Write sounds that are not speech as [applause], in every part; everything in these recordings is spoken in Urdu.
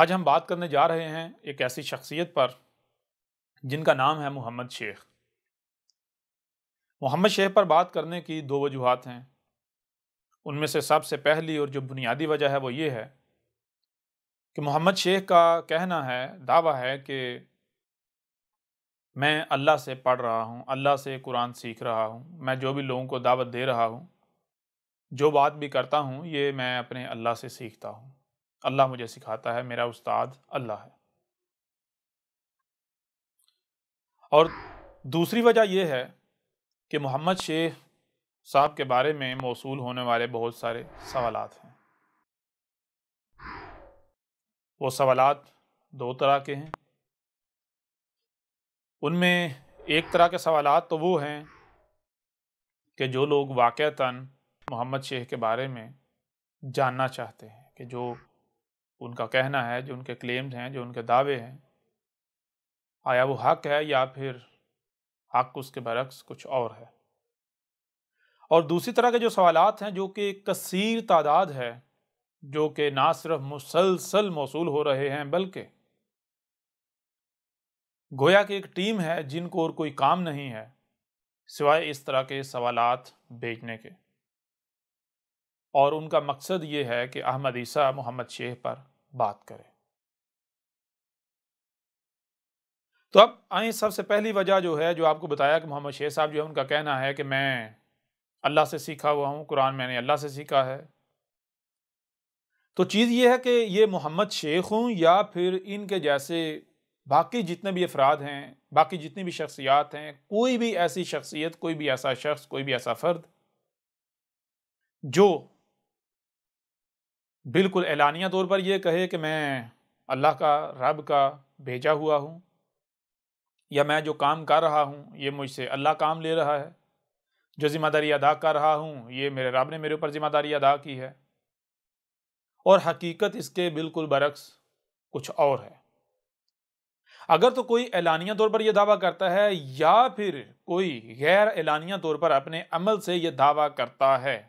آج ہم بات کرنے جا رہے ہیں ایک ایسی شخصیت پر جن کا نام ہے محمد شیخ محمد شیخ پر بات کرنے کی دو وجوہات ہیں ان میں سے سب سے پہلی اور جو بنیادی وجہ ہے وہ یہ ہے کہ محمد شیخ کا کہنا ہے دعویٰ ہے کہ میں اللہ سے پڑھ رہا ہوں اللہ سے قرآن سیکھ رہا ہوں میں جو بھی لوگوں کو دعوت دے رہا ہوں جو بات بھی کرتا ہوں یہ میں اپنے اللہ سے سیکھتا ہوں اللہ مجھے سکھاتا ہے میرا استاد اللہ ہے اور دوسری وجہ یہ ہے کہ محمد شیخ صاحب کے بارے میں موصول ہونے والے بہت سارے سوالات ہیں وہ سوالات دو طرح کے ہیں ان میں ایک طرح کے سوالات تو وہ ہیں کہ جو لوگ واقعتاً محمد شیخ کے بارے میں جاننا چاہتے ہیں کہ جو ان کا کہنا ہے جو ان کے کلیمز ہیں جو ان کے دعوے ہیں آیا وہ حق ہے یا پھر حق اس کے برعکس کچھ اور ہے اور دوسری طرح کے جو سوالات ہیں جو کہ کثیر تعداد ہے جو کہ نہ صرف مسلسل موصول ہو رہے ہیں بلکہ گویا کہ ایک ٹیم ہے جن کو اور کوئی کام نہیں ہے سوائے اس طرح کے سوالات بھیجنے کے اور ان کا مقصد یہ ہے کہ احمد عیسیٰ محمد شیخ پر بات کرے تو اب آئیں سب سے پہلی وجہ جو ہے جو آپ کو بتایا کہ محمد شیخ صاحب جو ہے ان کا کہنا ہے کہ میں اللہ سے سیکھا ہوا ہوں قرآن میں نے اللہ سے سیکھا ہے تو چیز یہ ہے کہ یہ محمد شیخ ہوں یا پھر ان کے جیسے باقی جتنے بھی افراد ہیں باقی جتنی بھی شخصیات ہیں کوئی بھی ایسی شخصیت کوئی بھی ایسا شخص کوئی بھی ایسا فرد جو بالکل اعلانیہ طور پر یہ کہے کہ میں اللہ کا رب کا بھیجا ہوا ہوں یا میں جو کام کر رہا ہوں یہ مجھ سے اللہ کام لے رہا ہے جو ذمہ داری ادا کر رہا ہوں یہ میرے رب نے میرے اوپر ذمہ داری ادا کی ہے اور حقیقت اس کے بالکل برعکس کچھ اور ہے اگر تو کوئی اعلانیہ طور پر یہ دعویٰ کرتا ہے یا پھر کوئی غیر اعلانیہ طور پر اپنے عمل سے یہ دعویٰ کرتا ہے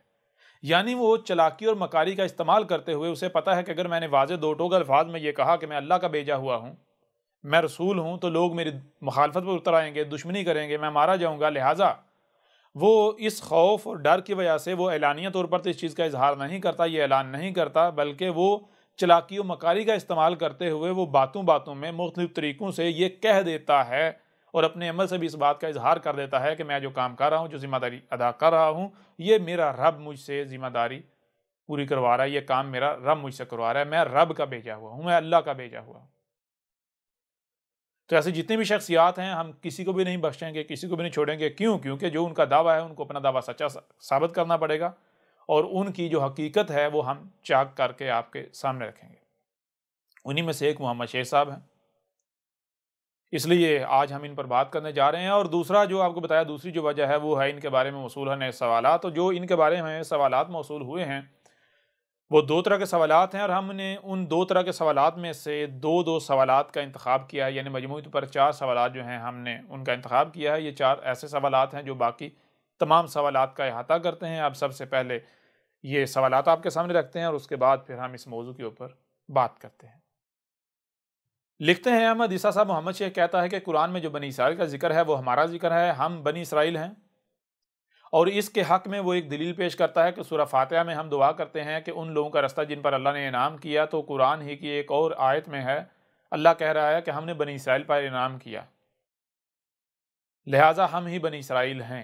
یعنی وہ چلاکی اور مکاری کا استعمال کرتے ہوئے اسے پتا ہے کہ اگر میں نے واضح دو ٹوک الفاظ میں یہ کہا کہ میں اللہ کا بھیجا ہوا ہوں میں رسول ہوں تو لوگ میری مخالفت پر اتر آئیں گے دشمنی کریں گے میں مارا جاؤں گا لہٰذا وہ اس خوف اور ڈر کی وجہ سے وہ اعلانیہ طور پر تو اس چیز کا اظہار نہیں کرتا یہ اعلان نہیں کرتا بلکہ وہ چلاکی و مکاری کا استعمال کرتے ہوئے وہ باتوں باتوں میں مختلف طریقوں سے یہ کہہ دیتا ہے اور اپنے عمل سے بھی اس بات کا اظہار کر دیتا ہے کہ میں جو کام کر رہا ہوں جو ذمہ داری ادا کر رہا ہوں یہ میرا رب مجھ سے ذمہ داری پوری کروا رہا ہے یہ کام میرا رب مجھ سے کروا رہا ہے میں رب کا بیجا ہوا ہوں میں اللہ کا بیجا ہوا ہوں تو ایسے جتنے بھی شخصیات ہیں ہم کسی کو بھی نہیں بخشیں گے کسی کو بھی نہیں چھوڑیں گے کیوں کیونکہ جو ان کا دعویٰ ہے ان کو اپنا دعویٰ سچا ثابت کرنا پڑے گا اور ان کی جو حقیقت ہے وہ ہم چاک کر کے آپ کے سامنے رکھیں گے انہی میں سے ایک محمد شیخ صاحب ہیں اس لیے آج ہم ان پر بات کرنے جا رہے ہیں اور دوسرا جو آپ کو بتایا دوسری جو وجہ ہے وہ ہے ان کے بارے میں موصول ہیں نئے سوالات اور جو ان کے بارے میں سوالات موصول ہوئے ہیں وہ دو طرح کے سوالات ہیں اور ہم نے ان دو طرح کے سوالات میں سے دو دو سوالات کا انتخاب کیا ہے یعنی مجموعی پر چار سوالات جو ہیں ہم نے ان کا انتخاب کیا ہے یہ چار ایسے سوالات ہیں جو باقی تمام سوالات کا احاطہ کرتے ہیں آپ سب سے پہلے یہ سوالات آپ کے سامنے رکھتے ہیں اور اس کے بعد پھر ہم اس موضوع کے اوپر بات کرتے ہیں لکھتے ہیں احمد عیسیٰ صاحب محمد شیخ کہتا ہے کہ قرآن میں جو بنی اسرائیل کا ذکر ہے وہ ہمارا ذکر ہے ہم بنی اسرائیل ہیں اور اس کے حق میں وہ ایک دلیل پیش کرتا ہے کہ سورہ فاتحہ میں ہم دعا کرتے ہیں کہ ان لوگوں کا رستہ جن پر اللہ نے انعام کیا تو قرآن ہی کی ایک اور آیت میں ہے اللہ کہہ رہا ہے کہ ہم نے بنی اسرائیل پر انعام کیا لہٰذا ہم ہی بنی اسرائیل ہیں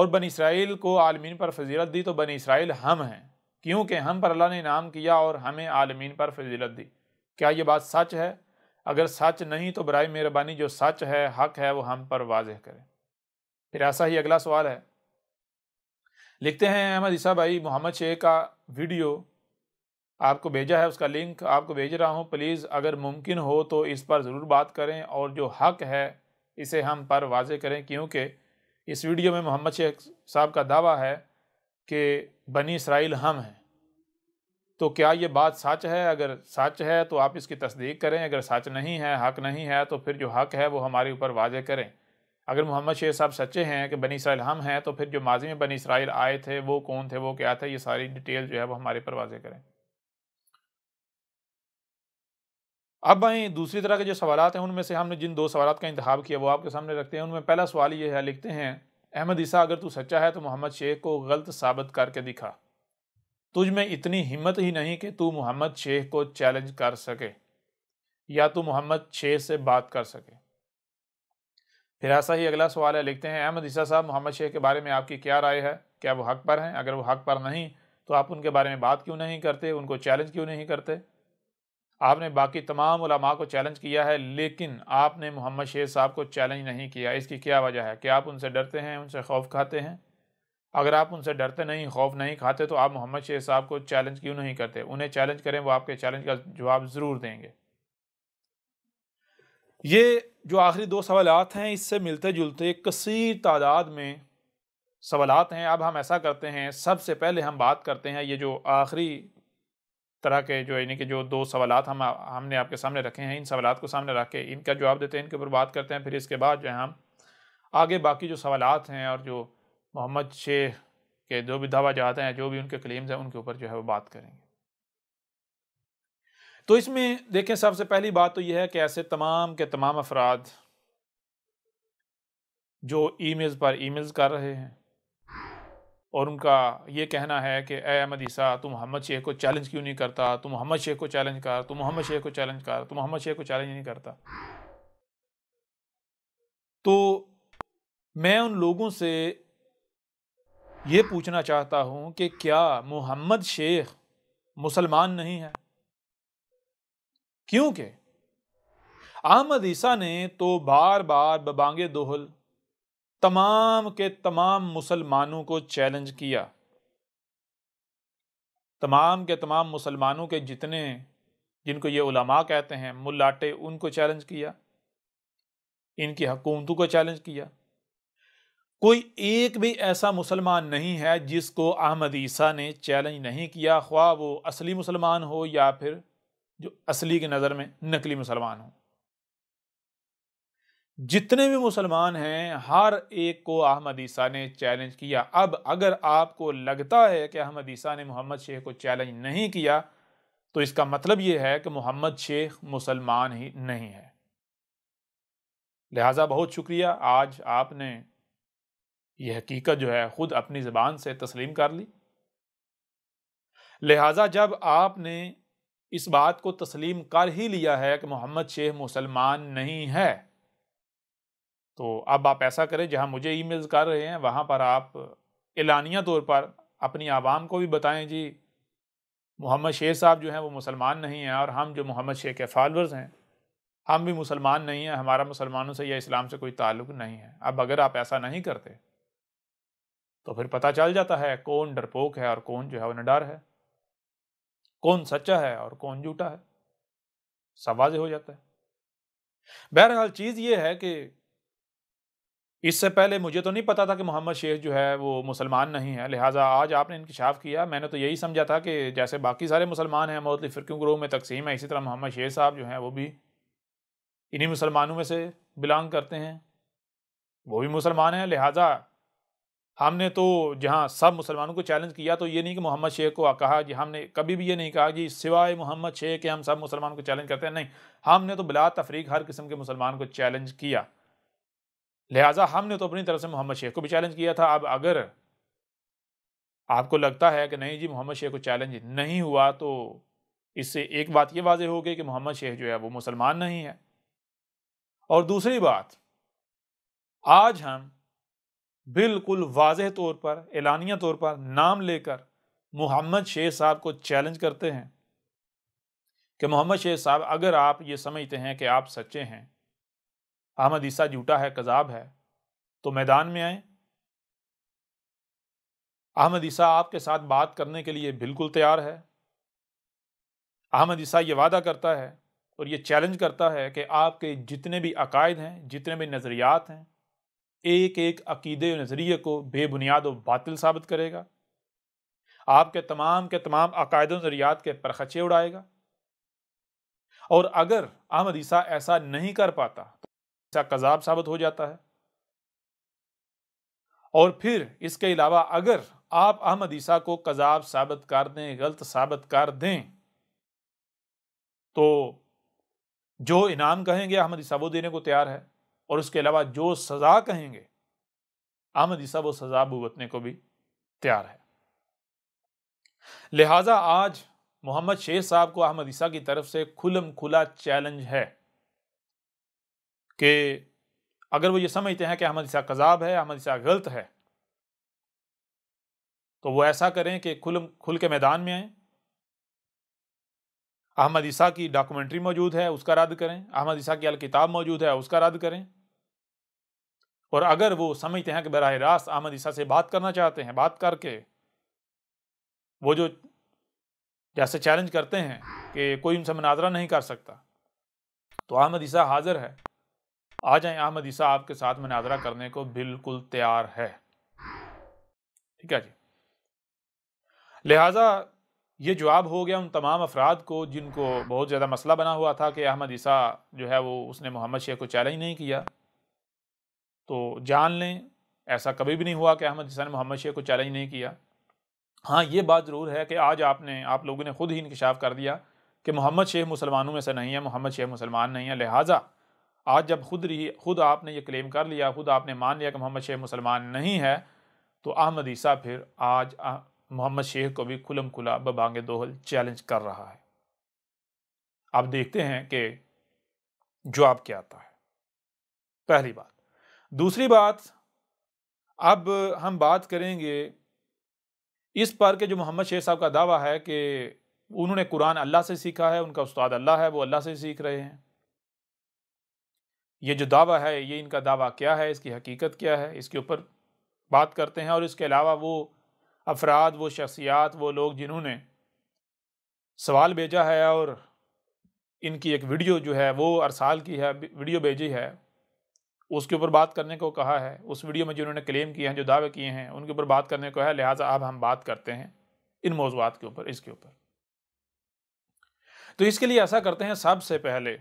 اور بنی اسرائیل کو عالمین پر فضیلت دی تو بنی اسرائیل ہم ہیں کیونکہ ہم پر اللہ نے انعام کیا اور ہمیں عالمین پر فضیلت دی کیا یہ بات سچ ہے اگر سچ نہیں تو برائے مہربانی جو سچ ہے حق ہے وہ ہم پر واضح کریں پھر ایسا ہی اگلا سوال ہے لکھتے ہیں احمد عیسیٰ بھائی محمد شیخ کا ویڈیو آپ کو بھیجا ہے اس کا لنک آپ کو بھیج رہا ہوں پلیز اگر ممکن ہو تو اس پر ضرور بات کریں اور جو حق ہے اسے ہم پر واضح کریں کیونکہ اس ویڈیو میں محمد شیخ صاحب کا دعویٰ ہے کہ بنی اسرائیل ہم ہیں تو کیا یہ بات سچ ہے اگر سچ ہے تو آپ اس کی تصدیق کریں اگر سچ نہیں ہے حق نہیں ہے تو پھر جو حق ہے وہ ہمارے اوپر واضح کریں اگر محمد شیخ صاحب سچے ہیں کہ بنی اسرائیل ہم ہیں تو پھر جو ماضی میں بنی اسرائیل آئے تھے وہ کون تھے وہ کیا تھے یہ ساری ڈیٹیل جو ہے وہ ہمارے پر واضح کریں اب بھائی دوسری طرح کے جو سوالات ہیں ان میں سے ہم نے جن دو سوالات کا انتخاب کیا وہ آپ کے سامنے رکھتے ہیں ان میں پہلا سوال یہ ہے لکھتے ہیں احمد عیسیٰ اگر تو سچا ہے تو محمد شیخ کو غلط ثابت کر کے دکھا تجھ میں اتنی ہمت ہی نہیں کہ تو محمد شیخ کو چیلنج کر سکے یا تو محمد شیخ سے بات کر سکے پھر ایسا ہی اگلا سوال ہے لکھتے ہیں احمد عیسیٰ صاحب محمد شیخ کے بارے میں آپ کی کیا رائے ہے کیا وہ حق پر ہیں اگر وہ حق پر نہیں تو آپ ان کے بارے میں بات کیوں نہیں کرتے ان کو چیلنج کیوں نہیں کرتے آپ نے باقی تمام علماء کو چیلنج کیا ہے لیکن آپ نے محمد شیخ صاحب کو چیلنج نہیں کیا اس کی کیا وجہ ہے کہ آپ ان سے ڈرتے ہیں ان سے خوف کھاتے ہیں اگر آپ ان سے ڈرتے نہیں خوف نہیں کھاتے تو آپ محمد شیخ صاحب کو چیلنج کیوں نہیں کرتے انہیں چیلنج کریں وہ آپ کے چیلنج کا جواب ضرور دیں گے یہ جو آخری دو سوالات ہیں اس سے ملتے جلتے کثیر تعداد میں سوالات ہیں اب ہم ایسا کرتے ہیں سب سے پہلے ہم بات کرتے ہیں یہ جو آخری طرح کے جو یعنی کہ جو دو سوالات ہم ہم نے آپ کے سامنے رکھے ہیں ان سوالات کو سامنے رکھے ان کا جواب دیتے ہیں ان کے اوپر بات کرتے ہیں پھر اس کے بعد جو ہے ہم آگے باقی جو سوالات ہیں اور جو محمد شیخ کے جو بھی دعویٰ جاتے ہیں جو بھی ان کے کلیمز ہیں ان کے اوپر جو ہے وہ بات کریں گے تو اس میں دیکھیں سب سے پہلی بات تو یہ ہے کہ ایسے تمام کے تمام افراد جو ای میلز پر ای میلز کر رہے ہیں اور ان کا یہ کہنا ہے کہ اے احمد عیسیٰ تو محمد شیخ کو چیلنج کیوں نہیں کرتا تو محمد شیخ کو چیلنج کر تو محمد شیخ کو چیلنج کر تو محمد شیخ کو چیلنج نہیں کرتا تو میں ان لوگوں سے یہ پوچھنا چاہتا ہوں کہ کیا محمد شیخ مسلمان نہیں ہے کیونکہ احمد عیسیٰ نے تو بار بار ببانگ دوہل تمام کے تمام مسلمانوں کو چیلنج کیا تمام کے تمام مسلمانوں کے جتنے جن کو یہ علماء کہتے ہیں ملاٹے ان کو چیلنج کیا ان کی حکومتوں کو چیلنج کیا کوئی ایک بھی ایسا مسلمان نہیں ہے جس کو احمد عیسیٰ نے چیلنج نہیں کیا خواہ وہ اصلی مسلمان ہو یا پھر جو اصلی کی نظر میں نقلی مسلمان ہو جتنے بھی مسلمان ہیں ہر ایک کو احمد عیسیٰ نے چیلنج کیا اب اگر آپ کو لگتا ہے کہ احمد عیسیٰ نے محمد شیخ کو چیلنج نہیں کیا تو اس کا مطلب یہ ہے کہ محمد شیخ مسلمان ہی نہیں ہے لہٰذا بہت شکریہ آج آپ نے یہ حقیقت جو ہے خود اپنی زبان سے تسلیم کر لی لہٰذا جب آپ نے اس بات کو تسلیم کر ہی لیا ہے کہ محمد شیخ مسلمان نہیں ہے تو اب آپ ایسا کریں جہاں مجھے ای میلز کر رہے ہیں وہاں پر آپ اعلانیہ طور پر اپنی عوام کو بھی بتائیں جی محمد شیخ صاحب جو ہیں وہ مسلمان نہیں ہیں اور ہم جو محمد شیخ کے فالورز ہیں ہم بھی مسلمان نہیں ہیں ہمارا مسلمانوں سے یا اسلام سے کوئی تعلق نہیں ہے اب اگر آپ ایسا نہیں کرتے تو پھر پتہ چل جاتا ہے کون ڈرپوک ہے اور کون جو ہے وہ نڈار ہے کون سچا ہے اور کون جھوٹا ہے سب واضح ہو جاتا ہے بہرحال چیز یہ ہے کہ اس سے پہلے مجھے تو نہیں پتا تھا کہ محمد شیخ جو ہے وہ مسلمان نہیں ہے لہٰذا آج آپ نے انکشاف کیا میں نے تو یہی سمجھا تھا کہ جیسے باقی سارے مسلمان ہیں فرقوں فرقیوں میں تقسیم ہے اسی طرح محمد شیخ صاحب جو ہیں وہ بھی انہی مسلمانوں میں سے بلانگ کرتے ہیں وہ بھی مسلمان ہیں لہٰذا ہم نے تو جہاں سب مسلمانوں کو چیلنج کیا تو یہ نہیں کہ محمد شیخ کو کہا جی ہم نے کبھی بھی یہ نہیں کہا جی سوائے محمد شیخ کے ہم سب مسلمانوں کو چیلنج کرتے ہیں نہیں ہم نے تو بلا تفریق ہر قسم کے مسلمان کو چیلنج کیا لہٰذا ہم نے تو اپنی طرف سے محمد شیخ کو بھی چیلنج کیا تھا اب اگر آپ کو لگتا ہے کہ نہیں جی محمد شیخ کو چیلنج نہیں ہوا تو اس سے ایک بات یہ واضح ہو گئی کہ محمد شیخ جو ہے وہ مسلمان نہیں ہے اور دوسری بات آج ہم بالکل واضح طور پر اعلانیہ طور پر نام لے کر محمد شیخ صاحب کو چیلنج کرتے ہیں کہ محمد شیخ صاحب اگر آپ یہ سمجھتے ہیں کہ آپ سچے ہیں احمد عیسیٰ جھوٹا ہے کذاب ہے تو میدان میں آئیں احمد عیسیٰ آپ کے ساتھ بات کرنے کے لیے بالکل تیار ہے احمد عیسیٰ یہ وعدہ کرتا ہے اور یہ چیلنج کرتا ہے کہ آپ کے جتنے بھی عقائد ہیں جتنے بھی نظریات ہیں ایک ایک عقیدے و نظریے کو بے بنیاد و باطل ثابت کرے گا آپ کے تمام کے تمام عقائد و نظریات کے پرخچے اڑائے گا اور اگر احمد عیسیٰ ایسا نہیں کر پاتا تو قذاب ثابت ہو جاتا ہے اور پھر اس کے علاوہ اگر آپ احمد عیسیٰ کو قذاب ثابت کر دیں غلط ثابت کر دیں تو جو انعام کہیں گے احمد عیسیٰ وہ دینے کو تیار ہے اور اس کے علاوہ جو سزا کہیں گے احمد عیسیٰ وہ سزا بھگتنے کو بھی تیار ہے لہٰذا آج محمد شیخ صاحب کو احمد عیسیٰ کی طرف سے کھلم کھلا چیلنج ہے کہ اگر وہ یہ سمجھتے ہیں کہ احمد عیسیٰ قذاب ہے احمد عیسیٰ غلط ہے تو وہ ایسا کریں کہ کل کھل کے میدان میں آئیں احمد عیسیٰ کی ڈاکومنٹری موجود ہے اس کا رد کریں احمد عیسیٰ کی الکتاب موجود ہے اس کا رد کریں اور اگر وہ سمجھتے ہیں کہ براہ راست احمد عیسیٰ سے بات کرنا چاہتے ہیں بات کر کے وہ جو جیسے چیلنج کرتے ہیں کہ کوئی ان سے مناظرہ نہیں کر سکتا تو احمد عیسیٰ حاضر ہے آ جائیں احمد عیسیٰ آپ کے ساتھ مناظرہ کرنے کو بالکل تیار ہے ٹھیک ہے جی لہٰذا یہ جواب ہو گیا ان تمام افراد کو جن کو بہت زیادہ مسئلہ بنا ہوا تھا کہ احمد عیسیٰ جو ہے وہ اس نے محمد شیخ کو چیلنج نہیں کیا تو جان لیں ایسا کبھی بھی نہیں ہوا کہ احمد عیسیٰ نے محمد شیخ کو چیلنج نہیں کیا ہاں یہ بات ضرور ہے کہ آج آپ نے آپ لوگوں نے خود ہی انکشاف کر دیا کہ محمد شیخ مسلمانوں میں سے نہیں ہے محمد شیخ مسلمان نہیں ہے لہٰذا آج جب خود رہی خود آپ نے یہ کلیم کر لیا خود آپ نے مان لیا کہ محمد شیخ مسلمان نہیں ہے تو احمد عیسیٰ پھر آج محمد شیخ کو بھی کھلم کھلا ببانگ دوہل چیلنج کر رہا ہے آپ دیکھتے ہیں کہ جواب کیا آتا ہے پہلی بات دوسری بات اب ہم بات کریں گے اس پر کہ جو محمد شیخ صاحب کا دعویٰ ہے کہ انہوں نے قرآن اللہ سے سیکھا ہے ان کا استاد اللہ ہے وہ اللہ سے سیکھ رہے ہیں یہ جو دعویٰ ہے یہ ان کا دعویٰ کیا ہے اس کی حقیقت کیا ہے اس کے اوپر بات کرتے ہیں اور اس کے علاوہ وہ افراد وہ شخصیات وہ لوگ جنہوں نے سوال بھیجا ہے اور ان کی ایک ویڈیو جو ہے وہ ارسال کی ہے ویڈیو بھیجی ہے اس کے اوپر بات کرنے کو کہا ہے اس ویڈیو میں جنہوں نے کلیم کیے ہیں جو دعوے کیے ہیں ان کے اوپر بات کرنے کو ہے لہٰذا اب ہم بات کرتے ہیں ان موضوعات کے اوپر اس کے اوپر تو اس کے لیے ایسا کرتے ہیں سب سے پہلے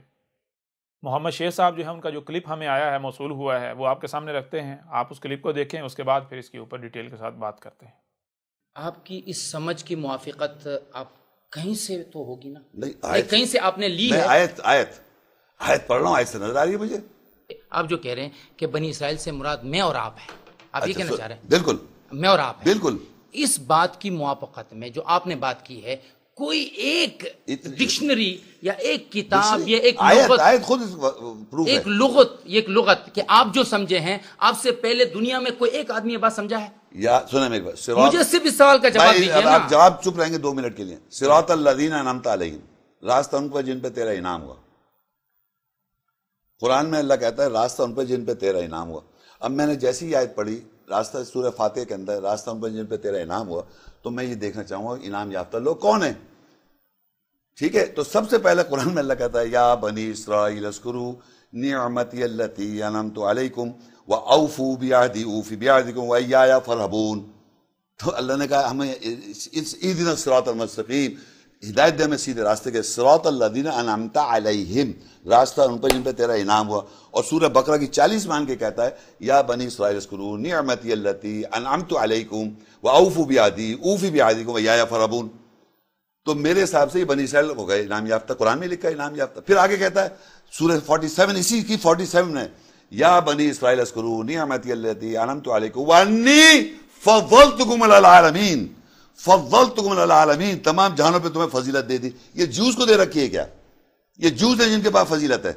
محمد شیخ صاحب جو ہے ان کا جو کلپ ہمیں آیا ہے موصول ہوا ہے وہ آپ کے سامنے رکھتے ہیں آپ اس کلپ کو دیکھیں اس کے بعد پھر اس کے اوپر ڈیٹیل کے ساتھ بات کرتے ہیں آپ کی اس سمجھ کی موافقت آپ کہیں سے تو ہوگی نا کہیں سے آپ نے لی ہے آیت آیت آیت پڑھ رہا ہوں آیت سے نظر مجھے آپ جو کہہ رہے ہیں کہ بنی اسرائیل سے مراد میں اور آپ ہیں آپ یہ اچھا، کہنا چاہ رہے ہیں بالکل میں اور آپ بالکل اس بات کی موافقت میں جو آپ نے بات کی ہے کوئی ایک ڈکشنری یا ایک کتاب یا ایک لغت خود ایک لغت کہ آپ جو سمجھے ہیں آپ سے پہلے دنیا میں کوئی ایک آدمی یہ بات سمجھا ہے یا سنیں میرے پاس مجھے صرف اس سوال کا جواب دیجئے آپ جواب چپ رہیں گے دو منٹ کے لیے سراط اللہ انعمت علیہم راستہ ان پر جن پہ تیرا انعام ہوا قرآن میں اللہ کہتا ہے راستہ ان پہ جن پہ تیرا انعام ہوا اب میں نے جیسی یہ آیت پڑھی راستہ سورہ فاتح کے اندر راستہ ان پہ جن پہ تیرا انعام ہوا تو میں یہ دیکھنا چاہوں گا انعام یافتہ لوگ کون ہیں ٹھیک ہے تو سب سے پہلے قرآن میں اللہ کہتا ہے یا بنی اسرائیل اسکرو نعمتی اللہ تی انعام علیکم اوف بیادی اوفی بیادی فرحبون تو اللہ نے کہا ہمیں المستقیم ہدایت دے میں سیدھے راستے کے سرات اللہ انامتا علیہم راستہ ان پر جن پہ تیرا انعام ہوا اور سورہ بقرہ کی چالیس مان کے کہتا ہے یا بنی اسرائیل اللّتی نعمتی اللہ علیکم و اوفو بیادی اوفی بیادی فرابون تو میرے حساب سے یہ بنی اسرائیل ہو گئے انعام یافتہ قرآن میں لکھا انعام یافتہ پھر آگے کہتا ہے سورہ فورٹی سیون اسی کی فورٹی سیون ہے یا بنی اسرائیل اسکرو نعمتی اللہ تی انمتو علیکو وانی فضلتکم العالمین فضلتکم العالمین تمام جہانوں پہ تمہیں فضیلت دے دی یہ جوز کو دے رکھی ہے کیا یہ جوز ہے جن کے پاس فضیلت ہے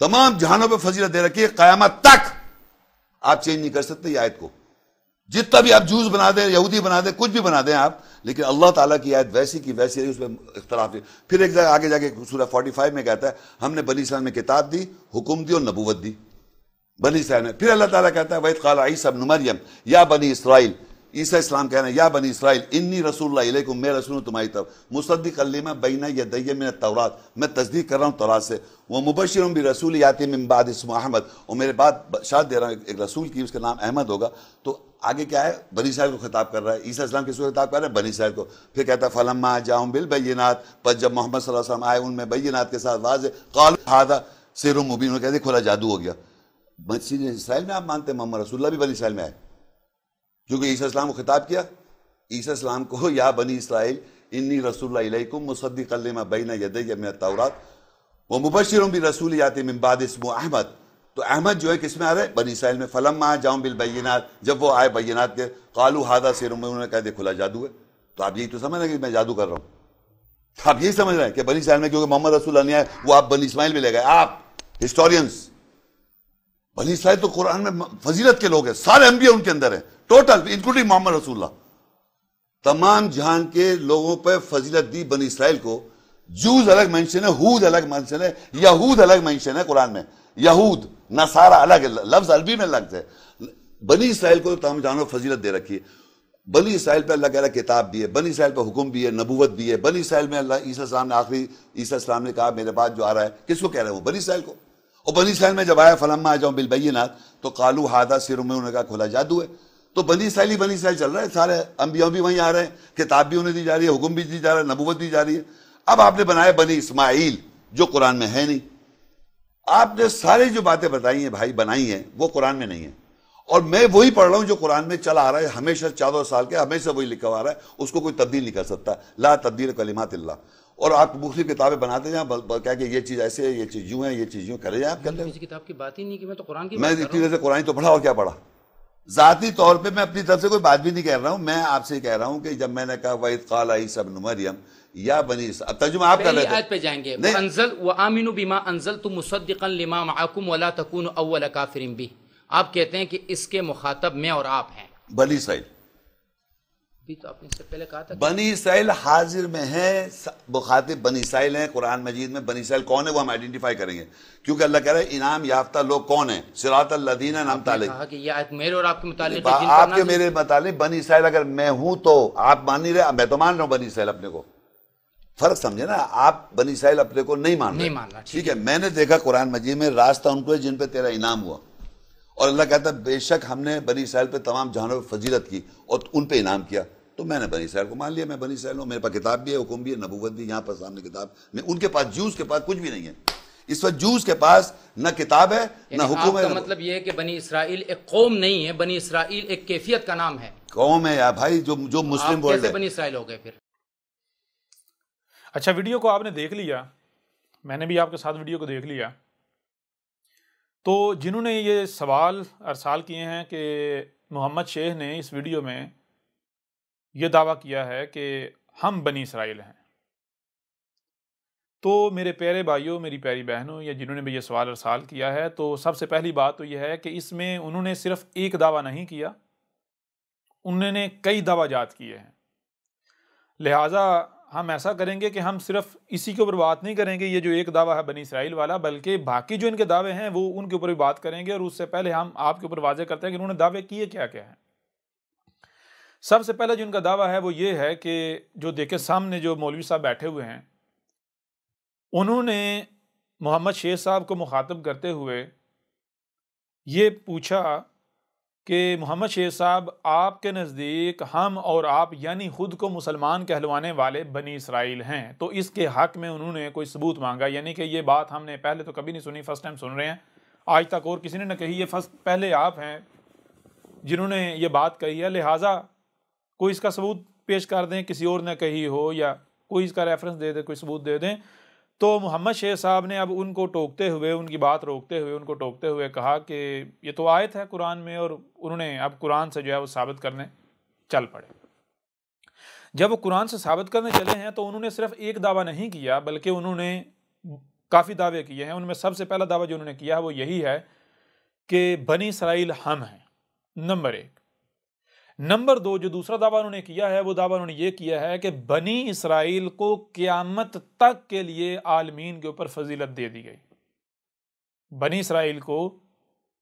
تمام جہانوں پہ فضیلت دے رکھی ہے قیامت تک آپ چینج نہیں کر سکتے یہ آیت کو جتنا بھی آپ جوز بنا دیں یہودی بنا دیں کچھ بھی بنا دیں آپ لیکن اللہ تعالیٰ کی آیت ویسی کی ویسی رہی اس میں اختلاف دی. پھر ایک جگہ آگے جا کے سورہ فورٹی فائیو میں کہتا ہے ہم نے بنی اسلام میں کتاب دی حکم دی اور نبوت دی بنی اسلام میں پھر اللہ تعالیٰ کہتا ہے وحید عیسی ابن مریم یا بنی اسرائیل عیسیٰ اسلام کہنا یا بنی اسرائیل انی رسول اللہ علیہ میں رسول ہوں تمہاری طرف مصدق علیمہ بینا یا دئیمورات میں تصدیق کر رہا ہوں تورات سے وہ مبشر ہوں بھی رسول یاتی من بعد اسم احمد اور میرے بعد شاد دے رہا ہوں ایک رسول کی اس کا نام احمد ہوگا تو آگے کیا ہے بنی سائل کو خطاب کر رہا ہے عیسیٰ اسلام کس کو خطاب کر رہا ہے بنی سائل کو پھر کہتا ہے فلم جاؤں بل بیہ ناتھ پر جب محمد صلی اللہ علیہ وسلم آئے ان میں بینات کے ساتھ واضح کہتے کھولا جادو ہو گیا بشری اسرائیل میں آپ مانتے ہیں محمد رسول اللہ بھی بنی اسرائیل میں آئے کیونکہ عیسیٰ اسلام کو خطاب کیا عیسیٰ السلام کو یا بنی اسرائیل انی رسول اللہ علیہ مصدی کلّمہ بینات وہ مبشروں بھی رسول من بعد اسم احمد تو احمد جو ہے کس میں آ رہا ہے بنی اسرائیل میں فلم آ جاؤں بل بینات جب وہ آئے بینات کے قالو ہادہ سے انہوں نے کہا دے کھلا جادو ہے تو آپ یہی تو سمجھ رہے ہیں کہ میں جادو کر رہا ہوں آپ یہی سمجھ رہے ہیں کہ بنی اسرائیل میں کیونکہ محمد رسول اللہ نہیں آئے وہ آپ بنی اسماعیل میں لے گئے آپ ہسٹورینس بنی اسرائیل تو قرآن میں فضیلت کے لوگ ہیں سارے انبیاء ان کے اندر ہیں ٹوٹل انکلوڈنگ محمد رسول اللہ تمام جہان کے لوگوں پہ فضیلت دی بنی اسرائیل کو جوز الگ مینشن ہے ہود الگ مینشن ہے یہود الگ مینشن ہے قرآن میں یہود نصارہ الگ ہے لفظ عربی میں الگ ہے بنی اسرائیل کو تمام جانو فضیلت دے رکھی ہے بنی اسرائیل پہ اللہ کہہ کتاب کتاب ہے بنی اسرائیل پہ حکم بھی ہے نبوت بھی ہے بنی اسرائیل میں اللہ عیسیٰ السلام نے آخری عیسیٰ السلام نے کہا میرے پاس جو آ رہا ہے کس کو کہہ رہے ہو وہ بنی اسرائیل کو اور بنی اسرائیل میں جب آیا فلم جاؤں بلبیہ نا تو کالو ہادہ سیروں میں کہا کھلا جادو ہے تو بنی اسرائیل ہی بنی اسرائیل چل رہا ہے سارے انبیاء بھی وہیں آ رہے ہیں کتاب بھی انہیں دی جا رہی ہے حکم بھی دی جا رہا ہے نبوت دی جا رہی ہے اب آپ نے بنایا بنی اسماعیل جو قرآن میں ہے نہیں آپ نے ساری جو باتیں بتائی ہیں بھائی بنائی ہیں وہ قرآن میں نہیں ہے اور میں وہی پڑھ رہا ہوں جو قرآن میں چلا آ رہا ہے ہمیشہ چودہ سال کے ہمیشہ وہی لکھا ہوا رہا ہے اس کو کوئی تبدیل نہیں کر سکتا لا تبدیل کلمات اللہ اور آپ مختلف کتابیں بناتے جائیں کہہ کہ یہ چیز ایسے ہے یہ چیز چیز یوں یوں ہے یہ کرے جائیں آپ کر قرآن میں سے قرآن تو پڑھا اور کیا پڑھا ذاتی طور پہ میں اپنی طرف سے کوئی بات بھی نہیں کہہ رہا ہوں میں آپ سے کہہ رہا ہوں کہ جب میں نے کہا واحد خالا سب مریم یا بنی اسرائیل ترجمہ آپ کر رہے تھے آیت پہ جائیں گے انزل وآمنوا بما انزلت مصدقا لما معاکم ولا تکون اول کافرین بھی آپ کہتے ہیں کہ اس کے مخاطب میں اور آپ ہیں بنی اسرائیل بنی اسرائیل حاضر میں ہیں مخاطب بنی اسرائیل ہیں قرآن مجید میں بنی اسرائیل کون ہے وہ ہم آئیڈینٹیفائی کریں گے کیونکہ اللہ کہہ رہا ہے انعام یافتہ لوگ کون ہیں سراط اللہ نام تعلق آپ کے میرے مطالب بنی اسرائیل اگر میں ہوں تو آپ مان نہیں رہے میں تو مان رہا ہوں بنی اسرائیل اپنے کو فرق سمجھے نا آپ بنی اسرائیل اپنے کو نہیں ماننا نہیں میں نے دیکھا قرآن مجید میں راستہ ان کو ہے جن پہ تیرا انعام ہوا اور اللہ کہتا ہے بے شک ہم نے بنی اسرائیل پہ تمام جہانوں پہ فضیلت کی اور ان پہ انعام کیا تو میں نے بنی اسرائیل کو مان لیا میں بنی اسرائیل ہوں میرے پاس کتاب بھی ہے حکم بھی ہے نبوت بھی یہاں پر سامنے کتاب ان کے پاس جوس کے پاس کچھ بھی نہیں ہے اس وقت جوز کے پاس نہ کتاب ہے یعنی نہ حکم ہے مطلب یہ ہے کہ بنی اسرائیل ایک قوم نہیں ہے بنی اسرائیل ایک کیفیت کا نام ہے قوم ہے بھائی جو جو مسلم بنی اسرائیل ہو گئے پھر اچھا ویڈیو کو آپ نے دیکھ لیا میں نے بھی آپ کے ساتھ ویڈیو کو دیکھ لیا تو جنہوں نے یہ سوال ارسال کیے ہیں کہ محمد شیخ نے اس ویڈیو میں یہ دعویٰ کیا ہے کہ ہم بنی اسرائیل ہیں تو میرے پیارے بھائیوں میری پیاری بہنوں یا جنہوں نے بھی یہ سوال ارسال کیا ہے تو سب سے پہلی بات تو یہ ہے کہ اس میں انہوں نے صرف ایک دعویٰ نہیں کیا انہوں نے کئی دعویٰ جات کیے ہیں لہٰذا ہم ایسا کریں گے کہ ہم صرف اسی کے اوپر بات نہیں کریں گے یہ جو ایک دعویٰ ہے بنی اسرائیل والا بلکہ باقی جو ان کے دعوے ہیں وہ ان کے اوپر بھی بات کریں گے اور اس سے پہلے ہم آپ کے اوپر واضح کرتے ہیں کہ انہوں نے دعوے کیے کیا کیا ہیں سب سے پہلے جو ان کا دعویٰ ہے وہ یہ ہے کہ جو دیکھے سامنے جو مولوی صاحب بیٹھے ہوئے ہیں انہوں نے محمد شیخ صاحب کو مخاطب کرتے ہوئے یہ پوچھا کہ محمد شیخ صاحب آپ کے نزدیک ہم اور آپ یعنی خود کو مسلمان کہلوانے والے بنی اسرائیل ہیں تو اس کے حق میں انہوں نے کوئی ثبوت مانگا یعنی کہ یہ بات ہم نے پہلے تو کبھی نہیں سنی فرسٹ ٹائم سن رہے ہیں آج تک اور کسی نے نہ کہی یہ فرسٹ پہلے آپ ہیں جنہوں نے یہ بات کہی ہے لہٰذا کوئی اس کا ثبوت پیش کر دیں کسی اور نے کہی ہو یا کوئی اس کا ریفرنس دے دیں کوئی ثبوت دے دیں تو محمد شیخ صاحب نے اب ان کو ٹوکتے ہوئے ان کی بات روکتے ہوئے ان کو ٹوکتے ہوئے کہا کہ یہ تو آیت ہے قرآن میں اور انہوں نے اب قرآن سے جو ہے وہ ثابت کرنے چل پڑے جب وہ قرآن سے ثابت کرنے چلے ہیں تو انہوں نے صرف ایک دعویٰ نہیں کیا بلکہ انہوں نے کافی دعوے کیے ہیں ان میں سب سے پہلا دعویٰ جو انہوں نے کیا ہے وہ یہی ہے کہ بنی سرائیل ہم ہیں نمبر ایک نمبر دو جو دوسرا دعویٰ انہوں نے کیا ہے وہ دعویٰ انہوں نے یہ کیا ہے کہ بنی اسرائیل کو قیامت تک کے لیے عالمین کے اوپر فضیلت دے دی گئی بنی اسرائیل کو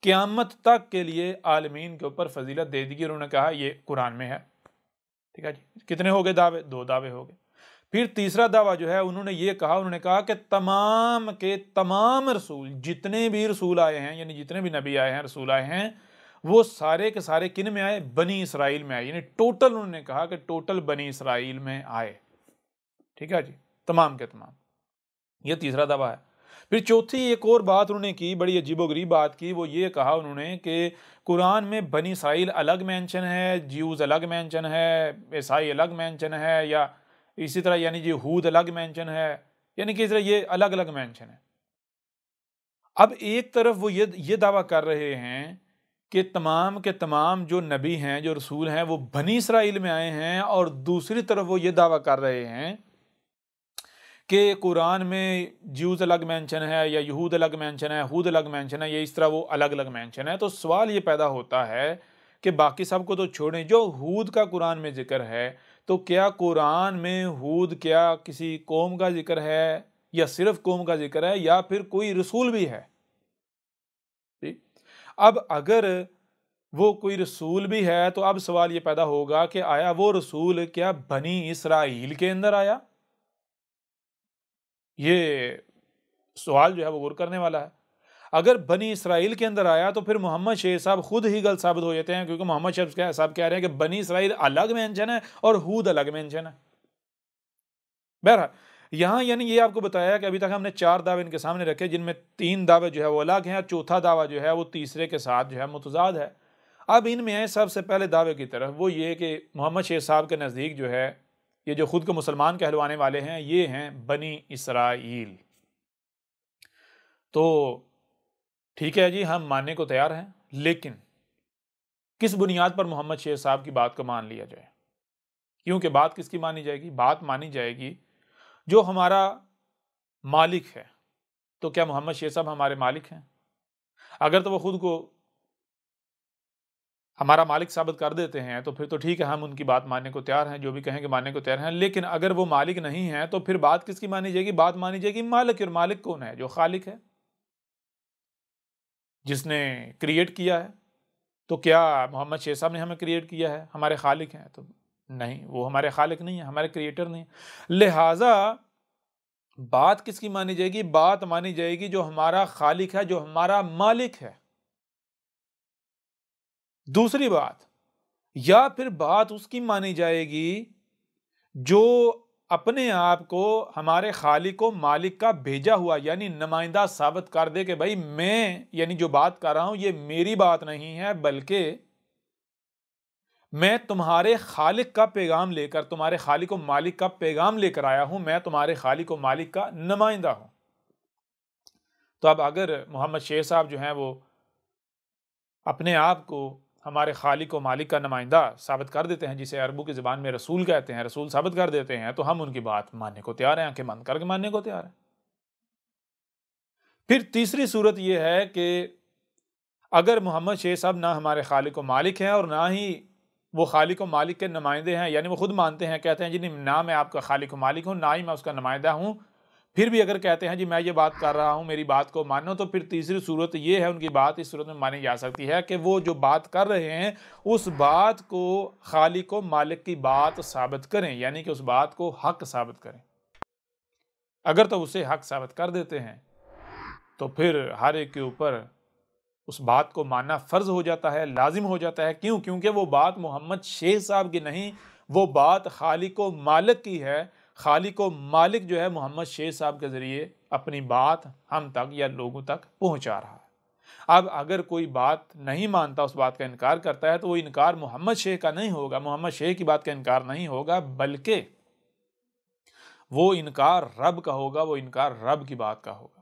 قیامت تک کے لیے عالمین کے اوپر فضیلت دے دی گئی انہوں نے کہا یہ قرآن میں ہے ٹھیک ہے جی کتنے ہو گئے دعوے دو دعوے ہو گئے پھر تیسرا دعویٰ جو ہے انہوں نے یہ کہا انہوں نے کہا کہ تمام کے تمام رسول جتنے بھی رسول آئے ہیں یعنی جتنے بھی نبی آئے ہیں رسول آئے ہیں وہ سارے کے سارے کن میں آئے بنی اسرائیل میں آئے یعنی ٹوٹل انہوں نے کہا کہ ٹوٹل بنی اسرائیل میں آئے ٹھیک ہے جی تمام کے تمام یہ تیسرا دبا ہے پھر چوتھی ایک اور بات انہوں نے کی بڑی عجیب و غریب بات کی وہ یہ کہا انہوں نے کہ قرآن میں بنی اسرائیل الگ مینشن ہے جیوز الگ مینشن ہے عیسائی الگ مینشن ہے یا اسی طرح یعنی جی ہود الگ مینشن ہے یعنی کہ اس طرح یہ الگ الگ مینشن ہے اب ایک طرف وہ یہ دعویٰ کر رہے ہیں کہ تمام کے تمام جو نبی ہیں جو رسول ہیں وہ بنی اسرائیل میں آئے ہیں اور دوسری طرف وہ یہ دعویٰ کر رہے ہیں کہ قرآن میں جیوز الگ مینشن ہے یا یہود الگ مینشن ہے ہود الگ مینشن ہے یا اس طرح وہ الگ الگ مینشن ہے تو سوال یہ پیدا ہوتا ہے کہ باقی سب کو تو چھوڑیں جو ہود کا قرآن میں ذکر ہے تو کیا قرآن میں ہود کیا کسی قوم کا ذکر ہے یا صرف قوم کا ذکر ہے یا پھر کوئی رسول بھی ہے اب اگر وہ کوئی رسول بھی ہے تو اب سوال یہ پیدا ہوگا کہ آیا وہ رسول کیا بنی اسرائیل کے اندر آیا یہ سوال جو ہے وہ غور کرنے والا ہے اگر بنی اسرائیل کے اندر آیا تو پھر محمد شیخ صاحب خود ہی غلط ثابت ہو جاتے ہیں کیونکہ محمد شیخ صاحب کہہ رہے ہیں کہ بنی اسرائیل الگ مینشن ہے اور ہود الگ مینشن ہے بہرحال یہاں یعنی یہ آپ کو بتایا کہ ابھی تک ہم نے چار دعوے ان کے سامنے رکھے جن میں تین دعوے جو ہے وہ الگ ہیں اور چوتھا دعویٰ جو ہے وہ تیسرے کے ساتھ جو ہے متضاد ہے اب ان میں ہیں سب سے پہلے دعوے کی طرف وہ یہ کہ محمد شیخ صاحب کے نزدیک جو ہے یہ جو خود کو مسلمان کہلوانے والے ہیں یہ ہیں بنی اسرائیل تو ٹھیک ہے جی ہم ماننے کو تیار ہیں لیکن کس بنیاد پر محمد شیخ صاحب کی بات کو مان لیا جائے کیونکہ بات کس کی مانی جائے گی بات مانی جائے گی جو ہمارا مالک ہے تو کیا محمد شیر صاحب ہمارے مالک ہیں اگر تو وہ خود کو ہمارا مالک ثابت کر دیتے ہیں تو پھر تو ٹھیک ہے ہم ان کی بات ماننے کو تیار ہیں جو بھی کہیں کہ ماننے کو تیار ہیں لیکن اگر وہ مالک نہیں ہیں تو پھر بات کس کی مانی جائے گی بات مانی جائے گی مالک اور مالک کون ہے جو خالق ہے جس نے کریٹ کیا ہے تو کیا محمد شیر صاحب نے ہمیں کریٹ کیا ہے ہمارے خالق ہیں تو نہیں وہ ہمارے خالق نہیں ہے ہمارے کریٹر نہیں لہٰذا بات کس کی مانی جائے گی بات مانی جائے گی جو ہمارا خالق ہے جو ہمارا مالک ہے دوسری بات یا پھر بات اس کی مانی جائے گی جو اپنے آپ کو ہمارے خالق و مالک کا بھیجا ہوا یعنی نمائندہ ثابت کر دے کہ بھائی میں یعنی جو بات کر رہا ہوں یہ میری بات نہیں ہے بلکہ میں تمہارے خالق کا پیغام لے کر تمہارے خالق و مالک کا پیغام لے کر آیا ہوں میں تمہارے خالق و مالک کا نمائندہ ہوں تو اب اگر محمد شیخ صاحب جو ہیں وہ اپنے آپ کو ہمارے خالق و مالک کا نمائندہ ثابت کر دیتے ہیں جسے عربوں کی زبان میں رسول کہتے ہیں رسول ثابت کر دیتے ہیں تو ہم ان کی بات ماننے کو تیار ہیں آنکھیں مند کر کے ماننے کو تیار ہیں پھر تیسری صورت یہ ہے کہ اگر محمد شیخ صاحب نہ ہمارے خالق و مالک ہیں اور نہ ہی وہ خالق و مالک کے نمائندے ہیں یعنی وہ خود مانتے ہیں کہتے ہیں جی نہیں نہ میں آپ کا خالق و مالک ہوں نہ ہی میں اس کا نمائندہ ہوں پھر بھی اگر کہتے ہیں جی میں یہ بات کر رہا ہوں میری بات کو مانو تو پھر تیسری صورت یہ ہے ان کی بات اس صورت میں مانی جا سکتی ہے کہ وہ جو بات کر رہے ہیں اس بات کو خالق و مالک کی بات ثابت کریں یعنی کہ اس بات کو حق ثابت کریں اگر تو اسے حق ثابت کر دیتے ہیں تو پھر ہر ایک کے اوپر اس بات کو ماننا فرض ہو جاتا ہے لازم ہو جاتا ہے کیوں کیونکہ وہ بات محمد شیخ صاحب کی نہیں وہ بات خالق و مالک کی ہے خالق و مالک جو ہے محمد شیخ صاحب کے ذریعے اپنی بات ہم تک یا لوگوں تک پہنچا رہا ہے اب اگر کوئی بات نہیں مانتا اس بات کا انکار کرتا ہے تو وہ انکار محمد شیخ کا نہیں ہوگا محمد شیخ کی بات کا انکار نہیں ہوگا بلکہ وہ انکار رب کا ہوگا وہ انکار رب کی بات کا ہوگا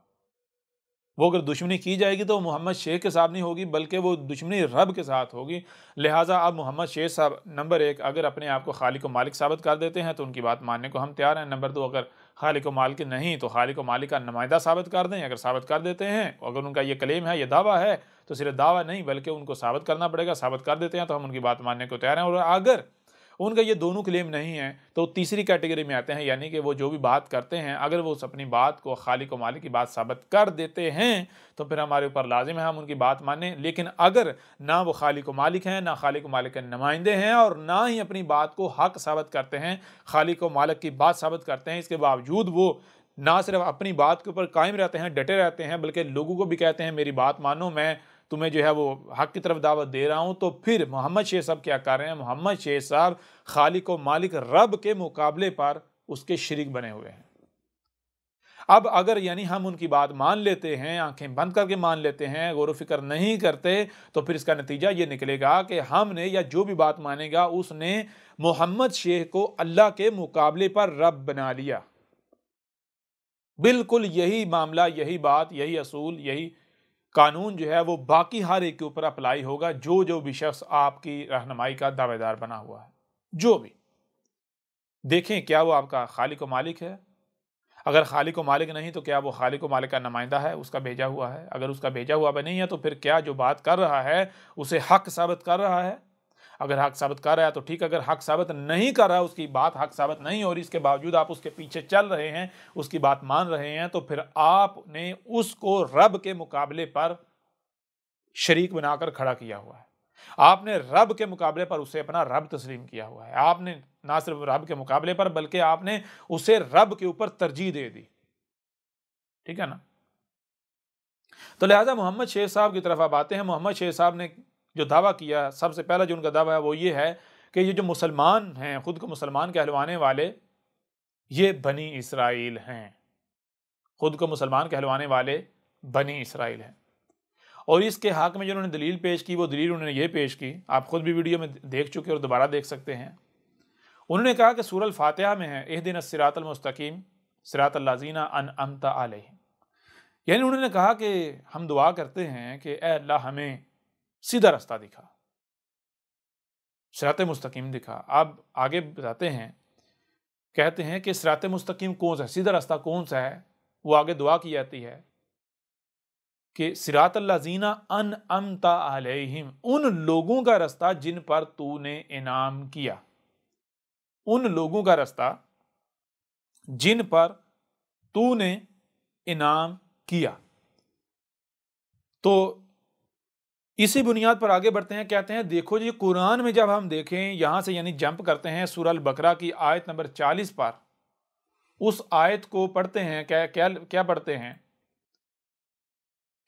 وہ اگر دشمنی کی جائے گی تو محمد شیخ کے ساتھ نہیں ہوگی بلکہ وہ دشمنی رب کے ساتھ ہوگی لہٰذا آپ محمد شیخ صاحب نمبر ایک اگر اپنے آپ کو خالق و مالک ثابت کر دیتے ہیں تو ان کی بات ماننے کو ہم تیار ہیں نمبر دو اگر خالق و مالک نہیں تو خالق و مالک کا نمائندہ ثابت کر دیں اگر ثابت کر دیتے ہیں اگر ان کا یہ کلیم ہے یہ دعویٰ ہے تو صرف دعویٰ نہیں بلکہ ان کو ثابت کرنا پڑے گا ثابت کر دیتے ہیں تو ہم ان کی بات ماننے کو تیار ہیں اور اگر ان کا یہ دونوں کلیم نہیں ہے تو تیسری کیٹیگری میں آتے ہیں یعنی کہ وہ جو بھی بات کرتے ہیں اگر وہ اس اپنی بات کو خالق و مالک کی بات ثابت کر دیتے ہیں تو پھر ہمارے اوپر لازم ہے ہم ان کی بات مانیں لیکن اگر نہ وہ خالق و مالک ہیں نہ خالق و مالک کے نمائندے ہیں اور نہ ہی اپنی بات کو حق ثابت کرتے ہیں خالق و مالک کی بات ثابت کرتے ہیں اس کے باوجود وہ نہ صرف اپنی بات کے اوپر قائم رہتے ہیں ڈٹے رہتے ہیں بلکہ لوگوں کو بھی کہتے ہیں میری بات مانو میں تمہیں جو ہے وہ حق کی طرف دعوت دے رہا ہوں تو پھر محمد شیخ صاحب کیا کر رہے ہیں محمد شیخ صاحب خالق و مالک رب کے مقابلے پر اس کے شریک بنے ہوئے ہیں اب اگر یعنی ہم ان کی بات مان لیتے ہیں آنکھیں بند کر کے مان لیتے ہیں غور و فکر نہیں کرتے تو پھر اس کا نتیجہ یہ نکلے گا کہ ہم نے یا جو بھی بات مانے گا اس نے محمد شیخ کو اللہ کے مقابلے پر رب بنا لیا بالکل یہی معاملہ یہی بات یہی اصول یہی قانون جو ہے وہ باقی ہر ایک کے اوپر اپلائی ہوگا جو جو بھی شخص آپ کی رہنمائی کا دعوے دار بنا ہوا ہے جو بھی دیکھیں کیا وہ آپ کا خالق و مالک ہے اگر خالق و مالک نہیں تو کیا وہ خالق و مالک کا نمائندہ ہے اس کا بھیجا ہوا ہے اگر اس کا بھیجا ہوا بھی نہیں ہے تو پھر کیا جو بات کر رہا ہے اسے حق ثابت کر رہا ہے اگر حق ثابت کر رہا ہے تو ٹھیک اگر حق ثابت نہیں کر رہا اس کی بات حق ثابت نہیں ہو رہی اس کے باوجود آپ اس کے پیچھے چل رہے ہیں اس کی بات مان رہے ہیں تو پھر آپ نے اس کو رب کے مقابلے پر شریک بنا کر کھڑا کیا ہوا ہے آپ نے رب کے مقابلے پر اسے اپنا رب تسلیم کیا ہوا ہے آپ نے نہ صرف رب کے مقابلے پر بلکہ آپ نے اسے رب کے اوپر ترجیح دے دی ٹھیک ہے نا تو لہذا محمد شیخ صاحب کی طرف آپ آتے ہیں محمد شیخ صاحب نے جو دعویٰ کیا سب سے پہلا جو ان کا دعویٰ ہے وہ یہ ہے کہ یہ جو مسلمان ہیں خود کو مسلمان کہلوانے والے یہ بنی اسرائیل ہیں خود کو مسلمان کہلوانے والے بنی اسرائیل ہیں اور اس کے حق میں جو انہوں نے دلیل پیش کی وہ دلیل انہوں نے یہ پیش کی آپ خود بھی ویڈیو میں دیکھ چکے اور دوبارہ دیکھ سکتے ہیں انہوں نے کہا کہ سور الفاتحہ میں ہے اہ دن سرات المستقیم سرات اللہذینہ ان امتا علیہ یعنی انہوں نے کہا کہ ہم دعا کرتے ہیں کہ اے اللہ ہمیں سیدھا رستہ دکھا سرات مستقیم دکھا آپ آگے بتاتے ہیں کہتے ہیں کہ سرات مستقیم کون سا ہے سیدھا رستہ کون سا ہے وہ آگے دعا کی جاتی ہے کہ سرات اللہ ان امتا علیہم ان لوگوں کا رستہ جن پر تو نے انعام کیا ان لوگوں کا رستہ جن پر تو نے انعام کیا تو اسی بنیاد پر آگے بڑھتے ہیں کہتے ہیں دیکھو جی قرآن میں جب ہم دیکھیں یہاں سے یعنی جمپ کرتے ہیں سورہ البکرا کی آیت نمبر چالیس پر اس آیت کو پڑھتے ہیں کیا کیا, کیا پڑھتے ہیں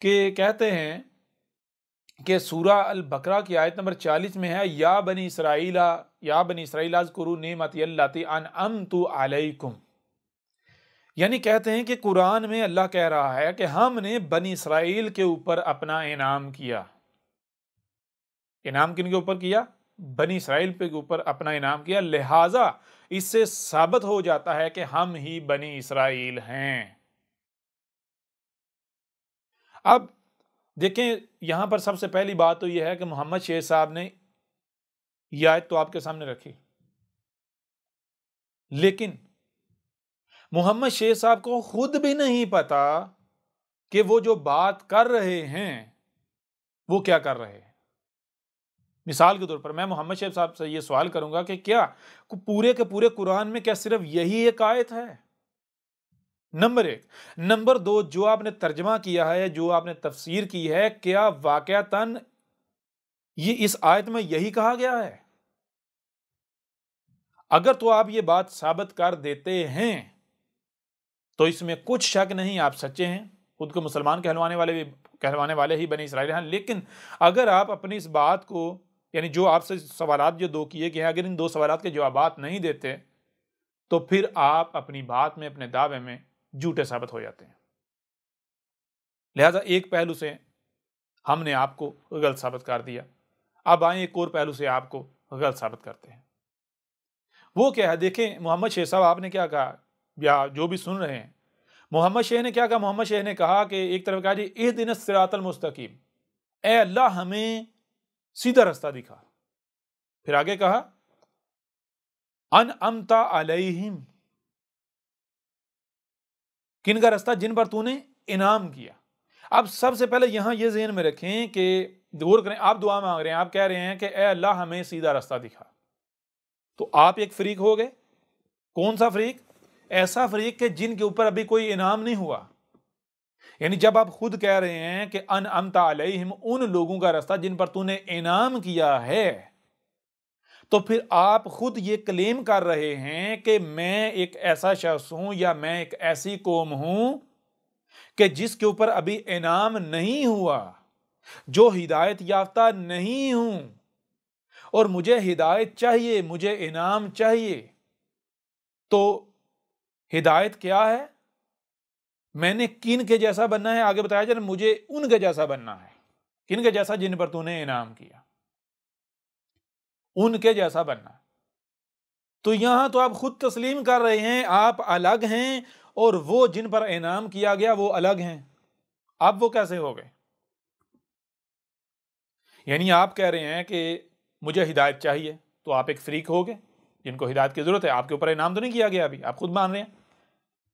کہ کہتے ہیں کہ سورہ البکرا کی آیت نمبر چالیس میں ہے یا بنی اسرائیل یا بنی اسرائیل کرو نعمت اللہ ان ام تو علیکم یعنی کہتے ہیں کہ قرآن میں اللہ کہہ رہا ہے کہ ہم نے بنی اسرائیل کے اوپر اپنا انعام کیا انعام کن کے اوپر کیا بنی اسرائیل کے اوپر اپنا انعام کیا لہٰذا اس سے ثابت ہو جاتا ہے کہ ہم ہی بنی اسرائیل ہیں اب دیکھیں یہاں پر سب سے پہلی بات تو یہ ہے کہ محمد شیخ صاحب نے یہ آیت تو آپ کے سامنے رکھی لیکن محمد شیخ صاحب کو خود بھی نہیں پتا کہ وہ جو بات کر رہے ہیں وہ کیا کر رہے مثال کے طور پر میں محمد شیب صاحب سے یہ سوال کروں گا کہ کیا پورے کے پورے قرآن میں کیا صرف یہی ایک آیت ہے نمبر ایک نمبر دو جو آپ نے ترجمہ کیا ہے جو آپ نے تفسیر کی ہے کیا واقعتاً یہ اس آیت میں یہی کہا گیا ہے اگر تو آپ یہ بات ثابت کر دیتے ہیں تو اس میں کچھ شک نہیں آپ سچے ہیں خود کو مسلمان کہلوانے والے بھی کہلوانے والے ہی بنے اسرائیل ہیں لیکن اگر آپ اپنی اس بات کو یعنی جو آپ سے سوالات جو دو کیے گئے ہیں اگر ان دو سوالات کے جوابات نہیں دیتے تو پھر آپ اپنی بات میں اپنے دعوے میں جھوٹے ثابت ہو جاتے ہیں لہٰذا ایک پہلو سے ہم نے آپ کو غلط ثابت کر دیا اب آئیں ایک اور پہلو سے آپ کو غلط ثابت کرتے ہیں وہ کیا ہے دیکھیں محمد شیخ صاحب آپ نے کیا کہا یا جو بھی سن رہے ہیں محمد شیخ نے کیا کہا محمد شیخ نے کہا کہ ایک طرف کہا جی کہراۃۃ المستقیم اے اللہ ہمیں سیدھا رستہ دکھا پھر آگے کہا ان امتا علیہم کن کا رستہ جن پر تو نے انعام کیا اب سب سے پہلے یہاں یہ ذہن میں رکھیں کہ دور کریں آپ دعا مانگ رہے ہیں آپ کہہ رہے ہیں کہ اے اللہ ہمیں سیدھا رستہ دکھا تو آپ ایک فریق ہو گئے کون سا فریق ایسا فریق کہ جن کے اوپر ابھی کوئی انعام نہیں ہوا یعنی جب آپ خود کہہ رہے ہیں کہ ان امتا علیہم ان لوگوں کا رستہ جن پر تو نے انعام کیا ہے تو پھر آپ خود یہ کلیم کر رہے ہیں کہ میں ایک ایسا شخص ہوں یا میں ایک ایسی قوم ہوں کہ جس کے اوپر ابھی انعام نہیں ہوا جو ہدایت یافتہ نہیں ہوں اور مجھے ہدایت چاہیے مجھے انعام چاہیے تو ہدایت کیا ہے میں نے کن کے جیسا بننا ہے آگے بتایا جائے مجھے ان کے جیسا بننا ہے کن کے جیسا جن پر تو نے انعام کیا ان کے جیسا بننا تو یہاں تو آپ خود تسلیم کر رہے ہیں آپ الگ ہیں اور وہ جن پر انعام کیا گیا وہ الگ ہیں اب وہ کیسے ہو گئے یعنی آپ کہہ رہے ہیں کہ مجھے ہدایت چاہیے تو آپ ایک فریق ہو گئے جن کو ہدایت کی ضرورت ہے آپ کے اوپر انعام تو نہیں کیا گیا ابھی آپ خود مان رہے ہیں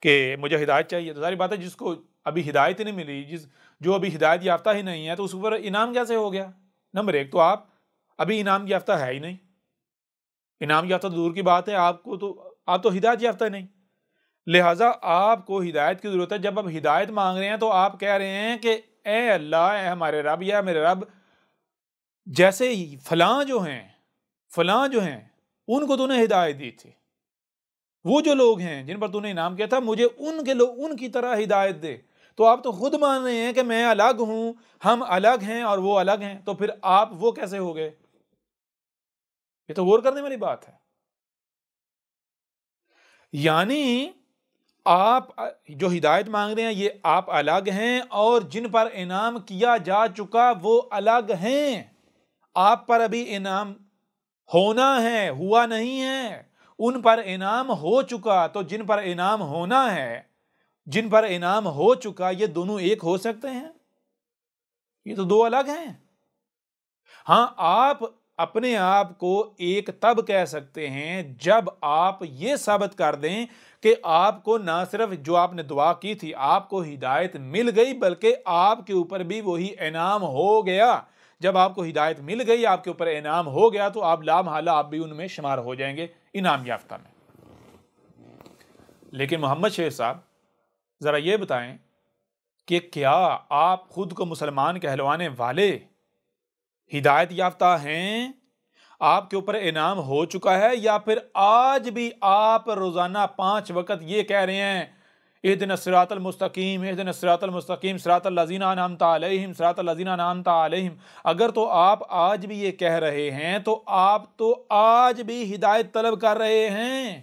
کہ مجھے ہدایت چاہیے تو ساری بات ہے جس کو ابھی ہدایت ہی نہیں ملی جس جو ابھی ہدایت یافتہ ہی نہیں ہے تو اس پر انعام کیسے ہو گیا نمبر ایک تو آپ ابھی انعام یافتہ ہے ہی نہیں انعام یافتہ دور کی بات ہے آپ کو تو آپ تو ہدایت یافتہ نہیں لہٰذا آپ کو ہدایت کی ضرورت ہے جب آپ ہدایت مانگ رہے ہیں تو آپ کہہ رہے ہیں کہ اے اللہ اے ہمارے رب یا میرے رب جیسے ہی فلاں جو ہیں فلاں جو ہیں ان کو تو نے ہدایت دی تھی وہ جو لوگ ہیں جن پر تو نے انعام کیا تھا مجھے ان کے لوگ ان کی طرح ہدایت دے تو آپ تو خود مان رہے ہیں کہ میں الگ ہوں ہم الگ ہیں اور وہ الگ ہیں تو پھر آپ وہ کیسے ہو گئے یہ تو غور کرنے والی بات ہے یعنی آپ جو ہدایت مانگ رہے ہیں یہ آپ الگ ہیں اور جن پر انعام کیا جا چکا وہ الگ ہیں آپ پر ابھی انعام ہونا ہے ہوا نہیں ہے ان پر انعام ہو چکا تو جن پر انعام ہونا ہے جن پر انعام ہو چکا یہ دونوں ایک ہو سکتے ہیں یہ تو دو الگ ہیں ہاں آپ اپنے آپ کو ایک تب کہہ سکتے ہیں جب آپ یہ ثابت کر دیں کہ آپ کو نہ صرف جو آپ نے دعا کی تھی آپ کو ہدایت مل گئی بلکہ آپ کے اوپر بھی وہی انعام ہو گیا جب آپ کو ہدایت مل گئی آپ کے اوپر انعام ہو گیا تو آپ حالہ آپ بھی ان میں شمار ہو جائیں گے انعام یافتہ میں لیکن محمد شیخ صاحب ذرا یہ بتائیں کہ کیا آپ خود کو مسلمان کہلوانے والے ہدایت یافتہ ہیں آپ کے اوپر انعام ہو چکا ہے یا پھر آج بھی آپ روزانہ پانچ وقت یہ کہہ رہے ہیں احتسرات المستقیم اہدن اثرات المستقیم سرات العظی نام علیہم سرات الضینا نام علیہم اگر تو آپ آج بھی یہ کہہ رہے ہیں تو آپ تو آج بھی ہدایت طلب کر رہے ہیں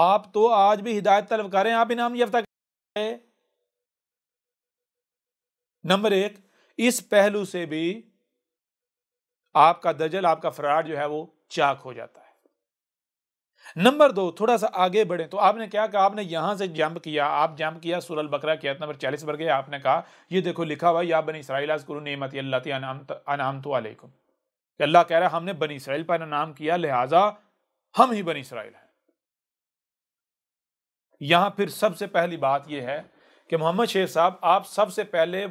آپ تو آج بھی ہدایت طلب کر رہے ہیں آپ انعام یافتہ ہیں نمبر ایک اس پہلو سے بھی آپ کا دجل آپ کا فراڈ جو ہے وہ چاک ہو جاتا ہے نمبر دو تھوڑا سا آگے بڑھیں تو آپ نے کیا کہا آپ نے یہاں سے جمپ کیا آپ جمپ کیا البقرہ کی کیا نمبر چالیس پر یہ دیکھو لکھا ہوا یا بنی اسرائیل نعمت اللہ تی علیکم کہ اللہ کہہ رہا ہم نے بنی اسرائیل پر انعام کیا لہٰذا ہم ہی بنی اسرائیل ہیں یہاں پھر سب سے پہلی بات یہ ہے کہ محمد شیخ صاحب آپ سب سے پہلے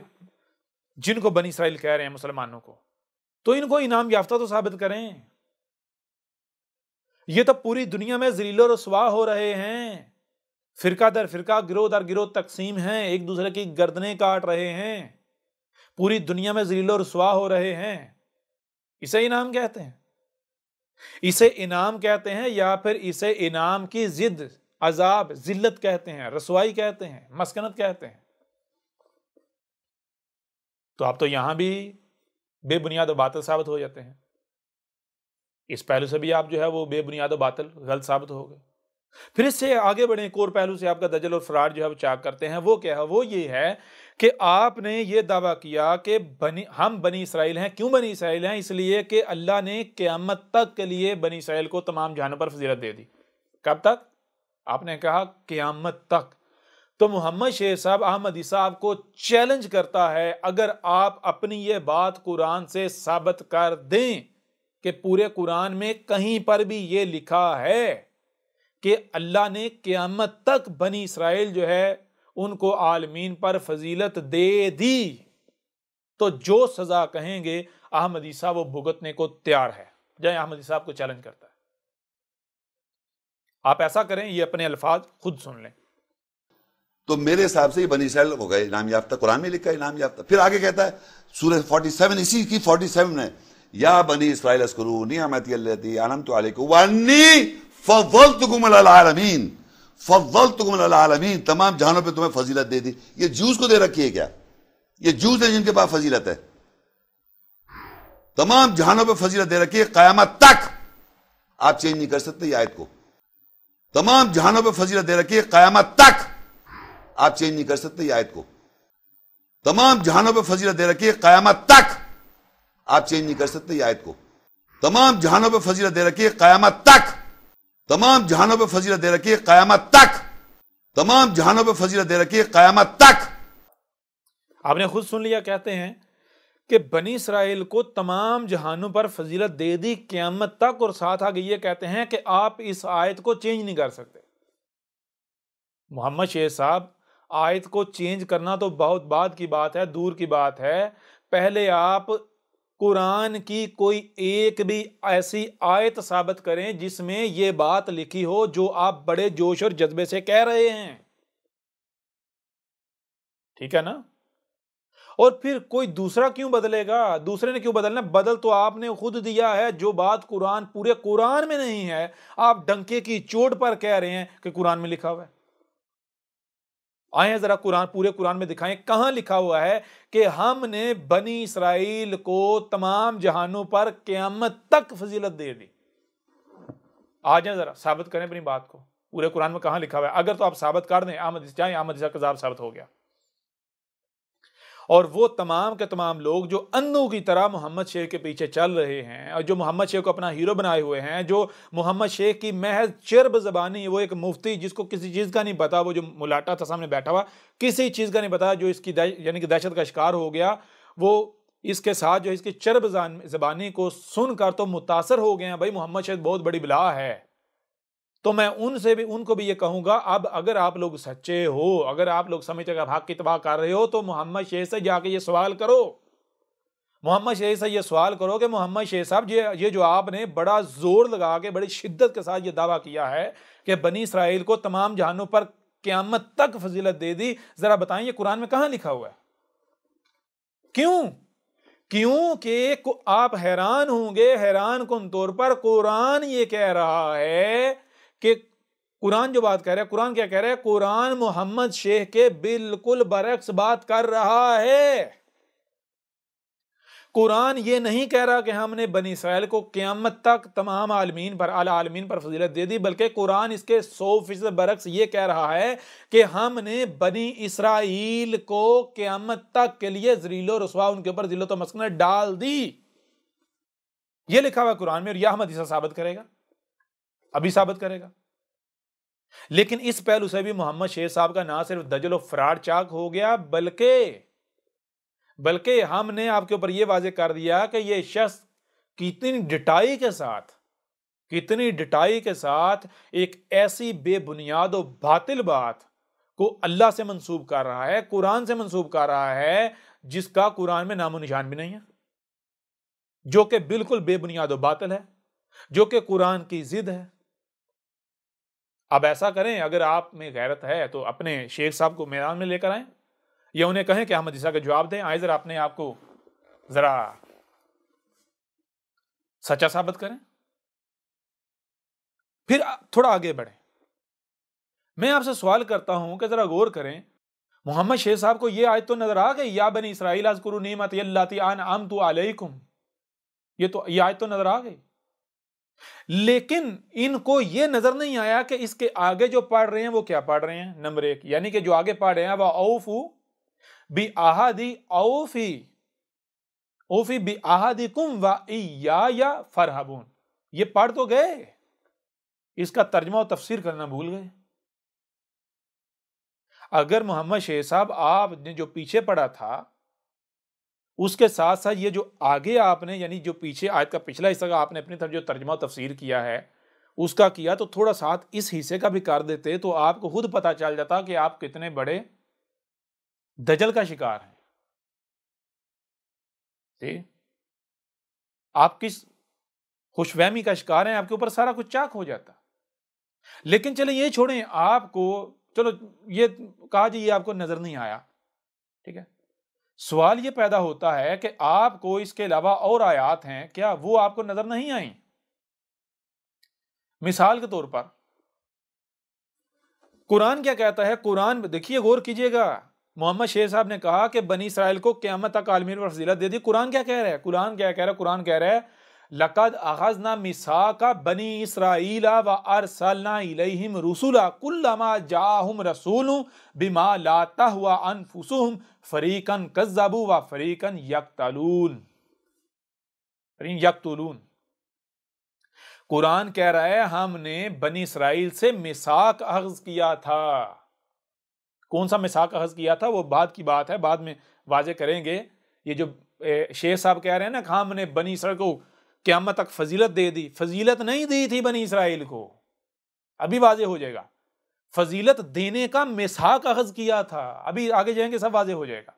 جن کو بنی اسرائیل کہہ رہے ہیں مسلمانوں کو تو ان کو انعام یافتہ تو ثابت کریں یہ تو پوری دنیا میں زلیل و رسوا ہو رہے ہیں فرقہ در فرقہ گروہ در گروہ تقسیم ہیں ایک دوسرے کی گردنیں کاٹ رہے ہیں پوری دنیا میں زلیل و رسوا ہو رہے ہیں اسے انعام کہتے ہیں اسے انعام کہتے ہیں یا پھر اسے انعام کی ضد عذاب ذلت کہتے ہیں رسوائی کہتے ہیں مسکنت کہتے ہیں تو آپ تو یہاں بھی بے بنیاد و باطل ثابت ہو جاتے ہیں اس پہلو سے بھی آپ جو ہے وہ بے بنیاد و باطل غلط ثابت ہو گئے پھر اس سے آگے ایک اور پہلو سے آپ کا دجل اور فرار جو ہے وہ چاک کرتے ہیں وہ کیا ہے وہ یہ ہے کہ آپ نے یہ دعویٰ کیا کہ بنی ہم بنی اسرائیل ہیں کیوں بنی اسرائیل ہیں اس لیے کہ اللہ نے قیامت تک کے لیے بنی اسرائیل کو تمام جہانوں پر فضیرت دے دی کب تک آپ نے کہا قیامت تک تو محمد شیخ صاحب احمد صاحب کو چیلنج کرتا ہے اگر آپ اپنی یہ بات قرآن سے ثابت کر دیں کہ پورے قرآن میں کہیں پر بھی یہ لکھا ہے کہ اللہ نے قیامت تک بنی اسرائیل جو ہے ان کو عالمین پر فضیلت دے دی تو جو سزا کہیں گے احمدی صاحب وہ بھگتنے کو تیار ہے جائیں احمدی صاحب کو چیلنج کرتا ہے آپ ایسا کریں یہ اپنے الفاظ خود سن لیں تو میرے حساب سے یہ بنی اسرائیل ہو گئے یافتہ قرآن میں لکھا یافتہ پھر آگے کہتا ہے سورہ 47 اسی کی 47 ہے یا بنی اسرائیل اسکرو وانی فضلتکم فضلتکم العالمین العالمین تمام جہانوں پہ تمہیں فضیلت دے دی یہ جوز کو دے رکھی ہے کیا یہ ہے جن کے پاس فضیلت ہے تمام جہانوں پہ فضیلت دے رکھی ہے قیامت تک آپ چینج نہیں کر سکتے یہ آیت کو تمام جہانوں پہ فضیلت دے رکھی ہے قیامت تک آپ چینج نہیں کر سکتے یہ آیت کو تمام جہانوں پہ فضیلت دے رکھی ہے قیامت تک آپ چینج نہیں کر سکتے آیت کو تمام جہانوں پہ فضیلت دے ہے قیامت تک تمام جہانوں پہ فضیلت دے رکھی قیامت تک تمام جہانوں پہ فضیلت دے رکھی قیامت تک آپ نے خود سن لیا کہتے ہیں کہ بنی اسرائیل کو تمام جہانوں پر فضیلت دے دی قیامت تک اور ساتھ آگے یہ کہتے ہیں کہ آپ اس آیت کو چینج نہیں کر سکتے محمد شیخ صاحب آیت کو چینج کرنا تو بہت بعد کی بات ہے دور کی بات ہے پہلے آپ قرآن کی کوئی ایک بھی ایسی آیت ثابت کریں جس میں یہ بات لکھی ہو جو آپ بڑے جوش اور جذبے سے کہہ رہے ہیں ٹھیک ہے نا اور پھر کوئی دوسرا کیوں بدلے گا دوسرے نے کیوں بدلنا بدل تو آپ نے خود دیا ہے جو بات قرآن پورے قرآن میں نہیں ہے آپ ڈنکے کی چوٹ پر کہہ رہے ہیں کہ قرآن میں لکھا ہوا ہے آئیں ذرا قرآن پورے قرآن میں دکھائیں کہاں لکھا ہوا ہے کہ ہم نے بنی اسرائیل کو تمام جہانوں پر قیامت تک فضیلت دے دی آ جائیں ذرا ثابت کریں اپنی بات کو پورے قرآن میں کہاں لکھا ہوا ہے اگر تو آپ ثابت کر دیں احمد جائیں احمد ذاب ثابت ہو گیا اور وہ تمام کے تمام لوگ جو انو کی طرح محمد شیخ کے پیچھے چل رہے ہیں اور جو محمد شیخ کو اپنا ہیرو بنائے ہوئے ہیں جو محمد شیخ کی محض چرب زبانی وہ ایک مفتی جس کو کسی چیز کا نہیں پتا وہ جو ملاٹا تھا سامنے بیٹھا ہوا کسی چیز کا نہیں پتا جو اس کی یعنی کہ دہشت کا شکار ہو گیا وہ اس کے ساتھ جو اس کی چرب زبانی کو سن کر تو متاثر ہو گئے ہیں بھائی محمد شیخ بہت بڑی بلا ہے تو میں ان سے بھی ان کو بھی یہ کہوں گا اب اگر آپ لوگ سچے ہو اگر آپ لوگ سمجھ کہ حق کی تباہ کر رہے ہو تو محمد شیخ سے جا کے یہ سوال کرو محمد شیخ سے یہ سوال کرو کہ محمد شیخ صاحب یہ جو آپ نے بڑا زور لگا کے بڑی شدت کے ساتھ یہ دعویٰ کیا ہے کہ بنی اسرائیل کو تمام جہانوں پر قیامت تک فضیلت دے دی ذرا بتائیں یہ قرآن میں کہاں لکھا ہوا ہے کیوں کیوں کہ آپ حیران ہوں گے حیران کن طور پر قرآن یہ کہہ رہا ہے کہ قرآن جو بات کہہ رہا ہے قرآن کیا کہہ رہا ہے قرآن محمد شیخ کے بالکل برعکس بات کر رہا ہے قرآن یہ نہیں کہہ رہا کہ ہم نے بنی اسرائیل کو قیامت تک تمام عالمین پر اعلیٰ عالمین پر فضیلت دے دی بلکہ قرآن اس کے سو فیصد برعکس یہ کہہ رہا ہے کہ ہم نے بنی اسرائیل کو قیامت تک کے لیے زریل و رسوا ان کے اوپر ذلت و مسکنت ڈال دی یہ لکھا ہوا قرآن میں اور یہ مدیثہ ثابت کرے گا ابھی ثابت کرے گا لیکن اس پہلو سے بھی محمد شیخ صاحب کا نہ صرف دجل و فراڈ چاک ہو گیا بلکہ بلکہ ہم نے آپ کے اوپر یہ واضح کر دیا کہ یہ شخص کتنی ڈٹائی کے ساتھ کتنی ڈٹائی کے ساتھ ایک ایسی بے بنیاد و باطل بات کو اللہ سے منسوب کر رہا ہے قرآن سے منسوب کر رہا ہے جس کا قرآن میں نام و نشان بھی نہیں ہے جو کہ بالکل بے بنیاد و باطل ہے جو کہ قرآن کی ضد ہے آپ ایسا کریں اگر آپ میں غیرت ہے تو اپنے شیخ صاحب کو میدان میں لے کر آئیں یا انہیں کہیں کہ احمد عیسیٰ کا جواب دیں آئے ذرا اپنے آپ کو ذرا سچا ثابت کریں پھر تھوڑا آگے بڑھیں میں آپ سے سوال کرتا ہوں کہ ذرا غور کریں محمد شیخ صاحب کو یہ آیت تو نظر آ گئی یا بنی اسرائیل اللہ یہ تو یہ آیت تو نظر آ گئی لیکن ان کو یہ نظر نہیں آیا کہ اس کے آگے جو پڑھ رہے ہیں وہ کیا پڑھ رہے ہیں نمبر ایک یعنی کہ جو آگے پڑھ رہے ہیں وہ اوفو be ah the اوفی B O کم و یا فرحبون یہ پڑھ تو گئے اس کا ترجمہ و تفسیر کرنا بھول گئے اگر محمد صاحب آپ نے جو پیچھے پڑھا تھا اس کے ساتھ ساتھ یہ جو آگے آپ نے یعنی جو پیچھے آیت کا پچھلا حصہ کا آپ نے اپنی طرف جو ترجمہ تفسیر کیا ہے اس کا کیا تو تھوڑا ساتھ اس حصے کا بھی کر دیتے تو آپ کو خود پتا چل جاتا کہ آپ کتنے بڑے دجل کا شکار ہیں آپ کس خوش وہمی کا شکار ہیں آپ کے اوپر سارا کچھ چاک ہو جاتا لیکن چلے یہ چھوڑیں آپ کو چلو یہ کہا جی یہ آپ کو نظر نہیں آیا ٹھیک ہے سوال یہ پیدا ہوتا ہے کہ آپ کو اس کے علاوہ اور آیات ہیں کیا وہ آپ کو نظر نہیں آئیں مثال کے طور پر قرآن کیا کہتا ہے قرآن دیکھیے غور کیجیے گا محمد شیر صاحب نے کہا کہ بنی اسرائیل کو قیامت تک عالمی پر فضیلت دے دی قرآن کیا کہہ رہا ہے قرآن کیا کہہ رہا ہے قرآن کہہ رہا ہے لقد اسرائیل و ارسلنا الیہم رسولا کلما جاہم رسول بما لا تہوا انفسہم فریقن و فریقن یکتالون تعلون قرآن کہہ رہا ہے ہم نے بنی اسرائیل سے مساق اخذ کیا تھا کون سا مساق اخذ کیا تھا وہ بعد کی بات ہے بعد میں واضح کریں گے یہ جو شیخ صاحب کہہ رہے ہیں نا کہ ہم نے بنی اسرائیل کو قیامت تک فضیلت دے دی فضیلت نہیں دی تھی بنی اسرائیل کو ابھی واضح ہو جائے گا فضیلت دینے کا مساق اخذ کیا تھا ابھی آگے جائیں گے سب واضح ہو جائے گا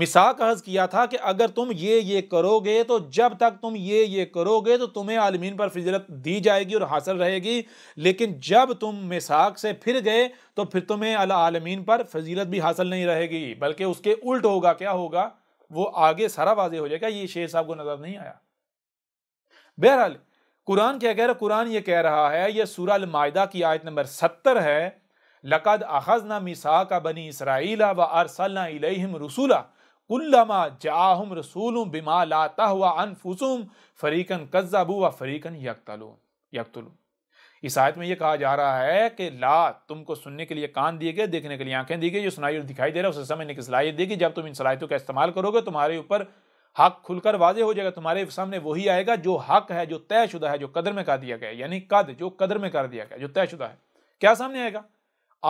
مساق اخذ کیا تھا کہ اگر تم یہ یہ کرو گے تو جب تک تم یہ یہ کرو گے تو تمہیں عالمین پر فضیلت دی جائے گی اور حاصل رہے گی لیکن جب تم مساق سے پھر گئے تو پھر تمہیں عالمین پر فضیلت بھی حاصل نہیں رہے گی بلکہ اس کے الٹ ہوگا کیا ہوگا وہ آگے سارا واضح ہو جائے گا یہ شیر صاحب کو نظر نہیں آیا بہرحال قرآن کیا کہہ رہا قرآن یہ کہہ رہا ہے یہ سورہ المائدہ کی آیت نمبر ستر ہے لقد اخذنا مساق بنی اسرائیل و ارسلنا الیہم رسولا کلما جاہم رسول بما لا تہوا انفسم فریقن کذبو و فریقن یقتلون یقتلون اس آیت میں یہ کہا جا رہا ہے کہ لا تم کو سننے کے لیے کان دیے گئے دیکھنے کے لیے آنکھیں دی گئے جو سنائی اور دکھائی دے رہا ہے اسے سمجھنے کی صلاحیت دے گی جب تم ان صلاحیتوں کا استعمال کرو گے تمہارے اوپر حق کھل کر واضح ہو جائے گا تمہارے سامنے وہی آئے گا جو حق ہے جو طے شدہ ہے جو قدر میں کر دیا گیا یعنی قد جو قدر میں کر دیا گیا جو طے شدہ ہے کیا سامنے آئے گا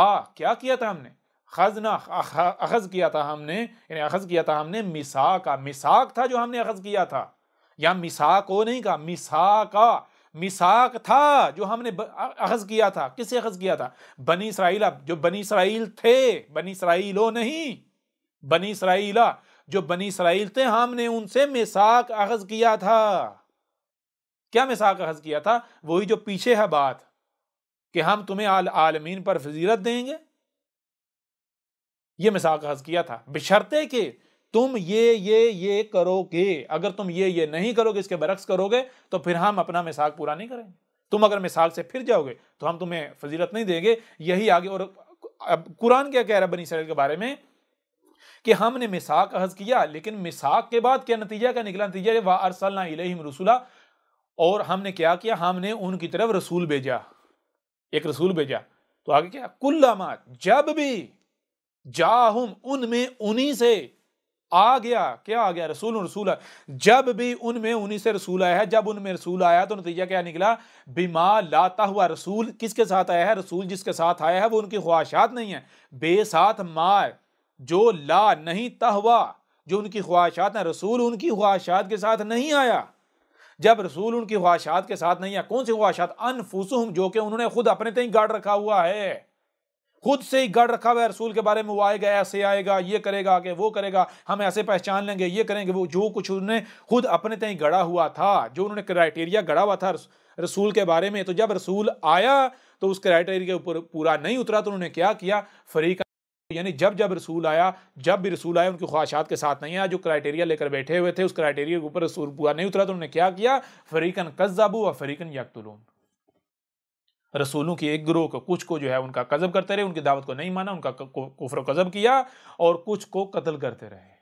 آ کیا کیا تھا ہم نے خزنا اخذ کیا تھا ہم نے یعنی اخذ کیا تھا ہم نے مساک کا مساک تھا جو ہم نے اخذ کیا تھا یا مساکو نہیں کہا مساقا مساک تھا جو ہم نے اخذ کیا تھا کس سے اخذ کیا تھا بنی اسرائیل جو بنی اسرائیل تھے بنی اسرائیلوں نہیں بنی اسرائیلہ جو بنی اسرائیل تھے ہم نے ان سے مساق اخذ کیا تھا کیا مساق اخذ کیا تھا وہی جو پیچھے ہے بات کہ ہم تمہیں عالمین پر فضیرت دیں گے یہ مساق اخذ کیا تھا بشرتے کہ تم یہ یہ یہ کرو گے اگر تم یہ یہ نہیں کرو گے اس کے برعکس کرو گے تو پھر ہم اپنا مساق پورا نہیں کریں گے تم اگر مثال سے پھر جاؤ گے تو ہم تمہیں فضیرت نہیں دیں گے یہی آگے اور قرآن کیا کہہ رہا ہے بنی اسرائیل کے بارے میں کہ ہم نے مساق حض کیا لیکن مساق کے بعد کیا نتیجہ کا نکلا نتیجہ واہ ار صلی اللہ اور ہم نے کیا کیا ہم نے ان کی طرف رسول بھیجا ایک رسول بھیجا تو آگے کیا کل جب بھی جاہم ان میں انہی سے آ گیا کیا آ گیا رسول رسول جب بھی ان میں انہی سے رسول آیا ہے جب ان میں رسول آیا تو نتیجہ کیا نکلا بیما لاتا ہوا رسول کس کے ساتھ آیا ہے رسول جس کے ساتھ آیا ہے وہ ان کی خواہشات نہیں ہیں بے ساتھ مار جو لا نہیں تہوا جو ان کی خواہشات رسول ان کی خواہشات کے ساتھ نہیں آیا جب رسول ان کی خواہشات کے ساتھ نہیں آیا کون سی خواہشات جو کہ انہوں نے خود اپنے گاڑ رکھا ہوا ہے خود سے ہی گڑھ رکھا ہوا رسول کے بارے میں وہ آئے گا ایسے آئے گا یہ کرے گا کہ وہ کرے گا ہم ایسے پہچان لیں گے یہ کریں گے وہ جو کچھ انہوں نے خود اپنے گڑا ہوا تھا جو انہوں نے کرائٹیریا گڑا ہوا تھا رسول کے بارے میں تو جب رسول آیا تو اس کرائٹیریا کے اوپر پورا نہیں اترا تو انہوں نے کیا کیا فریقہ یعنی جب جب رسول آیا جب بھی رسول آیا ان کی خواہشات کے ساتھ نہیں آیا جو کرائٹیریا لے کر بیٹھے ہوئے تھے اس کرائٹیریا کے اوپر رسول پورا نہیں اترا تو انہوں نے کیا کیا فریقن قذبو و فریقن یقتلون رسولوں کی ایک گروہ کو کچھ کو جو ہے ان کا قذب کرتے رہے ان کی دعوت کو نہیں مانا ان کا کفر و قذب کیا اور کچھ کو قتل کرتے رہے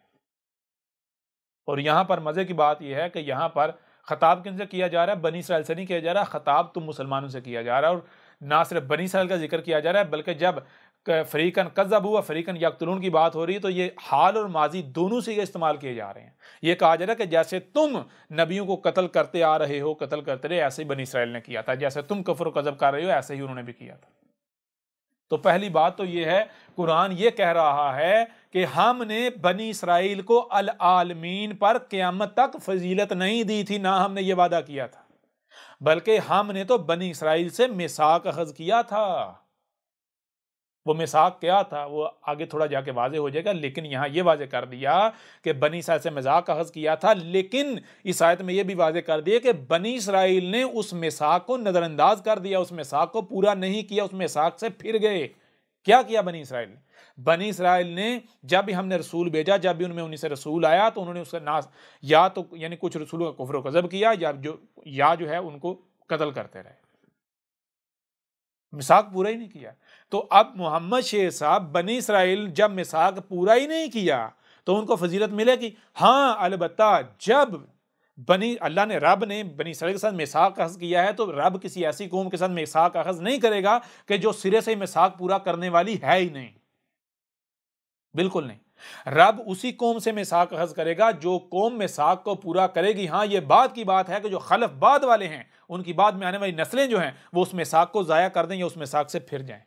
اور یہاں پر مزے کی بات یہ ہے کہ یہاں پر خطاب کن سے کیا جا رہا ہے بنی اسرائیل سے نہیں کیا جا رہا خطاب تم مسلمانوں سے کیا جا رہا ہے اور نہ صرف بنی اسرائیل کا ذکر کیا جا رہا ہے بلکہ جب کہ فریقن قذب ہوا فریقن یقتلون کی بات ہو رہی تو یہ حال اور ماضی دونوں سے یہ استعمال کیے جا رہے ہیں یہ کہا جائے کہ جیسے تم نبیوں کو قتل کرتے آ رہے ہو قتل کرتے رہے ایسے ہی بنی اسرائیل نے کیا تھا جیسے تم کفر و قذب کر رہے ہو ایسے ہی انہوں نے بھی کیا تھا تو پہلی بات تو یہ ہے قرآن یہ کہہ رہا ہے کہ ہم نے بنی اسرائیل کو العالمین پر قیامت تک فضیلت نہیں دی تھی نہ ہم نے یہ وعدہ کیا تھا بلکہ ہم نے تو بنی اسرائیل سے مساق اخذ کیا تھا وہ مساق کیا تھا وہ آگے تھوڑا جا کے واضح ہو جائے گا لیکن یہاں یہ واضح کر دیا کہ بنی اسرائیل سے مزاق اخذ کیا تھا لیکن اس آیت میں یہ بھی واضح کر دیا کہ بنی اسرائیل نے اس مساق کو نظر انداز کر دیا اس مساق کو پورا نہیں کیا اس مساق سے پھر گئے کیا کیا بنی اسرائیل نے بنی اسرائیل نے جب بھی ہم نے رسول بھیجا جب بھی ان میں انہیں سے رسول آیا تو انہوں نے اس کا ناس یا تو یعنی کچھ رسولوں کا کفر و قذب کیا یا جو یا جو ہے ان کو قتل کرتے رہے مساق پورا ہی نہیں کیا تو اب محمد شیخ صاحب بنی اسرائیل جب مساق پورا ہی نہیں کیا تو ان کو فضیلت ملے گی ہاں البتہ جب بنی اللہ نے رب نے بنی اسرائیل کے ساتھ مساق اخذ کیا ہے تو رب کسی ایسی قوم کے ساتھ مساق اخذ نہیں کرے گا کہ جو سرے سے مساق پورا کرنے والی ہے ہی نہیں بالکل نہیں رب اسی قوم سے مساق اخذ کرے گا جو قوم مساق کو پورا کرے گی ہاں یہ بات کی بات ہے کہ جو خلف بعد والے ہیں ان کی بعد میں آنے والی نسلیں جو ہیں وہ اس مساق کو ضائع کر دیں یا اس مساق سے پھر جائیں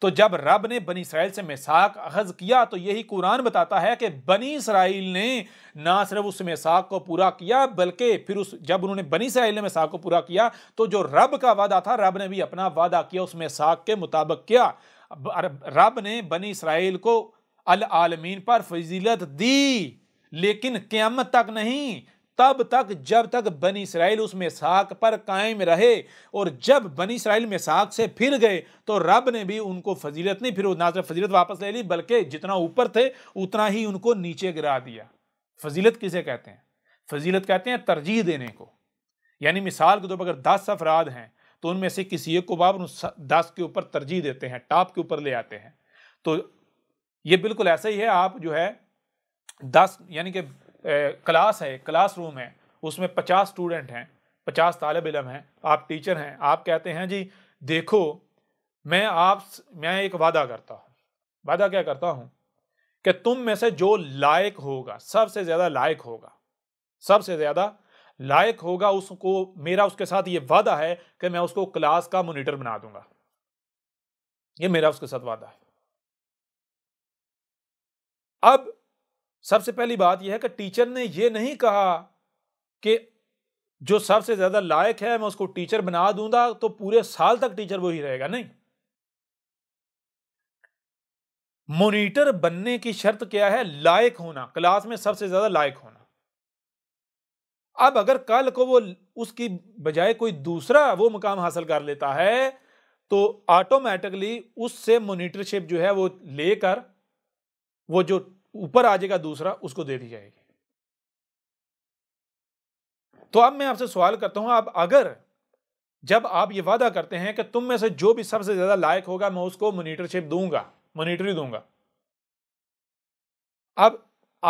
تو جب رب نے بنی اسرائیل سے میساک اخذ کیا تو یہی قرآن بتاتا ہے کہ بنی اسرائیل نے نہ صرف اس میساک کو پورا کیا بلکہ پھر اس جب انہوں نے بنی اسرائیل نے میساق کو پورا کیا تو جو رب کا وعدہ تھا رب نے بھی اپنا وعدہ کیا اس میساک کے مطابق کیا رب نے بنی اسرائیل کو العالمین پر فضیلت دی لیکن قیامت تک نہیں تب تک جب تک بنی اسرائیل اس مساق پر قائم رہے اور جب بنی اسرائیل مساق سے پھر گئے تو رب نے بھی ان کو فضیلت نہیں پھر ناظر فضیلت واپس لے لی بلکہ جتنا اوپر تھے اتنا ہی ان کو نیچے گرا دیا فضیلت کسے کہتے ہیں فضیلت کہتے ہیں ترجیح دینے کو یعنی مثال کے طور پر اگر دس افراد ہیں تو ان میں سے کسی ایک کو باپ دس کے اوپر ترجیح دیتے ہیں ٹاپ کے اوپر لے آتے ہیں تو یہ بالکل ایسا ہی ہے آپ جو ہے دس یعنی کہ کلاس ہے کلاس روم ہے اس میں پچاس اسٹوڈنٹ ہیں پچاس طالب علم ہیں آپ ٹیچر ہیں آپ کہتے ہیں جی دیکھو میں آپ میں ایک وعدہ کرتا ہوں وعدہ کیا کرتا ہوں کہ تم میں سے جو لائق ہوگا سب سے زیادہ لائق ہوگا سب سے زیادہ لائق ہوگا اس کو میرا اس کے ساتھ یہ وعدہ ہے کہ میں اس کو کلاس کا مونیٹر بنا دوں گا یہ میرا اس کے ساتھ وعدہ ہے اب سب سے پہلی بات یہ ہے کہ ٹیچر نے یہ نہیں کہا کہ جو سب سے زیادہ لائق ہے میں اس کو ٹیچر بنا دوں گا تو پورے سال تک ٹیچر وہی رہے گا نہیں مونیٹر بننے کی شرط کیا ہے لائق ہونا کلاس میں سب سے زیادہ لائق ہونا اب اگر کل کو وہ اس کی بجائے کوئی دوسرا وہ مقام حاصل کر لیتا ہے تو آٹومیٹکلی اس سے مونیٹرشپ جو ہے وہ لے کر وہ جو اوپر آ جائے گا دوسرا اس کو دے دی جائے گی تو اب میں آپ سے سوال کرتا ہوں اب اگر جب آپ یہ وعدہ کرتے ہیں کہ تم میں سے جو بھی سب سے زیادہ لائق ہوگا میں اس کو مونیٹرشپ دوں گا مونیٹری دوں گا اب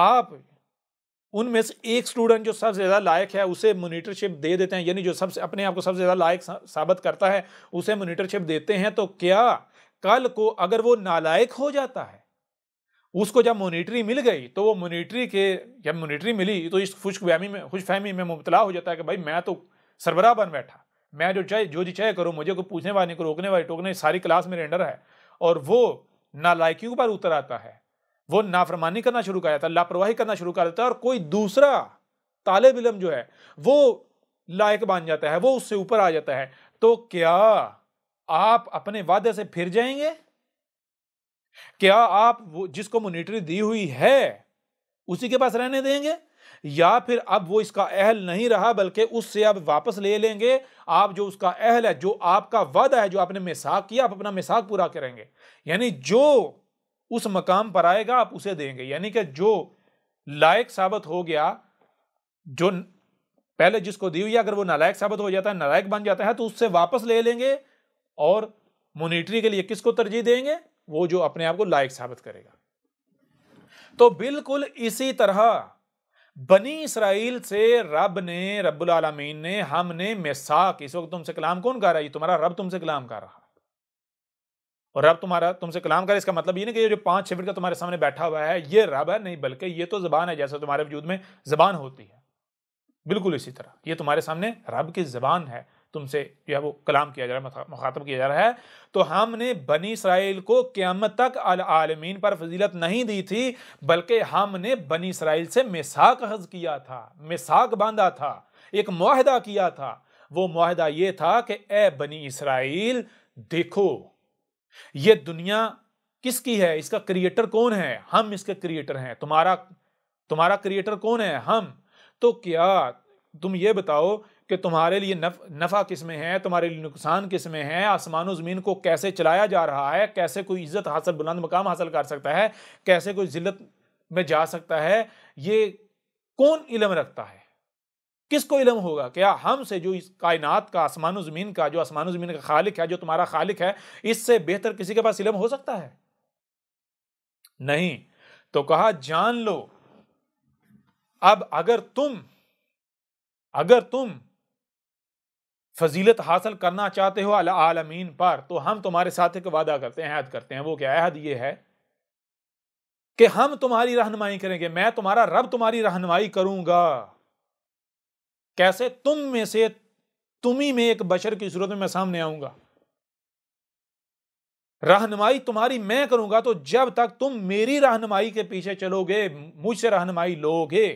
آپ ان میں سے ایک اسٹوڈنٹ جو سب سے زیادہ لائق ہے اسے مونیٹرشپ شپ دے دیتے ہیں یعنی جو سب سے اپنے آپ کو سب سے زیادہ لائق ثابت کرتا ہے اسے مونیٹرشپ شپ دیتے ہیں تو کیا کل کو اگر وہ نالائق ہو جاتا ہے اس کو جب مونیٹری مل گئی تو وہ مونیٹری کے جب مونیٹری ملی تو اس خوش فہمی میں خوش فہمی میں مبتلا ہو جاتا ہے کہ بھائی میں تو سربراہ بن بیٹھا میں جو چاہے جو جی چاہے کروں مجھے کوئی پوچھنے والے کو روکنے والی ٹوکنے ساری کلاس میرے انڈر ہے اور وہ نالائکیوں پر اتر آتا ہے وہ نافرمانی کرنا شروع کر دیتا ہے لاپرواہی کرنا شروع کر دیتا ہے اور کوئی دوسرا طالب علم جو ہے وہ لائق بن جاتا ہے وہ اس سے اوپر آ جاتا ہے تو کیا آپ اپنے وعدے سے پھر جائیں گے کیا آپ جس کو مونیٹری دی ہوئی ہے اسی کے پاس رہنے دیں گے یا پھر اب وہ اس کا اہل نہیں رہا بلکہ اس سے اب واپس لے لیں گے آپ جو اس کا اہل ہے جو آپ کا وعدہ ہے جو آپ نے مساق کیا آپ اپنا مساق پورا کریں گے یعنی جو اس مقام پر آئے گا آپ اسے دیں گے یعنی کہ جو لائق ثابت ہو گیا جو پہلے جس کو دی ہوئی اگر وہ نالائک ثابت ہو جاتا ہے نالائق بن جاتا ہے تو اس سے واپس لے لیں گے اور مونیٹری کے لیے کس کو ترجیح دیں گے وہ جو اپنے آپ کو لائق ثابت کرے گا تو بالکل اسی طرح بنی اسرائیل سے رب نے رب العالمین نے نے ہم اس وقت تم سے کلام کون کر رہا ہے تمہارا رب تم سے کلام کر رہا اور رب تمہارا تم سے کلام کر اس کا مطلب یہ نہیں کہ یہ جو پانچ چھ کا تمہارے سامنے بیٹھا ہوا ہے یہ رب ہے نہیں بلکہ یہ تو زبان ہے جیسے تمہارے وجود میں زبان ہوتی ہے بالکل اسی طرح یہ تمہارے سامنے رب کی زبان ہے تم سے جو ہے وہ کلام کیا جا رہا ہے مخاطب کیا جا رہا ہے تو ہم نے بنی اسرائیل کو قیامت تک العالمین پر فضیلت نہیں دی تھی بلکہ ہم نے بنی اسرائیل سے مساق حض کیا تھا مساق باندھا تھا ایک معاہدہ کیا تھا وہ معاہدہ یہ تھا کہ اے بنی اسرائیل دیکھو یہ دنیا کس کی ہے اس کا کریٹر کون ہے ہم اس کے کریٹر ہیں تمہارا تمہارا کریٹر کون ہے ہم تو کیا تم یہ بتاؤ کہ تمہارے لیے نف نفع کس میں ہے تمہارے لیے نقصان کس میں ہے آسمان و زمین کو کیسے چلایا جا رہا ہے کیسے کوئی عزت حاصل بلند مقام حاصل کر سکتا ہے کیسے کوئی ذلت میں جا سکتا ہے یہ کون علم رکھتا ہے کس کو علم ہوگا کیا ہم سے جو اس کائنات کا آسمان و زمین کا جو آسمان و زمین کا خالق ہے جو تمہارا خالق ہے اس سے بہتر کسی کے پاس علم ہو سکتا ہے نہیں تو کہا جان لو اب اگر تم اگر تم فضیلت حاصل کرنا چاہتے ہو عالمین پر تو ہم تمہارے ساتھ ایک وعدہ کرتے ہیں عہد کرتے ہیں وہ کیا عہد یہ ہے کہ ہم تمہاری رہنمائی کریں گے میں تمہارا رب تمہاری رہنمائی کروں گا کیسے تم میں سے تم ہی میں ایک بشر کی صورت میں میں سامنے آؤں گا رہنمائی تمہاری میں کروں گا تو جب تک تم میری رہنمائی کے پیچھے چلو گے مجھ سے رہنمائی لو گے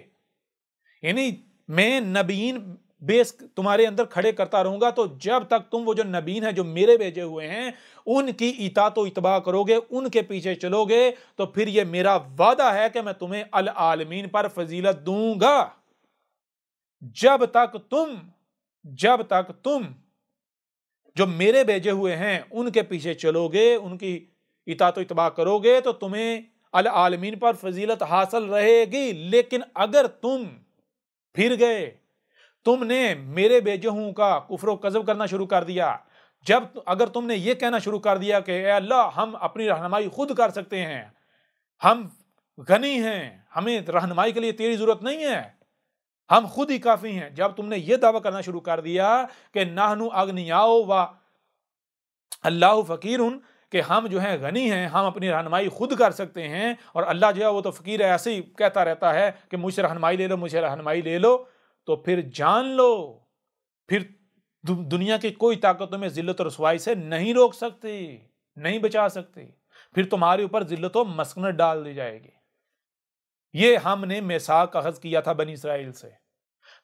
یعنی میں نبیین بیس تمہارے اندر کھڑے کرتا رہوں گا تو جب تک تم وہ جو نبین ہیں جو میرے بیجے ہوئے ہیں ان کی اطاعت و اتباع کرو گے ان کے پیچھے چلو گے تو پھر یہ میرا وعدہ ہے کہ میں تمہیں العالمین پر فضیلت دوں گا جب تک تم جب تک تم جو میرے بیجے ہوئے ہیں ان کے پیچھے چلو گے ان کی اطاعت و اتباع کرو گے تو تمہیں العالمین پر فضیلت حاصل رہے گی لیکن اگر تم پھر گئے تم نے میرے بے جہوں کا کفر و قذب کرنا شروع کر دیا جب اگر تم نے یہ کہنا شروع کر دیا کہ اے اللہ ہم اپنی رہنمائی خود کر سکتے ہیں ہم غنی ہیں ہمیں رہنمائی کے لیے تیری ضرورت نہیں ہے ہم خود ہی کافی ہیں جب تم نے یہ دعویٰ کرنا شروع کر دیا کہ نہنو اگنیاؤ و اللہ فقیر ہن کہ ہم جو ہیں غنی ہیں ہم اپنی رہنمائی خود کر سکتے ہیں اور اللہ جو ہے وہ تو فقیر ایسے ہی کہتا رہتا ہے کہ مجھ سے رہنمائی لے لو مجھ سے رہنمائی لے لو تو پھر جان لو پھر دنیا کی کوئی طاقتوں میں ذلت و رسوائی سے نہیں روک سکتی نہیں بچا سکتی پھر تمہارے اوپر ذلت و مسکنت ڈال دی جائے گی یہ ہم نے میساک اخذ کیا تھا بنی اسرائیل سے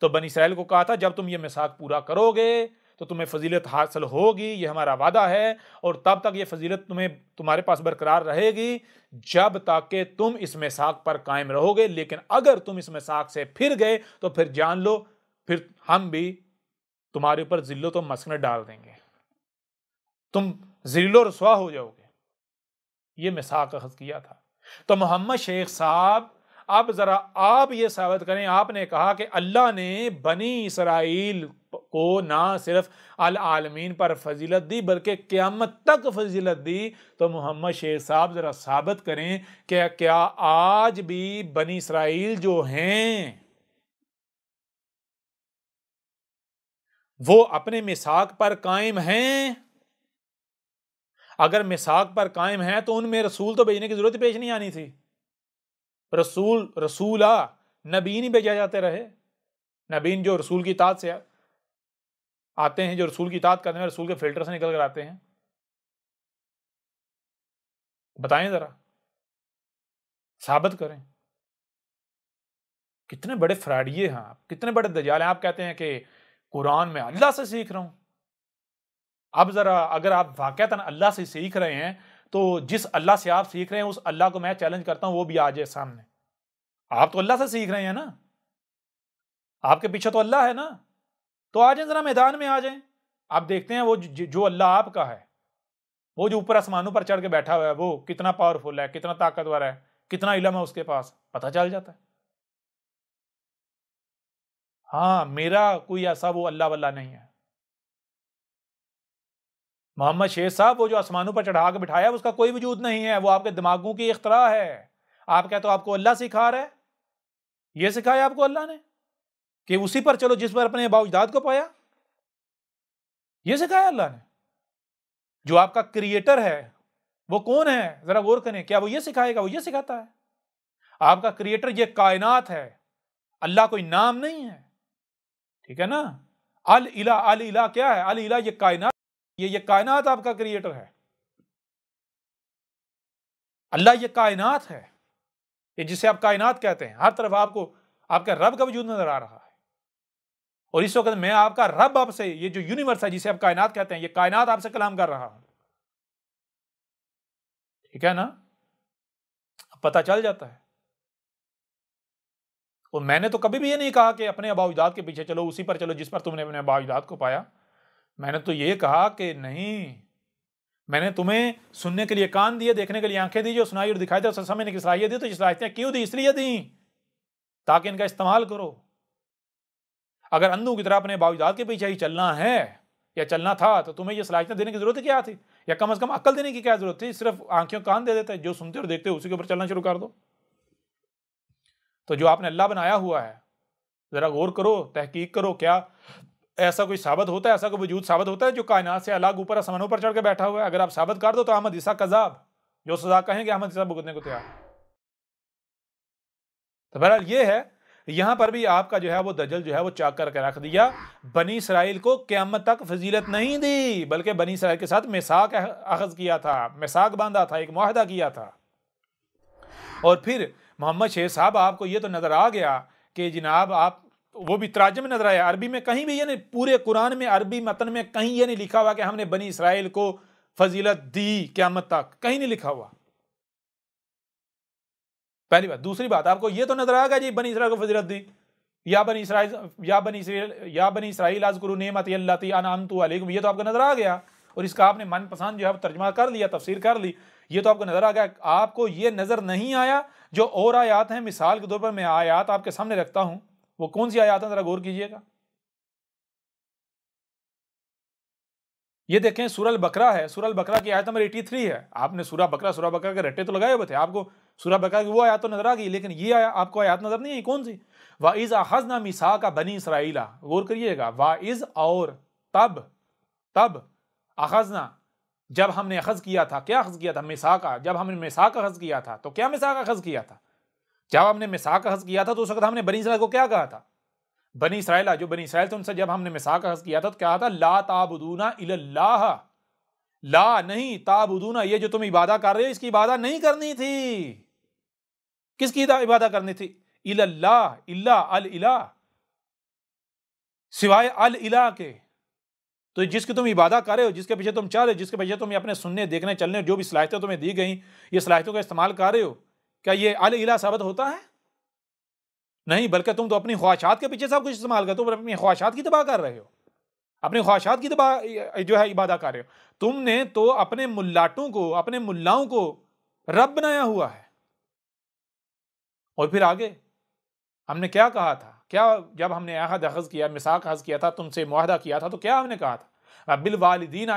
تو بنی اسرائیل کو کہا تھا جب تم یہ میساک پورا کرو گے تو تمہیں فضیلت حاصل ہوگی یہ ہمارا وعدہ ہے اور تب تک یہ فضیلت تمہیں تمہارے پاس برقرار رہے گی جب تک کہ تم اس مساق پر قائم رہو گے لیکن اگر تم اس مساق سے پھر گئے تو پھر جان لو پھر ہم بھی تمہارے اوپر ذلت و مسن ڈال دیں گے تم و رسوا ہو جاؤ گے یہ مساق اخذ کیا تھا تو محمد شیخ صاحب اب ذرا آپ یہ ثابت کریں آپ نے کہا کہ اللہ نے بنی اسرائیل کو نہ صرف العالمین پر فضیلت دی بلکہ قیامت تک فضیلت دی تو محمد شیخ صاحب ذرا ثابت کریں کہ کیا آج بھی بنی اسرائیل جو ہیں وہ اپنے مساق پر قائم ہیں اگر مساق پر قائم ہیں تو ان میں رسول تو بھیجنے کی ضرورت پیش نہیں آنی تھی رسول رسولہ نبی بھیجا جاتے رہے نبین جو رسول کی اطاعت سے آتے ہیں جو رسول کی اطاعت کرنے میں رسول کے فلٹر سے نکل کر آتے ہیں بتائیں ذرا ثابت کریں کتنے بڑے فراڈیے ہیں آپ کتنے بڑے دجال ہیں آپ کہتے ہیں کہ قرآن میں اللہ سے سیکھ رہا ہوں اب ذرا اگر آپ واقعتا اللہ سے سیکھ رہے ہیں تو جس اللہ سے آپ سیکھ رہے ہیں اس اللہ کو میں چیلنج کرتا ہوں وہ بھی آ جائے سامنے آپ تو اللہ سے سیکھ رہے ہیں نا آپ کے پیچھے تو اللہ ہے نا تو آ جائیں ذرا میدان میں آ جائیں آپ دیکھتے ہیں وہ جو اللہ آپ کا ہے وہ جو اوپر آسمانوں پر چڑھ کے بیٹھا ہوا ہے وہ کتنا پاورفل ہے کتنا طاقتور ہے کتنا علم ہے اس کے پاس پتہ چل جاتا ہے ہاں میرا کوئی ایسا وہ اللہ واللہ نہیں ہے محمد شیخ صاحب وہ جو آسمانوں پر چڑھا کے بٹھایا اس کا کوئی وجود نہیں ہے وہ آپ کے دماغوں کی اختراع ہے آپ کیا تو آپ کو اللہ سکھا رہے یہ سکھایا آپ کو اللہ نے کہ اسی پر چلو جس پر اپنے اجداد کو پایا یہ سکھایا اللہ نے جو آپ کا کریٹر ہے وہ کون ہے ذرا غور کریں کیا وہ یہ سکھائے گا وہ یہ سکھاتا ہے آپ کا کریٹر یہ کائنات ہے اللہ کوئی نام نہیں ہے ٹھیک ہے نا اللہ اللہ کیا ہے اللہ یہ کائنات یہ یہ کائنات آپ کا کریٹر ہے اللہ یہ کائنات ہے یہ جسے آپ کائنات کہتے ہیں ہر طرف آپ کو آپ کا رب کا وجود نظر آ رہا اور اس وقت میں آپ کا رب آپ سے یہ جو یونیورس ہے جسے آپ کائنات کہتے ہیں یہ کائنات آپ سے کلام کر رہا ٹھیک ہے نا پتہ چل جاتا ہے اور میں نے تو کبھی بھی یہ نہیں کہا کہ اپنے آبا اجداد کے پیچھے چلو اسی پر چلو جس پر تم نے اپنے اباؤ اجداد کو پایا میں نے تو یہ کہا کہ نہیں میں نے تمہیں سننے کے لیے کان دیے دیکھنے کے لیے آنکھیں دی جو سنائی اور دکھائی دے اور سمجھنے کی صلاحیت دی تو یہ صلاحیتیں کیوں دی اس لیے دیں تاکہ ان کا استعمال کرو اگر اندھوں کی طرح اپنے باوجاد کے پیچھے ہی چلنا ہے یا چلنا تھا تو تمہیں یہ صلاحیتیں دینے کی ضرورت کیا تھی یا کم از کم عقل دینے کی کیا ضرورت تھی صرف آنکھیں کان دے دیتے جو سنتے اور دیکھتے اسی کے اوپر چلنا شروع کر دو تو جو آپ نے اللہ بنایا ہوا ہے ذرا غور کرو تحقیق کرو کیا ایسا کوئی ثابت ہوتا ہے ایسا کوئی وجود ثابت ہوتا ہے جو کائنات سے الگ اوپر آسمانوں پر چڑھ کے بیٹھا ہوا ہے اگر آپ ثابت کر دو تو احمد عیسیٰ کذاب جو سزا کہیں گے احمد عیسیٰ بھگتنے کو تیار تو بہرحال یہ ہے یہاں پر بھی آپ کا جو ہے وہ دجل جو ہے وہ چاک کر کے رکھ دیا بنی اسرائیل کو قیامت تک فضیلت نہیں دی بلکہ بنی اسرائیل کے ساتھ میساک اخذ کیا تھا میساک باندھا تھا ایک معاہدہ کیا تھا اور پھر محمد شیخ صاحب آپ کو یہ تو نظر آ گیا کہ جناب آپ وہ بھی تراجم میں نظر آیا عربی میں کہیں بھی یہ یعنی نہیں پورے قرآن میں عربی متن میں کہیں یہ نہیں لکھا ہوا کہ ہم نے بنی اسرائیل کو فضیلت دی قیامت تک کہیں نہیں لکھا ہوا پہلی بات دوسری بات آپ کو یہ تو نظر آگا جی بنی اسرائیل کو فضیلت دی یا بنی اسرائیل یا بنی اسرائیل یا بنی اسرائیل ازغل و اللہ تی عنامت یہ تو آپ کو نظر آ گیا اور اس کا آپ نے من پسند جو ہے ترجمہ کر لیا تفسیر کر لی یہ تو آپ کو نظر آ گیا آپ کو یہ نظر نہیں آیا جو اور آیات ہیں مثال کے طور پر میں آیات آپ کے سامنے رکھتا ہوں وہ کون سی آیات ہیں ذرا غور کیجیے گا یہ دیکھیں سورہ البکرا ہے سورہ البکرا کی آیت نمبر ایٹی تھری ہے آپ نے سورہ بکرا سورہ بکرا کے رٹے تو لگائے ہوئے تھے آپ کو سورہ بکرا کی وہ آیات تو نظر آ گئی لیکن یہ آپ کو آیات نظر نہیں آئی کون سی واعض از احزنہ مسا کا بنی سرائیلا غور کریے گا واعض اور تب تب اخزنا جب ہم نے اخذ کیا تھا کیا اخذ کیا تھا مساح کا جب ہم نے مسا کا کیا تھا تو کیا مسا کا کیا تھا جب ہم نے مسا کا کیا تھا تو اس وقت ہم نے بنی اسرائیل کو کیا کہا تھا بنی اسرائیل جو بنی اسرائیل تھے ان سے جب ہم نے مساق حض کیا تھا تو کیا تھا لا تابدونا اللہ لا نہیں تابدونا یہ جو تم عبادہ کر رہے ہو اس کی عبادہ نہیں کرنی تھی کس کی عبادہ کرنی تھی اللہ اللہ اللہ سوائے اللہ کے تو جس کی تم عبادہ کر رہے ہو جس کے پیچھے تم چل رہے ہو جس کے پیچھے تم اپنے سننے دیکھنے چلنے جو بھی صلاحیتیں تمہیں دی گئیں یہ صلاحیتوں کا استعمال کر رہے ہو کیا یہ اللہ ثابت ہوتا ہے نہیں بلکہ تم تو اپنی خواہشات کے پیچھے سب کچھ استعمال کرتے تم اپنی خواہشات کی تباہ کر رہے ہو اپنی خواہشات کی تباہ جو ہے عبادہ کر رہے ہو تم نے تو اپنے ملاٹوں کو اپنے ملاؤں کو رب بنایا ہوا ہے اور پھر آگے ہم نے کیا کہا تھا کیا جب ہم نے احد کیا مساق حض کیا تھا تم سے معاہدہ کیا تھا تو کیا ہم نے کہا تھا بل والدین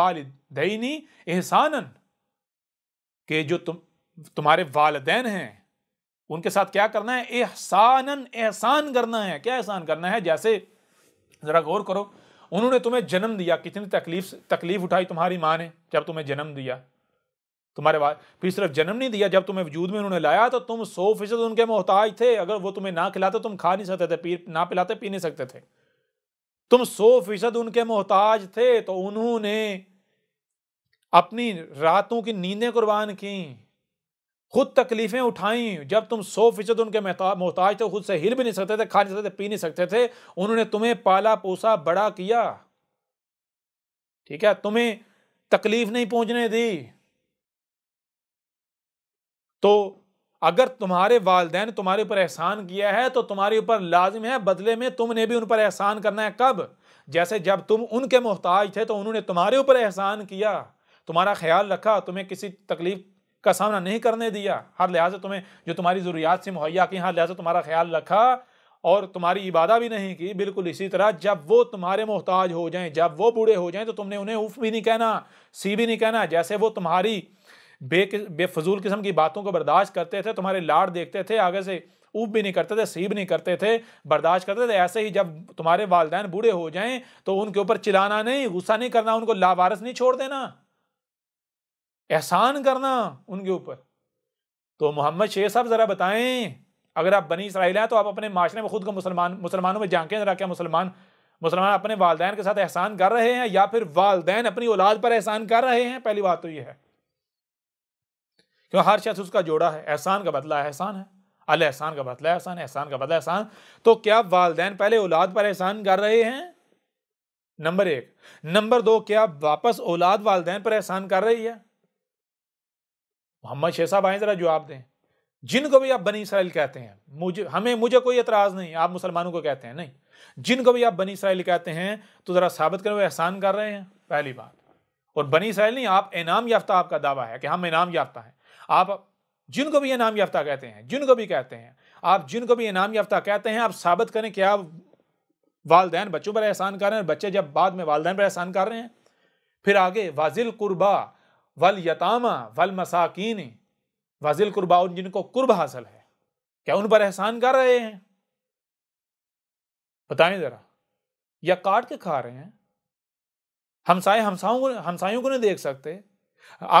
والدینی احسان کہ جو تم تمہارے والدین ہیں ان کے ساتھ کیا کرنا ہے احسان احسان کرنا ہے کیا احسان کرنا ہے جیسے ذرا غور کرو انہوں نے تمہیں جنم دیا کتنی تکلیف تکلیف اٹھائی تمہاری ماں نے جب تمہیں جنم دیا تمہارے بات پھر صرف جنم نہیں دیا جب تمہیں وجود میں انہوں نے لایا تو تم سو فیصد ان کے محتاج تھے اگر وہ تمہیں نہ کھلاتے تم کھا نہیں سکتے تھے نہ پلاتے پی نہیں سکتے تھے تم سو فیصد ان کے محتاج تھے تو انہوں نے اپنی راتوں کی نیندیں قربان کیں خود تکلیفیں اٹھائیں جب تم سو فیصد ان کے محتاج تھے خود سے ہل بھی نہیں سکتے تھے کھا نہیں سکتے تھے پی نہیں سکتے تھے انہوں نے تمہیں پالا پوسا بڑا کیا ٹھیک ہے تمہیں تکلیف نہیں پہنچنے دی تو اگر تمہارے والدین تمہارے اوپر احسان کیا ہے تو تمہارے اوپر لازم ہے بدلے میں تم نے بھی ان پر احسان کرنا ہے کب جیسے جب تم ان کے محتاج تھے تو انہوں نے تمہارے اوپر احسان کیا تمہارا خیال رکھا تمہیں کسی تکلیف کا سامنا نہیں کرنے دیا ہر لحاظ تمہیں جو تمہاری ضروریات سے مہیا کی ہر لحاظ تمہارا خیال رکھا اور تمہاری عبادہ بھی نہیں کی بالکل اسی طرح جب وہ تمہارے محتاج ہو جائیں جب وہ بوڑھے ہو جائیں تو تم نے انہیں اوف بھی نہیں کہنا سی بھی نہیں کہنا جیسے وہ تمہاری بے بے فضول قسم کی باتوں کو برداشت کرتے تھے تمہارے لاڑ دیکھتے تھے آگے سے اوپ بھی نہیں کرتے تھے سیب نہیں کرتے تھے برداشت کرتے تھے ایسے ہی جب تمہارے والدین بوڑھے ہو جائیں تو ان کے اوپر چلانا نہیں غصہ نہیں کرنا ان کو لاوارس نہیں چھوڑ دینا احسان کرنا ان کے اوپر تو محمد شیخ صاحب ذرا بتائیں اگر آپ بنی اسرائیل ہیں تو آپ اپنے معاشرے میں خود کو مسلمان مسلمانوں میں جانکیں ذرا کیا مسلمان مسلمان اپنے والدین کے ساتھ احسان کر رہے ہیں یا پھر والدین اپنی اولاد پر احسان کر رہے ہیں پہلی بات تو یہ ہے ہر شخص اس کا جوڑا ہے احسان کا بدلہ احسان ہے الحسان کا بدلہ احسان احسان کا بدلہ احسان تو کیا والدین پہلے اولاد پر احسان کر رہے ہیں نمبر ایک نمبر دو کیا واپس اولاد والدین پر احسان کر رہی ہے محمد شیخ صاحب آئیں ذرا جواب دیں جن کو بھی آپ بنی اسرائیل کہتے ہیں مجھے ہمیں مجھے کوئی اعتراض نہیں آپ مسلمانوں کو کہتے ہیں نہیں جن کو بھی آپ بنی اسرائیل کہتے ہیں تو ذرا ثابت کریں وہ احسان کر رہے ہیں پہلی بات اور بنی اسرائیل نہیں آپ انعام یافتہ آپ کا دعویٰ ہے کہ ہم انعام یافتہ ہیں آپ جن کو بھی انعام یافتہ کہتے ہیں جن کو بھی کہتے ہیں آپ جن کو بھی انعام یافتہ کہتے ہیں آپ ثابت کریں کہ آپ والدین بچوں پر احسان کر رہے ہیں اور بچے جب بعد میں والدین پر احسان کر رہے ہیں پھر آگے وازل قربا ول یتامہ ول مساکین وزل قربا ان جن کو قرب حاصل ہے کیا ان پر احسان کر رہے ہیں بتائیں ذرا یا کاٹ کے کھا رہے ہیں ہمسائے ہمسایوں کو نہیں دیکھ سکتے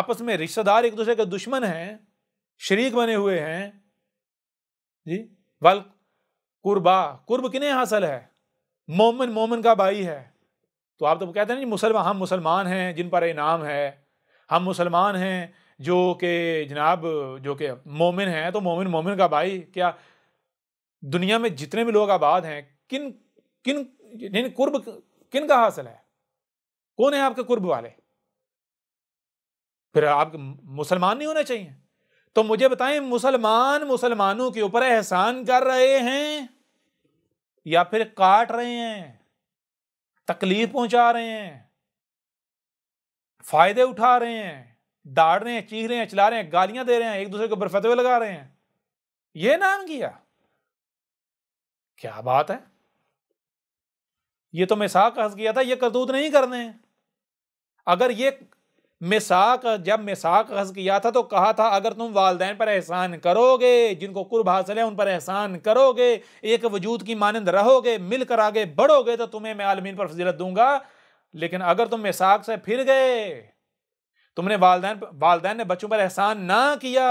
آپس میں رشتہ دار ایک دوسرے کے دشمن ہیں شریک بنے ہوئے ہیں جی ول قربا قرب کنہیں حاصل ہے مومن مومن کا بھائی ہے تو آپ تو کہتے ہیں جی مسلمان ہم مسلمان ہیں جن پر انعام ہے ہم مسلمان ہیں جو کہ جناب جو کہ مومن ہیں تو مومن مومن کا بھائی کیا دنیا میں جتنے بھی لوگ آباد ہیں کن کن یعنی قرب کن کا حاصل ہے کون ہے آپ کے قرب والے پھر آپ مسلمان نہیں ہونے چاہیے تو مجھے بتائیں مسلمان مسلمانوں کے اوپر احسان کر رہے ہیں یا پھر کاٹ رہے ہیں تکلیف پہنچا رہے ہیں فائدے اٹھا رہے ہیں داڑ رہے ہیں چیخ رہے ہیں چلا رہے ہیں گالیاں دے رہے ہیں ایک دوسرے کے برفتوے لگا رہے ہیں یہ نام کیا کیا بات ہے یہ تو مساق سا کیا تھا یہ کرتوت نہیں کرنے اگر یہ مساق جب مساق حض کیا تھا تو کہا تھا اگر تم والدین پر احسان کرو گے جن کو قرب حاصل ہے ان پر احسان کرو گے ایک وجود کی مانند رہو گے مل کر آگے بڑھو گے تو تمہیں میں عالمین پر فضیلت دوں گا لیکن اگر تم مساق سے پھر گئے تم نے والدین والدین نے بچوں پر احسان نہ کیا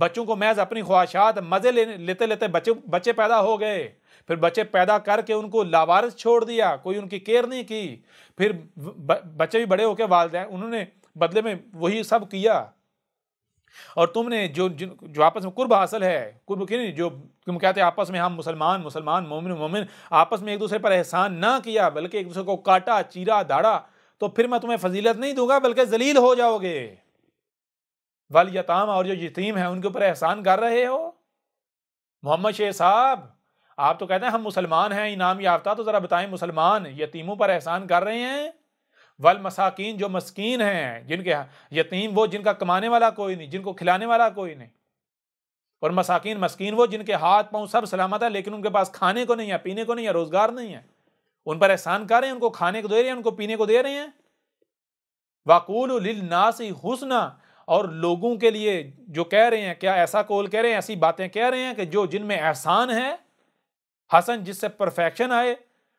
بچوں کو محض اپنی خواہشات مزے لیتے لیتے بچے بچے پیدا ہو گئے پھر بچے پیدا کر کے ان کو لاوارث چھوڑ دیا کوئی ان کی کیئر نہیں کی پھر بچے بھی بڑے ہو کے والدین انہوں نے بدلے میں وہی سب کیا اور تم نے جو جو آپس میں قرب حاصل ہے قرب کی نہیں جو تم کہتے ہیں آپس میں ہم مسلمان مسلمان مومن مومن آپس میں ایک دوسرے پر احسان نہ کیا بلکہ ایک دوسرے کو کاٹا چیرا داڑا تو پھر میں تمہیں فضیلت نہیں دوں گا بلکہ ذلیل ہو جاؤ گے ول یتام اور جو یتیم ہیں ان کے اوپر احسان کر رہے ہو محمد شیخ صاحب آپ تو کہتے ہیں ہم مسلمان ہیں انعام یافتہ تو ذرا بتائیں مسلمان یتیموں پر احسان کر رہے ہیں والمساکین جو مسکین ہیں جن کے یتیم وہ جن کا کمانے والا کوئی نہیں جن کو کھلانے والا کوئی نہیں اور مساکین مسکین وہ جن کے ہاتھ پاؤں سب سلامت ہے لیکن ان کے پاس کھانے کو نہیں ہے پینے کو نہیں ہے روزگار نہیں ہے ان پر احسان کر رہے ہیں ان کو کھانے کو دے رہے ہیں ان کو پینے کو دے رہے ہیں واکول و للناسی حسن اور لوگوں کے لیے جو کہہ رہے ہیں کیا ایسا کول کہہ رہے ہیں ایسی باتیں کہہ رہے ہیں کہ جو جن میں احسان ہے حسن جس سے پرفیکشن آئے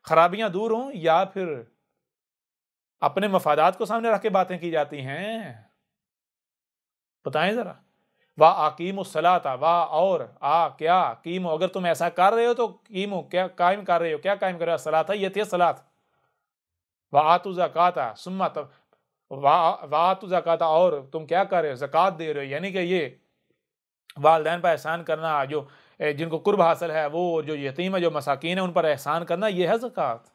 خرابیاں دور ہوں یا پھر اپنے مفادات کو سامنے رکھ کے باتیں کی جاتی ہیں بتائیں ذرا واہ آکیم و سلاط آ واہ اور آ کیا کیم اگر تم ایسا کر رہے ہو تو کیم کیا قائم کر رہے ہو کیا قائم کر رہے ہو تھا یہ تھی سلاط واہ آ تو زکات آ سما تو واہ تو زکاتہ اور تم کیا کر رہے ہو زکوٰۃ دے رہے ہو یعنی کہ یہ والدین پر احسان کرنا جو جن کو قرب حاصل ہے وہ جو یتیم ہے جو مساکین ہیں ان پر احسان کرنا یہ ہے زکوٰۃ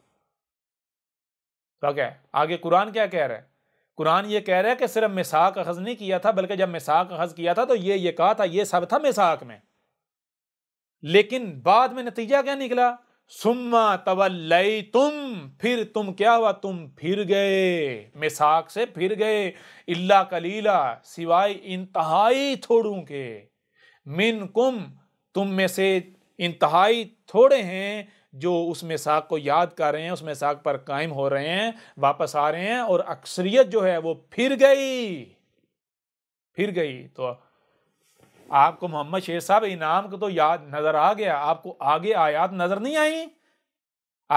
کیا آگے قرآن کیا کہہ رہا ہے قرآن یہ کہہ رہے کہ صرف مساق اخذ نہیں کیا تھا بلکہ جب مساق اخذ کیا تھا تو یہ یہ کہا تھا یہ سب تھا مساق میں لیکن بعد میں نتیجہ کیا نکلا سما طلئی تم پھر تم کیا ہوا تم پھر گئے مساق سے پھر گئے اللہ کلیلہ سوائے انتہائی تھوڑوں کے من کم تم میں سے انتہائی تھوڑے ہیں جو اس میں کو یاد کر رہے ہیں اس میں پر قائم ہو رہے ہیں واپس آ رہے ہیں اور اکثریت جو ہے وہ پھر گئی پھر گئی تو آپ کو محمد شیر صاحب انعام کو تو یاد نظر آ گیا آپ کو آگے آیات نظر نہیں آئیں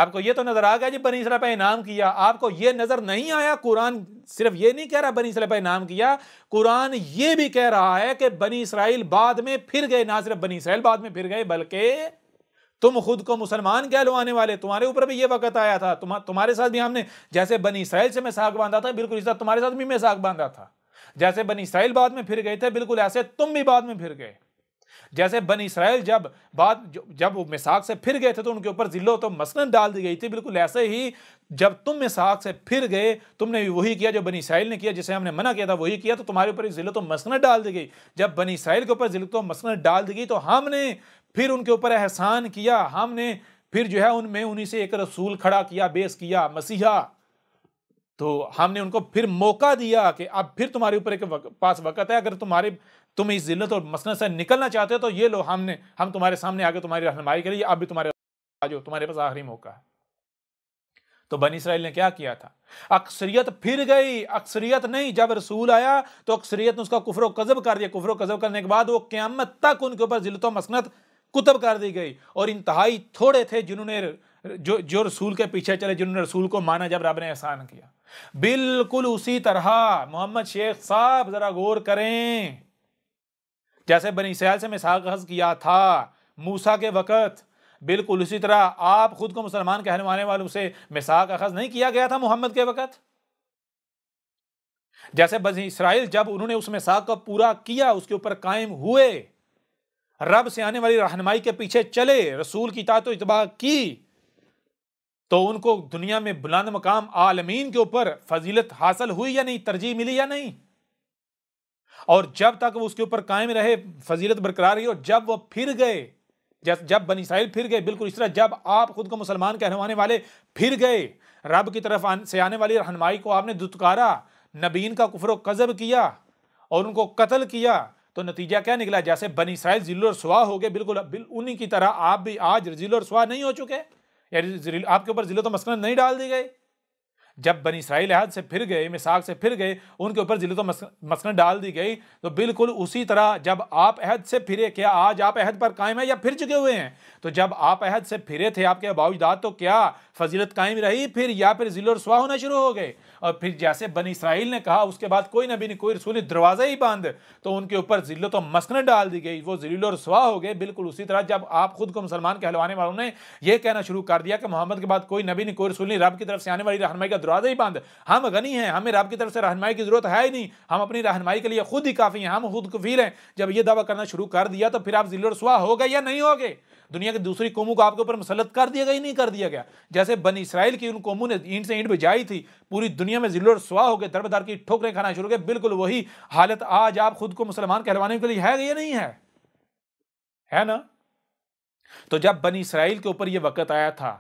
آپ کو یہ تو نظر آ گیا جی بنی اسلحہ انعام کیا آپ کو یہ نظر نہیں آیا قرآن صرف یہ نہیں کہہ رہا بنی پہ انعام کیا قرآن یہ بھی کہہ رہا ہے کہ بنی اسرائیل بعد میں پھر گئے نہ صرف بنی اسرائیل بعد میں پھر گئے بلکہ تم خود کو مسلمان کہلوانے والے تمہارے اوپر بھی یہ وقت آیا تھا تمہارے ساتھ بھی ہم نے جیسے بنی اسرائیل سے میں ساگ باندھا تھا بالکل اس طرح تمہارے ساتھ بھی میں ساگ باندھا تھا جیسے بنی اسرائیل بعد میں پھر گئے تھے بالکل ایسے تم بھی بعد میں پھر گئے جیسے بن اسرائیل جب بعد جب وہ مساق سے پھر گئے تھے تو ان کے اوپر ذلو تو تم مسنت ڈال دی گئی تھی بالکل ایسے ہی جب تم مساق سے پھر گئے تم نے بھی وہی کیا جو بنی اسرائیل نے کیا جسے ہم نے منع کیا تھا وہی کیا تو تمہارے اوپر ذلو تو و مسنت ڈال دی گئی جب بنی اسرائیل کے اوپر ذلو تو مسنت ڈال دی گئی تو ہم نے پھر ان کے اوپر احسان کیا ہم نے پھر جو ہے ان میں سے ایک رسول کھڑا کیا بیس کیا مسیحا تو ہم نے ان کو پھر موقع دیا کہ اب پھر تمہارے اوپر ایک پاس وقت ہے اگر تمہارے تم اس ذلت اور مسئلہ سے نکلنا چاہتے تو یہ لو ہم نے ہم تمہارے سامنے آگے تمہاری رہنمائی کریے اب بھی تمہارے تمہارے پاس آخری موقع ہے تو بنی اسرائیل نے کیا کیا تھا اکثریت پھر گئی اکثریت نہیں جب رسول آیا تو اکثریت نے اس کا کفر کفر و و قذب قذب کر دیا کرنے کے بعد وہ قیامت تک ان کے اوپر ذلت و مسنت کتب کر دی گئی اور انتہائی تھوڑے تھے جنہوں نے جو جو رسول کے پیچھے چلے جنہوں نے رسول کو مانا جب رب نے احسان کیا بالکل اسی طرح محمد شیخ صاحب ذرا غور کریں جیسے بنی اسرائیل سے مثال حض کیا تھا موسا کے وقت بالکل اسی طرح آپ خود کو مسلمان کے لنوانے والوں سے مساق اخذ نہیں کیا گیا تھا محمد کے وقت جیسے بنی اسرائیل جب انہوں نے اس مساق کا پورا کیا اس کے اوپر قائم ہوئے رب سے آنے والی رہنمائی کے پیچھے چلے رسول کی طاط و اتباع کی تو ان کو دنیا میں بلند مقام عالمین کے اوپر فضیلت حاصل ہوئی یا نہیں ترجیح ملی یا نہیں اور جب تک وہ اس کے اوپر قائم رہے فضیلت برقرار رہی اور جب وہ پھر گئے جب بن بنی سائل پھر گئے بالکل اس طرح جب آپ خود کو مسلمان کہنوانے والے پھر گئے رب کی طرف سے آنے والی رہنمائی کو آپ نے دتکارا نبین کا کفر و قذب کیا اور ان کو قتل کیا تو نتیجہ کیا نکلا جیسے بنی اسرائیل ذیل و رسوا ہو گئے بالکل انہی کی طرح آپ بھی آج ذیل و رسوا نہیں ہو چکے یعنی آپ کے اوپر ذل و مسکنت نہیں ڈال دی گئی جب بنی اسرائیل عہد سے پھر گئے مساق سے پھر گئے ان کے اوپر ذل و مسکنت ڈال دی گئی تو بالکل اسی طرح جب آپ عہد سے پھرے کیا آج آپ عہد پر قائم ہیں یا پھر چکے ہوئے ہیں تو جب آپ عہد سے پھرے تھے آپ کے باوجداد تو کیا فضیلت قائم رہی پھر یا پھر ذل و رسوا ہونا شروع ہو گئے اور پھر جیسے بنی اسرائیل نے کہا اس کے بعد کوئی نبی نہیں کوئی رسولی دروازہ ہی بند تو ان کے اوپر ذلت و مسکنت ڈال دی گئی وہ ذلیل و رسوا ہو گئے بالکل اسی طرح جب آپ خود کو مسلمان کہلوانے والوں نے یہ کہنا شروع کر دیا کہ محمد کے بعد کوئی نبی نہیں کوئی رسولی رب کی طرف سے آنے والی رہنمائی کا دروازہ ہی بند ہم غنی ہیں ہمیں رب کی طرف سے رہنمائی کی ضرورت ہے ہی نہیں ہم اپنی رہنمائی کے لیے خود ہی کافی ہیں ہم خود کفیر ہیں جب یہ دعویٰ کرنا شروع کر دیا تو پھر آپ ذلیل و رسوا ہو گئے یا نہیں ہو گئے دنیا کے دوسری قوموں کو آپ کے اوپر مسلط کر دیا گیا ہی نہیں کر دیا گیا جیسے بن اسرائیل کی ان قوموں نے اینٹ سے اینٹ بجائی تھی پوری دنیا میں اور سوا ہو گئے در بدر کی ٹھوکریں کھانا شروع کیا بالکل وہی حالت آج آپ خود کو مسلمان کہلوانے کے لیے ہے یا نہیں ہے ہے نا تو جب بن اسرائیل کے اوپر یہ وقت آیا تھا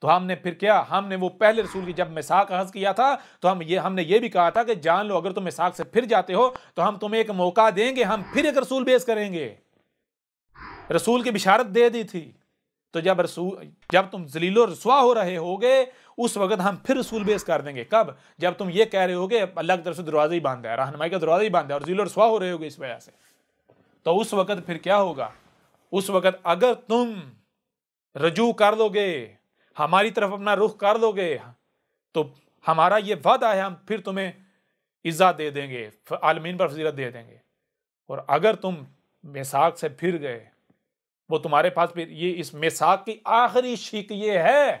تو ہم نے پھر کیا ہم نے وہ پہلے رسول کی جب مساق حض کیا تھا تو ہم یہ ہم نے یہ بھی کہا تھا کہ جان لو اگر تم مساق سے پھر جاتے ہو تو ہم تمہیں ایک موقع دیں گے ہم پھر ایک رسول بیس کریں گے رسول کی بشارت دے دی تھی تو جب رسول جب تم ذلیل و رسوا ہو رہے ہوگے اس وقت ہم پھر رسول بیس کر دیں گے کب جب تم یہ کہہ رہے ہو گے اللہ کی طرف سے دروازہ ہی باندھا ہے رہنمائی کا دروازہ ہی باندھا ہے اور ذلیل و رسوا ہو رہے ہوگے اس وجہ سے تو اس وقت پھر کیا ہوگا اس وقت اگر تم رجوع کر دو گے ہماری طرف اپنا رخ کر دو گے تو ہمارا یہ وعدہ ہے ہم پھر تمہیں عزت دے دیں گے عالمین پر فضیلت دے دیں گے اور اگر تم میساک سے پھر گئے وہ تمہارے پاس پھر یہ اس مساق کی آخری شک یہ ہے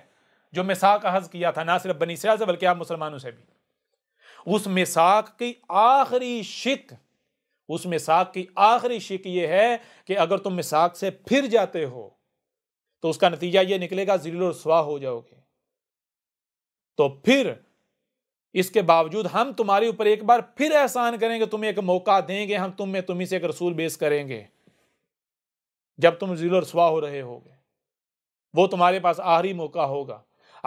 جو مساق حض کیا تھا نہ صرف بنی سیاح سے بلکہ آپ مسلمانوں سے بھی اس مساق کی آخری شک اس مساق کی آخری شک یہ ہے کہ اگر تم مساق سے پھر جاتے ہو تو اس کا نتیجہ یہ نکلے گا ذلیل اور رسوا ہو جاؤ گے تو پھر اس کے باوجود ہم تمہارے اوپر ایک بار پھر احسان کریں گے تمہیں ایک موقع دیں گے ہم تم میں تمہیں سے ایک رسول بیس کریں گے جب تم ذیل و رسوا ہو رہے ہوگے وہ تمہارے پاس آخری موقع ہوگا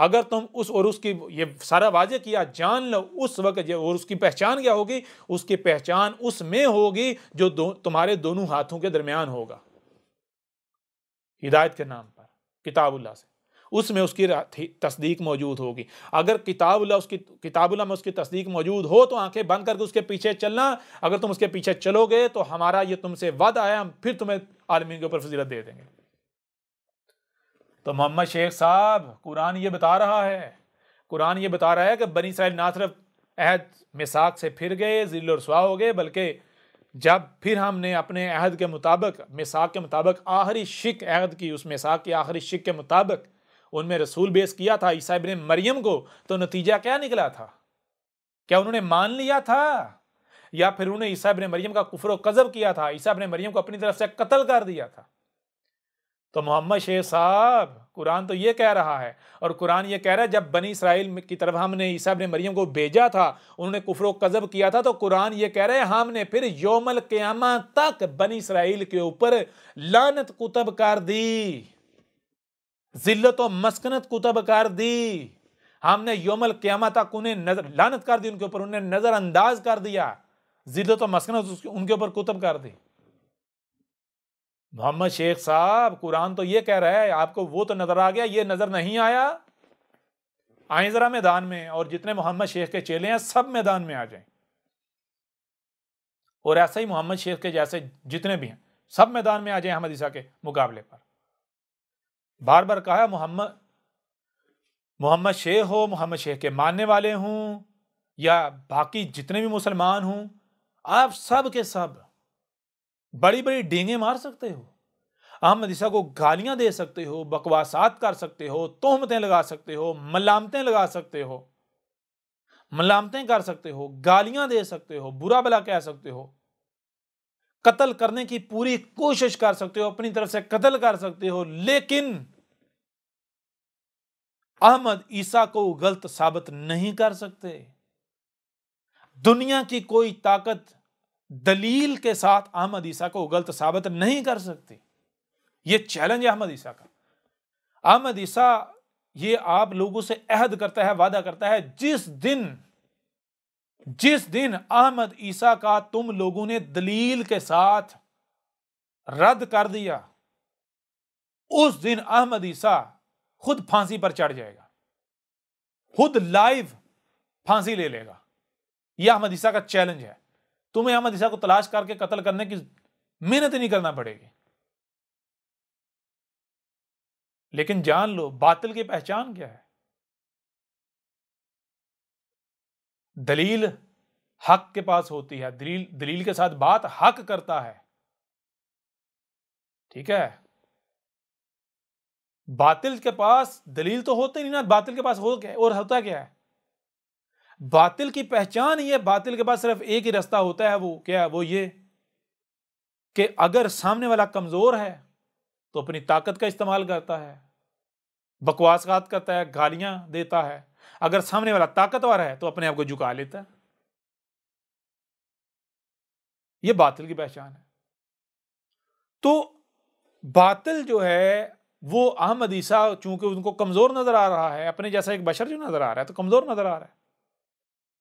اگر تم اس اور اس کی یہ سارا واضح کیا جان لو اس وقت اور اس کی پہچان کیا ہوگی اس کی پہچان اس میں ہوگی جو دو تمہارے دونوں ہاتھوں کے درمیان ہوگا ہدایت کے نام پر کتاب اللہ سے اس میں اس کی تصدیق موجود ہوگی اگر کتاب اللہ اس کی کتاب اللہ میں اس کی تصدیق موجود ہو تو آنکھیں بند کر کے اس کے پیچھے چلنا اگر تم اس کے پیچھے چلو گے تو ہمارا یہ تم سے وعدہ ہے ہم پھر تمہیں عالمین کے اوپر فضیلت دے دیں گے تو محمد شیخ صاحب قرآن یہ بتا رہا ہے قرآن یہ بتا رہا ہے کہ بنی اسرائیل نہ صرف عہد مساق سے پھر گئے ذیل و رسوا ہو گئے بلکہ جب پھر ہم نے اپنے عہد کے مطابق مساق کے مطابق آخری شک عہد کی اس مساق کی آخری شک کے مطابق ان میں رسول بیس کیا تھا عیسیٰ ابن مریم کو تو نتیجہ کیا نکلا تھا کیا انہوں نے مان لیا تھا یا پھر انہیں ابن مریم کا کفر و قذب کیا تھا عیسیٰ ابن مریم کو اپنی طرف سے قتل کر دیا تھا تو محمد شیخ صاحب قرآن تو یہ کہہ رہا ہے اور قرآن یہ کہہ رہا ہے جب بنی اسرائیل کی طرف ہم نے عیسیٰ ابن مریم کو بھیجا تھا انہوں نے کفر و قذب کیا تھا تو قرآن یہ کہہ رہے ہم نے پھر یوم القیامہ تک بنی اسرائیل کے اوپر لانت کتب کر دی ذلت و مسکنت کتب کر دی ہم نے یوم القیامہ تک انہیں لانت کر دی ان کے اوپر انہیں نظر انداز کر دیا ذلت و مسکن ان کے اوپر کتب کر دی محمد شیخ صاحب قرآن تو یہ کہہ رہا ہے آپ کو وہ تو نظر آ گیا یہ نظر نہیں آیا آئیں ذرا میدان میں اور جتنے محمد شیخ کے چیلے ہیں سب میدان میں آ جائیں اور ایسا ہی محمد شیخ کے جیسے جتنے بھی ہیں سب میدان میں آ جائیں احمد عیسیٰ کے مقابلے پر بار بار کہا محمد محمد شیخ ہو محمد شیخ کے ماننے والے ہوں یا باقی جتنے بھی مسلمان ہوں آپ سب کے سب بڑی بڑی ڈینگیں مار سکتے ہو احمد عیسیٰ کو گالیاں دے سکتے ہو بکواسات کر سکتے ہو تہمتیں لگا سکتے ہو ملامتیں لگا سکتے ہو ملامتیں کر سکتے ہو گالیاں دے سکتے ہو برا بلا کہہ سکتے ہو قتل کرنے کی پوری کوشش کر سکتے ہو اپنی طرف سے قتل کر سکتے ہو لیکن احمد عیسیٰ کو غلط ثابت نہیں کر سکتے دنیا کی کوئی طاقت دلیل کے ساتھ احمد عیسیٰ کو غلط ثابت نہیں کر سکتی یہ چیلنج ہے احمد عیسیٰ کا احمد عیسیٰ یہ آپ لوگوں سے عہد کرتا ہے وعدہ کرتا ہے جس دن جس دن احمد عیسیٰ کا تم لوگوں نے دلیل کے ساتھ رد کر دیا اس دن احمد عیسیٰ خود پھانسی پر چڑھ جائے گا خود لائیو پھانسی لے لے گا یہ احمد عیسیٰ کا چیلنج ہے تمہیں احمد عیسیٰ کو تلاش کر کے قتل کرنے کی محنت نہیں کرنا پڑے گی لیکن جان لو باطل کی پہچان کیا ہے دلیل حق کے پاس ہوتی ہے دلیل دلیل کے ساتھ بات حق کرتا ہے ٹھیک ہے باطل کے پاس دلیل تو ہوتے نہیں نا باطل کے پاس ہو کیا اور ہوتا کیا ہے باطل کی پہچان یہ باطل کے پاس صرف ایک ہی رستہ ہوتا ہے وہ کیا ہے وہ یہ کہ اگر سامنے والا کمزور ہے تو اپنی طاقت کا استعمال کرتا ہے بکواس کرتا ہے گالیاں دیتا ہے اگر سامنے والا طاقتور ہے تو اپنے آپ کو جھکا لیتا ہے یہ باطل کی پہچان ہے تو باطل جو ہے وہ احمد عیسیٰ چونکہ ان کو کمزور نظر آ رہا ہے اپنے جیسا ایک بشر جو نظر آ رہا ہے تو کمزور نظر آ رہا ہے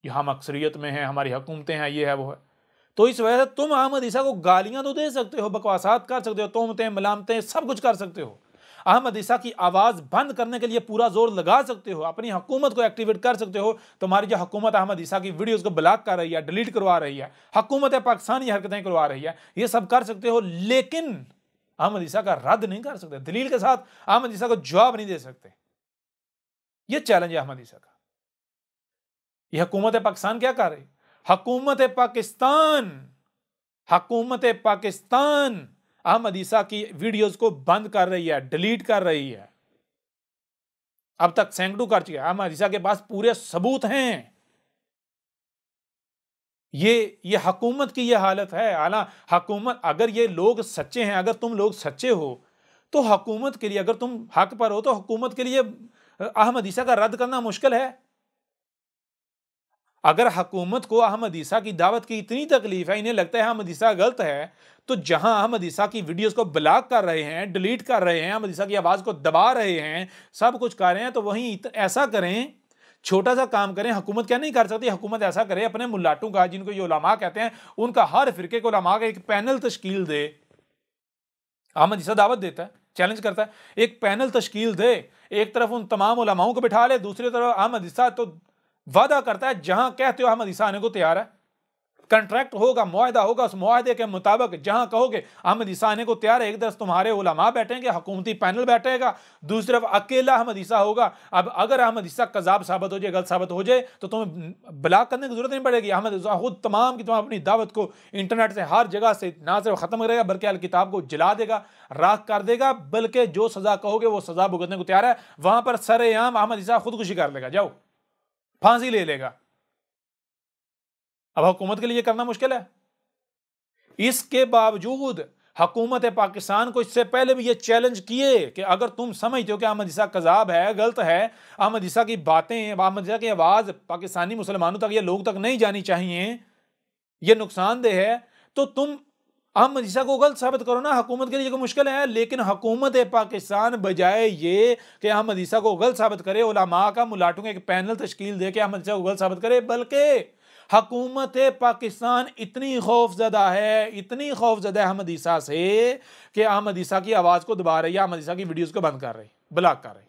کہ ہم اکثریت میں ہیں ہماری حکومتیں ہیں یہ ہے وہ ہے تو اس وجہ سے تم احمد عیسیٰ کو گالیاں تو دے سکتے ہو بکواسات کر سکتے ہو تومتیں ملامتیں سب کچھ کر سکتے ہو احمد عیسیٰ کی آواز بند کرنے کے لیے پورا زور لگا سکتے ہو اپنی حکومت کو ایکٹیویٹ کر سکتے ہو تمہاری جو حکومت احمد عیسیٰ کی ویڈیوز کو بلاک کر رہی ہے ڈیلیٹ کروا رہی ہے حکومت پاکستانی حرکتیں کروا رہی ہے یہ سب کر سکتے ہو لیکن احمد عیسیٰ کا رد نہیں کر سکتے دلیل کے ساتھ احمد عیسیٰ کو جواب نہیں دے سکتے یہ چیلنج ہے احمد عیسیٰ کا یہ حکومت پاکستان کیا کر رہی حکومت پاکستان حکومت پاکستان عیسیٰ کی ویڈیوز کو بند کر رہی ہے ڈلیٹ کر رہی ہے اب تک سینکڑوں کر چکے عیسیٰ کے پاس پورے ثبوت ہیں یہ حکومت کی یہ حالت ہے اعلیٰ حکومت اگر یہ لوگ سچے ہیں اگر تم لوگ سچے ہو تو حکومت کے لیے اگر تم حق پر ہو تو حکومت کے لیے عیسیٰ کا رد کرنا مشکل ہے اگر حکومت کو عیسیٰ کی دعوت کی اتنی تکلیف ہے انہیں لگتا ہے احمد عیسیٰ غلط ہے تو جہاں عیسیٰ کی ویڈیوز کو بلاک کر رہے ہیں ڈلیٹ کر رہے ہیں احمدیسہ کی آواز کو دبا رہے ہیں سب کچھ کر رہے ہیں تو وہیں ایسا کریں چھوٹا سا کام کریں حکومت کیا نہیں کر سکتی حکومت ایسا کرے اپنے ملاٹوں کا جن کو یہ علماء کہتے ہیں ان کا ہر فرقے کو علماء کا ایک پینل تشکیل دے احمد عیسیٰ دعوت دیتا ہے چیلنج کرتا ہے ایک پینل تشکیل دے ایک طرف ان تمام علماؤں کو بٹھا لے دوسری طرف احمد عیسیٰ تو وعدہ کرتا ہے جہاں کہتے ہو احمد عیسیٰ آنے کو تیار ہے کنٹریکٹ ہوگا معاہدہ ہوگا اس معاہدے کے مطابق جہاں کہو گے احمد عیسیٰ آنے کو تیار ہے ایک درست تمہارے علماء بیٹھیں گے حکومتی پینل بیٹھے گا دوسری طرف اکیلا احمد عیسیٰ ہوگا اب اگر احمد عیسیٰ قذاب ثابت ہو جائے غلط ثابت ہو جائے تو تمہیں بلاک کرنے کی ضرورت نہیں پڑے گی احمد عیسیٰ خود تمام کی تمام اپنی دعوت کو انٹرنیٹ سے ہر جگہ سے نہ صرف ختم کرے گا بلکہ الکتاب کو جلا دے گا راہ کر دے گا بلکہ جو سزا کہو گے وہ سزا بھگتنے کو تیار ہے وہاں پر سر عام احمد عیسیٰ خودکشی کر لے گا جاؤ پھانسی لے لے گا اب حکومت کے لیے یہ کرنا مشکل ہے اس کے باوجود حکومت پاکستان کو اس سے پہلے بھی یہ چیلنج کیے کہ اگر تم سمجھتے ہو کہ احمد عیسیٰ کذاب ہے غلط ہے احمد عیسیٰ کی باتیں احمد عیسیٰ کی آواز پاکستانی مسلمانوں تک یا لوگوں تک نہیں جانی چاہیے یہ نقصان دہ ہے تو تم ہم حدیثہ کو غلط ثابت کرو نا حکومت کے لیے کوئی مشکل ہے لیکن حکومت پاکستان بجائے یہ کہ ہم ہدیثہ کو غلط ثابت کرے علماء کا ملاٹوں ایک پینل تشکیل دے کہ غلط ثابت کرے بلکہ حکومت پاکستان اتنی خوف زدہ ہے اتنی خوف زدہ ہے احمد عیسیٰ سے کہ احمد عیسیٰ کی آواز کو دبا رہے یا احمد عیسیٰ کی ویڈیوز کو بند کر رہے بلاک کر رہے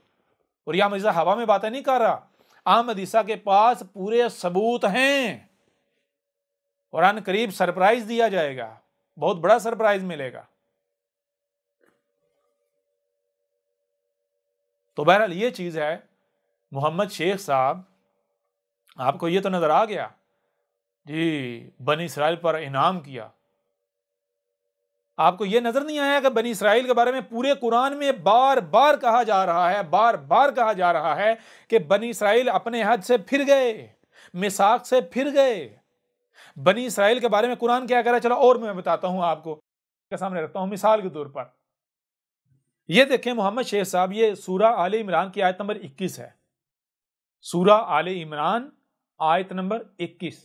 اور یا عیسیٰ ہوا میں باتیں نہیں کر رہا احمد عیسیٰ کے پاس پورے ثبوت ہیں اور ان قریب سرپرائز دیا جائے گا بہت بڑا سرپرائز ملے گا تو بہرحال یہ چیز ہے محمد شیخ صاحب آپ کو یہ تو نظر آ گیا جی بنی اسرائیل پر انعام کیا آپ کو یہ نظر نہیں آیا کہ بنی اسرائیل کے بارے میں پورے قرآن میں بار بار کہا جا رہا ہے بار بار کہا جا رہا ہے کہ بنی اسرائیل اپنے حد سے پھر گئے مساق سے پھر گئے بنی اسرائیل کے بارے میں قرآن کیا کہہ رہا چلا اور میں بتاتا ہوں آپ کو سامنے رکھتا ہوں مثال کے طور پر یہ دیکھیں محمد شیخ صاحب یہ سورہ آل عمران کی آیت نمبر اکیس ہے سورہ آل عمران آیت نمبر اکیس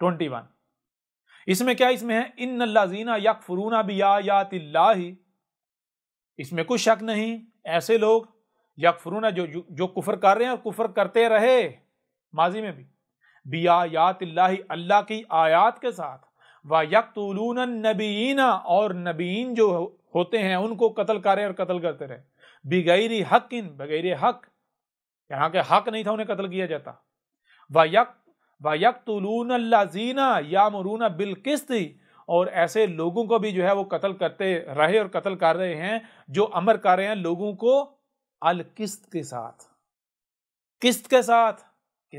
ٹوینٹی ون اس میں کیا اس میں ہے ان اللہ زینا یک فرون بیا اللہ اس میں کچھ شک نہیں ایسے لوگ یق فرون جو کفر کر رہے ہیں اور کفر کرتے رہے ماضی میں بھی بی اللہ اللہ کی آیات کے ساتھ و یکتولون النبیین اور نبیین جو ہوتے ہیں ان کو قتل کرے اور قتل کرتے رہے بغیر حق ان بغیر حق یہاں کے حق نہیں تھا انہیں قتل کیا جاتا و یک و یکتولون الون اللہ یا مرون اور ایسے لوگوں کو بھی جو ہے وہ قتل کرتے رہے اور قتل کر رہے ہیں جو امر کر رہے ہیں لوگوں کو القسط کے ساتھ قسط کے ساتھ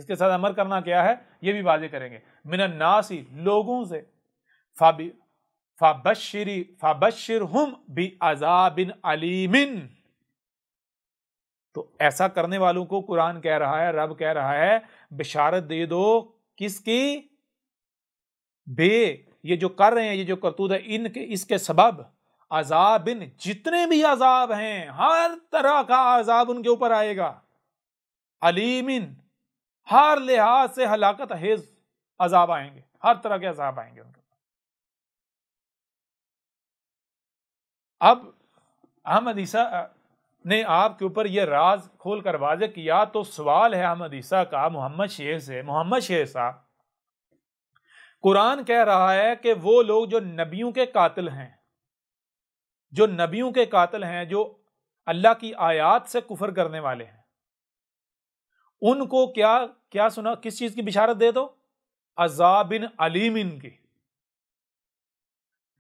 کے ساتھ امر کرنا کیا ہے یہ بھی واضح کریں گے من الناسی لوگوں سے تو ایسا کرنے والوں کو قرآن کہہ رہا ہے رب کہہ رہا ہے بشارت دے دو کس کی بے یہ جو کر رہے ہیں یہ جو کرتوت ہے ان کے اس کے سبب ان جتنے بھی عذاب ہیں ہر طرح کا عذاب ان کے اوپر آئے گا علیمن ہر لحاظ سے ہلاکت حیض عذاب آئیں گے ہر طرح کے عذاب آئیں گے ان کے اوپر اب عیسیٰ نے آپ کے اوپر یہ راز کھول کر واضح کیا تو سوال ہے احمد عیسیٰ کا محمد شیخ سے محمد شیخ صاحب قرآن کہہ رہا ہے کہ وہ لوگ جو نبیوں کے قاتل ہیں جو نبیوں کے قاتل ہیں جو اللہ کی آیات سے کفر کرنے والے ہیں ان کو کیا کیا سنا کس چیز کی بشارت دے دو عذاب علیم ان کی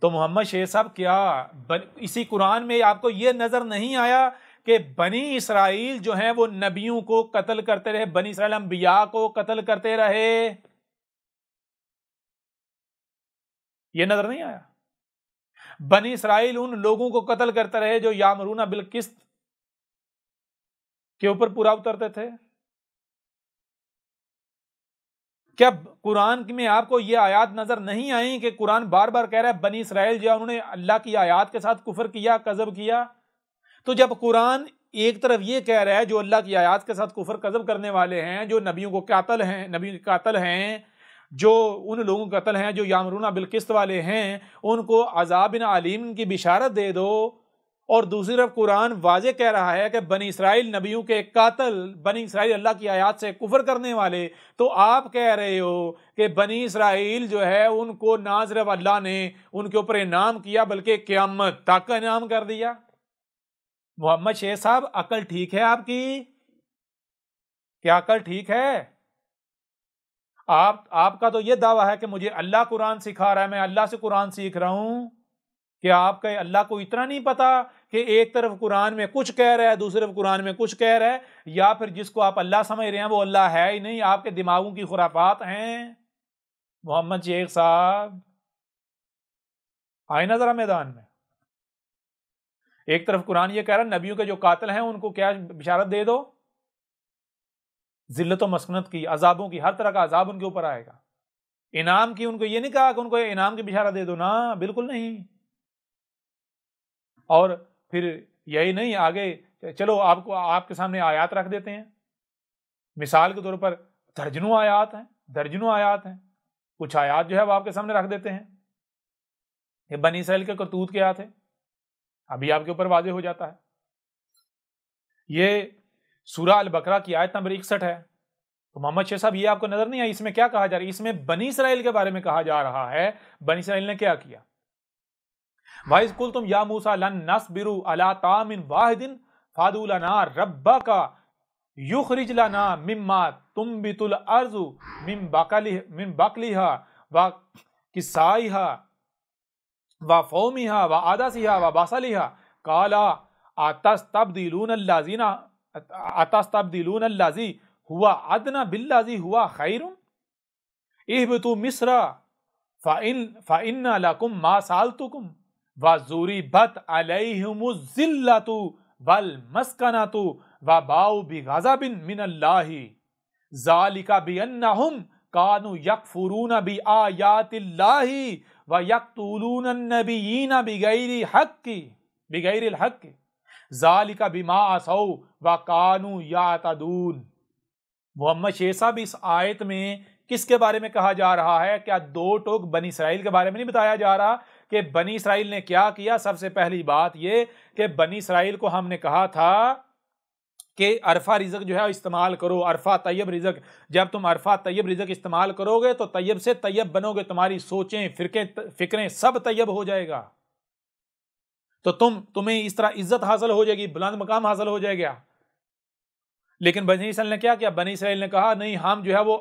تو محمد شیخ صاحب کیا اسی قرآن میں آپ کو یہ نظر نہیں آیا کہ بنی اسرائیل جو ہیں وہ نبیوں کو قتل کرتے رہے بنی اسرائیل انبیاء کو قتل کرتے رہے یہ نظر نہیں آیا بنی اسرائیل ان لوگوں کو قتل کرتے رہے جو یامرونہ بالکست کے اوپر پورا اترتے تھے کیا قرآن میں آپ کو یہ آیات نظر نہیں آئیں کہ قرآن بار بار کہہ رہا ہے بنی اسرائیل جو انہوں نے اللہ کی آیات کے ساتھ کفر کیا قذب کیا تو جب قرآن ایک طرف یہ کہہ رہا ہے جو اللہ کی آیات کے ساتھ کفر قذب کرنے والے ہیں جو نبیوں کو قاتل ہیں نبی قاتل ہیں جو ان لوگوں قتل ہیں جو یامرونہ بالقسط والے ہیں ان کو عذابن علیم کی بشارت دے دو اور دوسری طرف قرآن واضح کہہ رہا ہے کہ بنی اسرائیل نبیوں کے قاتل بنی اسرائیل اللہ کی آیات سے کفر کرنے والے تو آپ کہہ رہے ہو کہ بنی اسرائیل جو ہے ان کو نہ صرف اللہ نے ان کے اوپر انعام کیا بلکہ قیامت تک کا انعام کر دیا محمد شیخ صاحب عقل ٹھیک ہے آپ کی کیا عقل ٹھیک ہے آپ آپ کا تو یہ دعویٰ ہے کہ مجھے اللہ قرآن سکھا رہا ہے میں اللہ سے قرآن سیکھ رہا ہوں کہ آپ کا اللہ کو اتنا نہیں پتا کہ ایک طرف قرآن میں کچھ کہہ رہا ہے دوسرے قرآن میں کچھ کہہ رہا ہے یا پھر جس کو آپ اللہ سمجھ رہے ہیں وہ اللہ ہے ہی نہیں آپ کے دماغوں کی خرافات ہیں محمد شیخ صاحب آئے نا ذرا میدان میں ایک طرف قرآن یہ کہہ رہا نبیوں کے جو قاتل ہیں ان کو کیا بشارت دے دو ذلت و مسکنت کی عذابوں کی ہر طرح کا عذاب ان کے اوپر آئے گا انعام کی ان کو یہ نہیں کہا کہ ان کو انعام کی بشارت دے دو نا بالکل نہیں اور پھر یہی نہیں آگے چلو آپ کو آپ کے سامنے آیات رکھ دیتے ہیں مثال کے طور پر درجنوں آیات ہیں درجنوں آیات ہیں کچھ آیات جو ہے وہ آپ کے سامنے رکھ دیتے ہیں یہ بنی اسرائیل کے کرتوت کے آتے ہیں ابھی آپ کے اوپر واضح ہو جاتا ہے یہ سورہ البقرہ کی آیت نمبر اکسٹھ ہے تو محمد شیخ صاحب یہ آپ کو نظر نہیں آئی اس میں کیا کہا جا رہا ہے اس میں بنی اسرائیل کے بارے میں کہا جا رہا ہے بنی اسرائیل نے کیا کیا وَإِذْ قُلْتُمْ يَا مُوسَى لَن نَصْبِرُ عَلَىٰ طَعَامٍ وَاحِدٍ فَادُوا لَنَا رَبَّكَ يُخْرِجْ لَنَا مِمَّا تُنْبِتُ الْأَرْضُ مِنْ بَقْلِهَا وَكِسَائِهَا وَفَوْمِهَا وَعَدَسِهَا وَبَصَلِهَا قَالَا أَتَسْتَبْدِلُونَ اللَّذِي هُوَ عَدْنَا بِاللَّذِي هُوَ خَيْرٌ اِهْبِتُوا مِصْرَ فَإِنَّ لَكُمْ مَا سَالْتُكُمْ وزوری بت علیہم الزلۃ والمسکنۃ وباؤ بغضب من اللہ ذالک بانہم کانوا یکفرون بآیات اللہ ویقتلون النبیین بغیر حق بغیر الحق ذالک بما عصوا وکانوا یعتدون محمد شیخ صاحب اس آیت میں کس کے بارے میں کہا جا رہا ہے کیا دو ٹوک بنی اسرائیل کے بارے میں نہیں بتایا جا رہا کہ بنی اسرائیل نے کیا کیا سب سے پہلی بات یہ کہ بنی اسرائیل کو ہم نے کہا تھا کہ عرفہ رزق جو ہے استعمال کرو عرفہ طیب رزق جب تم عرفہ طیب رزق استعمال کرو گے تو طیب سے طیب بنو گے تمہاری سوچیں فکریں سب طیب ہو جائے گا تو تم تمہیں اس طرح عزت حاصل ہو جائے گی بلند مقام حاصل ہو جائے گا لیکن بنی اسرائیل نے کیا کیا بنی اسرائیل نے کہا نہیں ہم جو ہے وہ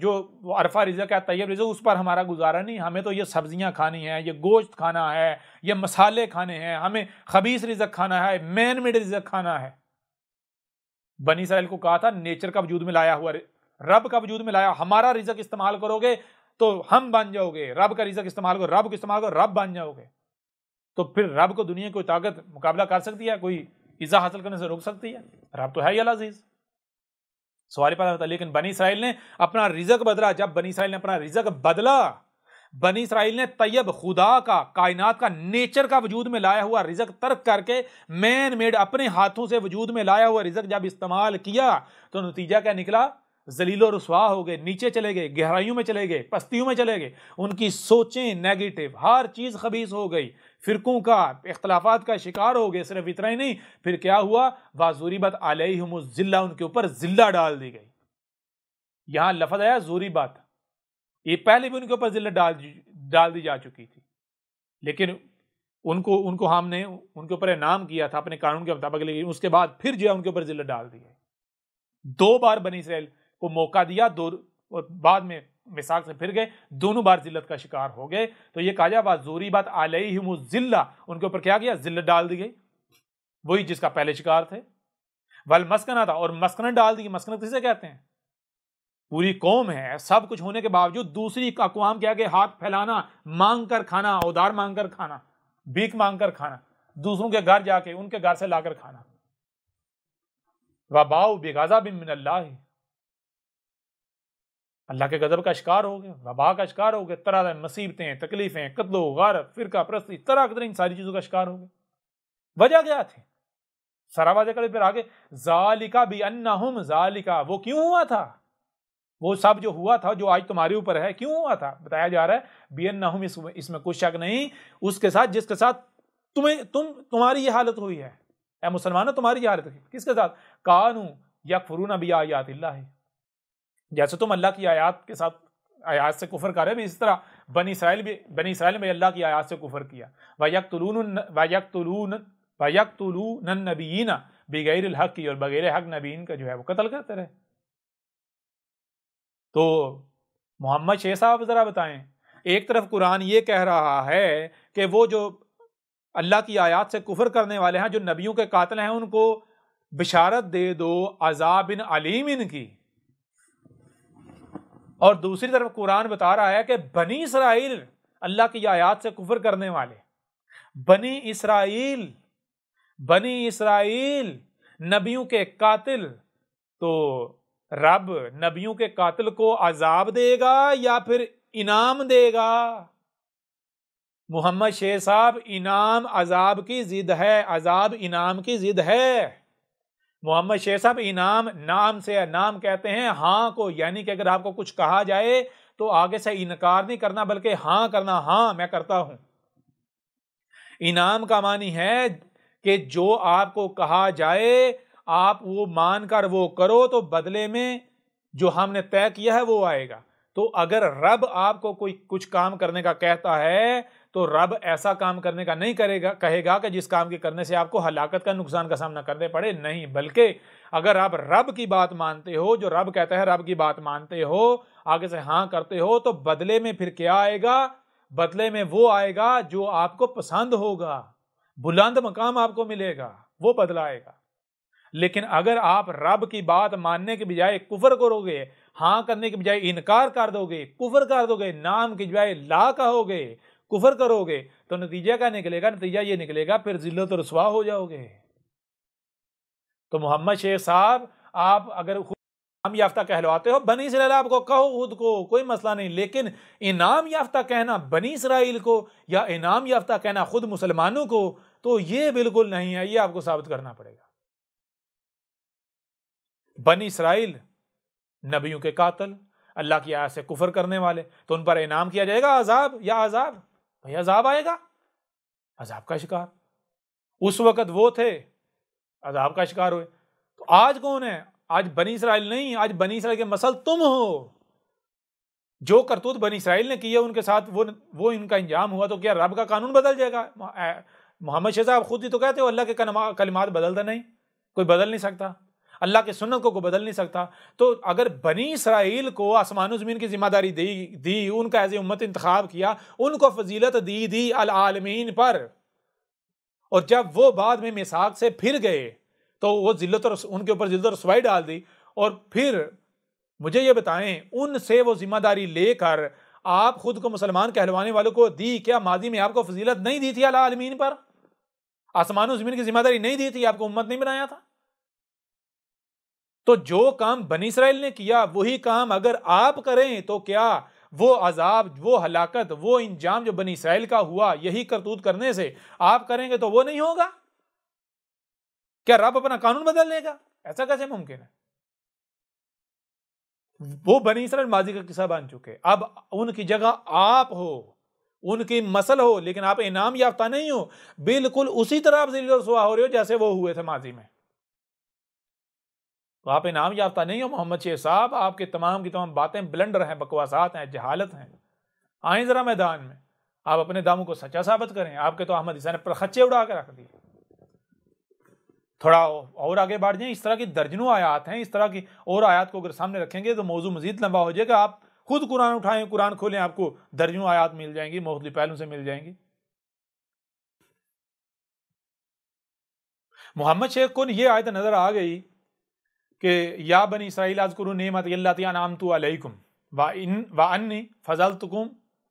جو عرفہ رزق ہے طیب رزق اس پر ہمارا گزارا نہیں ہمیں تو یہ سبزیاں کھانی ہیں یہ گوشت کھانا ہے یہ مسالے کھانے ہیں ہمیں خبیص رزق کھانا ہے مین میڈ رزق کھانا ہے بنی ساحل کو کہا تھا نیچر کا وجود میں لایا ہوا رب کا وجود میں لایا ہوا ہمارا رزق استعمال کرو گے تو ہم بن جاؤ گے رب کا رزق استعمال کرو رب کا استعمال کرو رب بن جاؤ گے تو پھر رب کو دنیا کوئی طاقت مقابلہ کر سکتی ہے کوئی عزا حاصل کرنے سے روک سکتی ہے رب تو ہے ہی عزیز ہوتا لیکن بنی اسرائیل نے اپنا رزق بدلا جب بنی اسرائیل نے اپنا رزق بدلا بنی اسرائیل نے طیب خدا کا کائنات کا نیچر کا وجود میں لایا ہوا رزق ترک کر کے مین میڈ اپنے ہاتھوں سے وجود میں لایا ہوا رزق جب استعمال کیا تو نتیجہ کیا نکلا زلیل و رسوا ہو گئے نیچے چلے گئے گہرائیوں میں چلے گئے پستیوں میں چلے گئے ان کی سوچیں نیگیٹو ہر چیز خبیص ہو گئی فرقوں کا اختلافات کا شکار ہو گئے صرف اتنا ہی نہیں پھر کیا ہوا وا ظوری بات آلیہ ان کے اوپر ضلع ڈال دی گئی یہاں لفظ آیا زوری بات یہ پہلے بھی ان کے اوپر ذلت ڈال دی ڈال دی جا چکی تھی لیکن ان کو ان کو ہم نے ان کے اوپر نام کیا تھا اپنے قانون کے مطابق اس کے بعد پھر جو ہے ان کے اوپر ضلع ڈال دی گئی دو بار بنی اسرائیل کو موقع دیا دو بعد میں مساق سے پھر گئے دونوں بار ذلت کا شکار ہو گئے تو یہ کہا جا بات زوری بات علیہم الزلہ ان کے اوپر کیا گیا ذلت ڈال دی گئی وہی جس کا پہلے شکار تھے والمسکنہ تھا اور مسکنہ ڈال دی گئی مسکنہ کسے کہتے ہیں پوری قوم ہے سب کچھ ہونے کے باوجود دوسری اقوام کیا کہ ہاتھ پھیلانا مانگ کر کھانا اودار مانگ کر کھانا بھیک مانگ کر کھانا دوسروں کے گھر جا کے ان کے گھر سے لا کر کھانا وباؤ بے غذا بن من اللہ اللہ کے غضب کا شکار ہو گئے وبا کا شکار ہو گئے طرح مصیبتیں تکلیفیں قتل و غارت فرقہ پرستی طرح ان ساری چیزوں کا شکار ہو گئے وجہ کیا تھے سارا وجہ کرے پھر آگے ذالکا بی انا ذالکا وہ کیوں ہوا تھا وہ سب جو ہوا تھا جو آج تمہارے اوپر ہے کیوں ہوا تھا بتایا جا رہا ہے بی انہم اس میں اس میں کچھ شک نہیں اس کے ساتھ جس کے ساتھ تمہیں تم تمہاری یہ حالت ہوئی ہے اے مسلمانوں تمہاری یہ حالت ہوئی کس کے ساتھ کانو یا فرونہ آیات اللہ اللہ جیسے تم اللہ کی آیات کے ساتھ آیات سے کفر کرے بھی اس طرح بنی اسرائیل بھی بنی اسرائیل میں اللہ کی آیات سے کفر کیا وَيَقْتُلُونَ طلون و یک طلون الحق کی اور بغیر حق نبین کا جو ہے وہ قتل کرتے رہے تو محمد شیخ صاحب ذرا بتائیں ایک طرف قرآن یہ کہہ رہا ہے کہ وہ جو اللہ کی آیات سے کفر کرنے والے ہیں جو نبیوں کے قاتل ہیں ان کو بشارت دے دو عذاب علیم ان کی اور دوسری طرف قرآن بتا رہا ہے کہ بنی اسرائیل اللہ کی آیات سے کفر کرنے والے بنی اسرائیل بنی اسرائیل نبیوں کے قاتل تو رب نبیوں کے قاتل کو عذاب دے گا یا پھر انعام دے گا محمد شیر صاحب انعام عذاب کی ضد ہے عذاب انعام کی ضد ہے محمد شیخ انعام نام سے نام کہتے ہیں ہاں کو یعنی کہ اگر آپ کو کچھ کہا جائے تو آگے سے انکار نہیں کرنا بلکہ ہاں کرنا ہاں میں کرتا ہوں انعام کا معنی ہے کہ جو آپ کو کہا جائے آپ وہ مان کر وہ کرو تو بدلے میں جو ہم نے طے کیا ہے وہ آئے گا تو اگر رب آپ کو کوئی کچھ کام کرنے کا کہتا ہے تو رب ایسا کام کرنے کا نہیں کرے گا کہے گا کہ جس کام کے کرنے سے آپ کو ہلاکت کا نقصان کا سامنا کرنے پڑے نہیں بلکہ اگر آپ رب کی بات مانتے ہو جو رب کہتا ہے رب کی بات مانتے ہو آگے سے ہاں کرتے ہو تو بدلے میں پھر کیا آئے گا بدلے میں وہ آئے گا جو آپ کو پسند ہوگا بلند مقام آپ کو ملے گا وہ بدلا آئے گا لیکن اگر آپ رب کی بات ماننے کے بجائے کفر کرو گے ہاں کرنے کے بجائے انکار کر دو گے کفر کر دو گے نام کی بجائے لا کہو گے کفر کرو گے تو نتیجہ کیا نکلے گا نتیجہ یہ نکلے گا پھر ذلت و رسوا ہو جاؤ گے تو محمد شیخ صاحب آپ اگر خود یافتہ کوئی مسئلہ نہیں لیکن انعام یافتہ کہنا بنی اسرائیل کو یا انعام یافتہ کہنا خود مسلمانوں کو تو یہ بالکل نہیں ہے یہ آپ کو ثابت کرنا پڑے گا بنی اسرائیل نبیوں کے قاتل اللہ کی آیت سے کفر کرنے والے تو ان پر انعام کیا جائے گا عذاب یا عذاب عذاب آئے گا عذاب کا شکار اس وقت وہ تھے عذاب کا شکار ہوئے تو آج کون ہے آج بنی اسرائیل نہیں آج بنی اسرائیل کے مسل تم ہو جو کرتوت بنی اسرائیل نے کیا ان کے ساتھ وہ ان کا انجام ہوا تو کیا رب کا قانون بدل جائے گا محمد صاحب خود ہی تو کہتے ہو اللہ کے کلمات بدلتا نہیں کوئی بدل نہیں سکتا اللہ کے سنت کو کوئی بدل نہیں سکتا تو اگر بنی اسرائیل کو آسمان و زمین کی ذمہ داری دی دی ان کا ایز امت انتخاب کیا ان کو فضیلت دی دی العالمین پر اور جب وہ بعد میں مساق سے پھر گئے تو وہ ذلت اور ان کے اوپر ذلت اور رسوائی ڈال دی اور پھر مجھے یہ بتائیں ان سے وہ ذمہ داری لے کر آپ خود کو مسلمان کہلوانے والوں کو دی کیا ماضی میں آپ کو فضیلت نہیں دی تھی اللہ عالمین پر آسمان و زمین کی ذمہ داری نہیں دی تھی آپ کو امت نہیں بنایا تھا تو جو کام بنی اسرائیل نے کیا وہی کام اگر آپ کریں تو کیا وہ عذاب وہ ہلاکت وہ انجام جو بنی اسرائیل کا ہوا یہی کرتوت کرنے سے آپ کریں گے تو وہ نہیں ہوگا کیا رب اپنا قانون بدل لے گا ایسا کیسے ممکن ہے وہ بنی اسرائیل ماضی کا قصہ بن چکے اب ان کی جگہ آپ ہو ان کی مسل ہو لیکن آپ انعام یافتہ نہیں ہو بالکل اسی طرح آپ سوا ہو رہے ہو جیسے وہ ہوئے تھے ماضی میں تو آپ انعام یافتہ نہیں ہو محمد شیخ صاحب آپ کے تمام کی تمام باتیں بلنڈر ہیں بکواسات ہیں جہالت ہیں آئیں ذرا میدان میں آپ اپنے داموں کو سچا ثابت کریں آپ کے تو احمد حسین نے خچے اڑا کے رکھ دیے تھوڑا اور آگے بڑھ جائیں اس طرح کی درجنوں آیات ہیں اس طرح کی اور آیات کو اگر سامنے رکھیں گے تو موضوع مزید لمبا ہو جائے گا آپ خود قرآن اٹھائیں قرآن کھولیں آپ کو درجنوں آیات مل جائیں گی مختلف پہلوں سے مل جائیں گی محمد شیخ کو یہ آیت نظر آ گئی کہ یا بنی اسرائیل اذکروا نعمت اللہ تعالی انعمت علیکم و ان و ان فضلتکم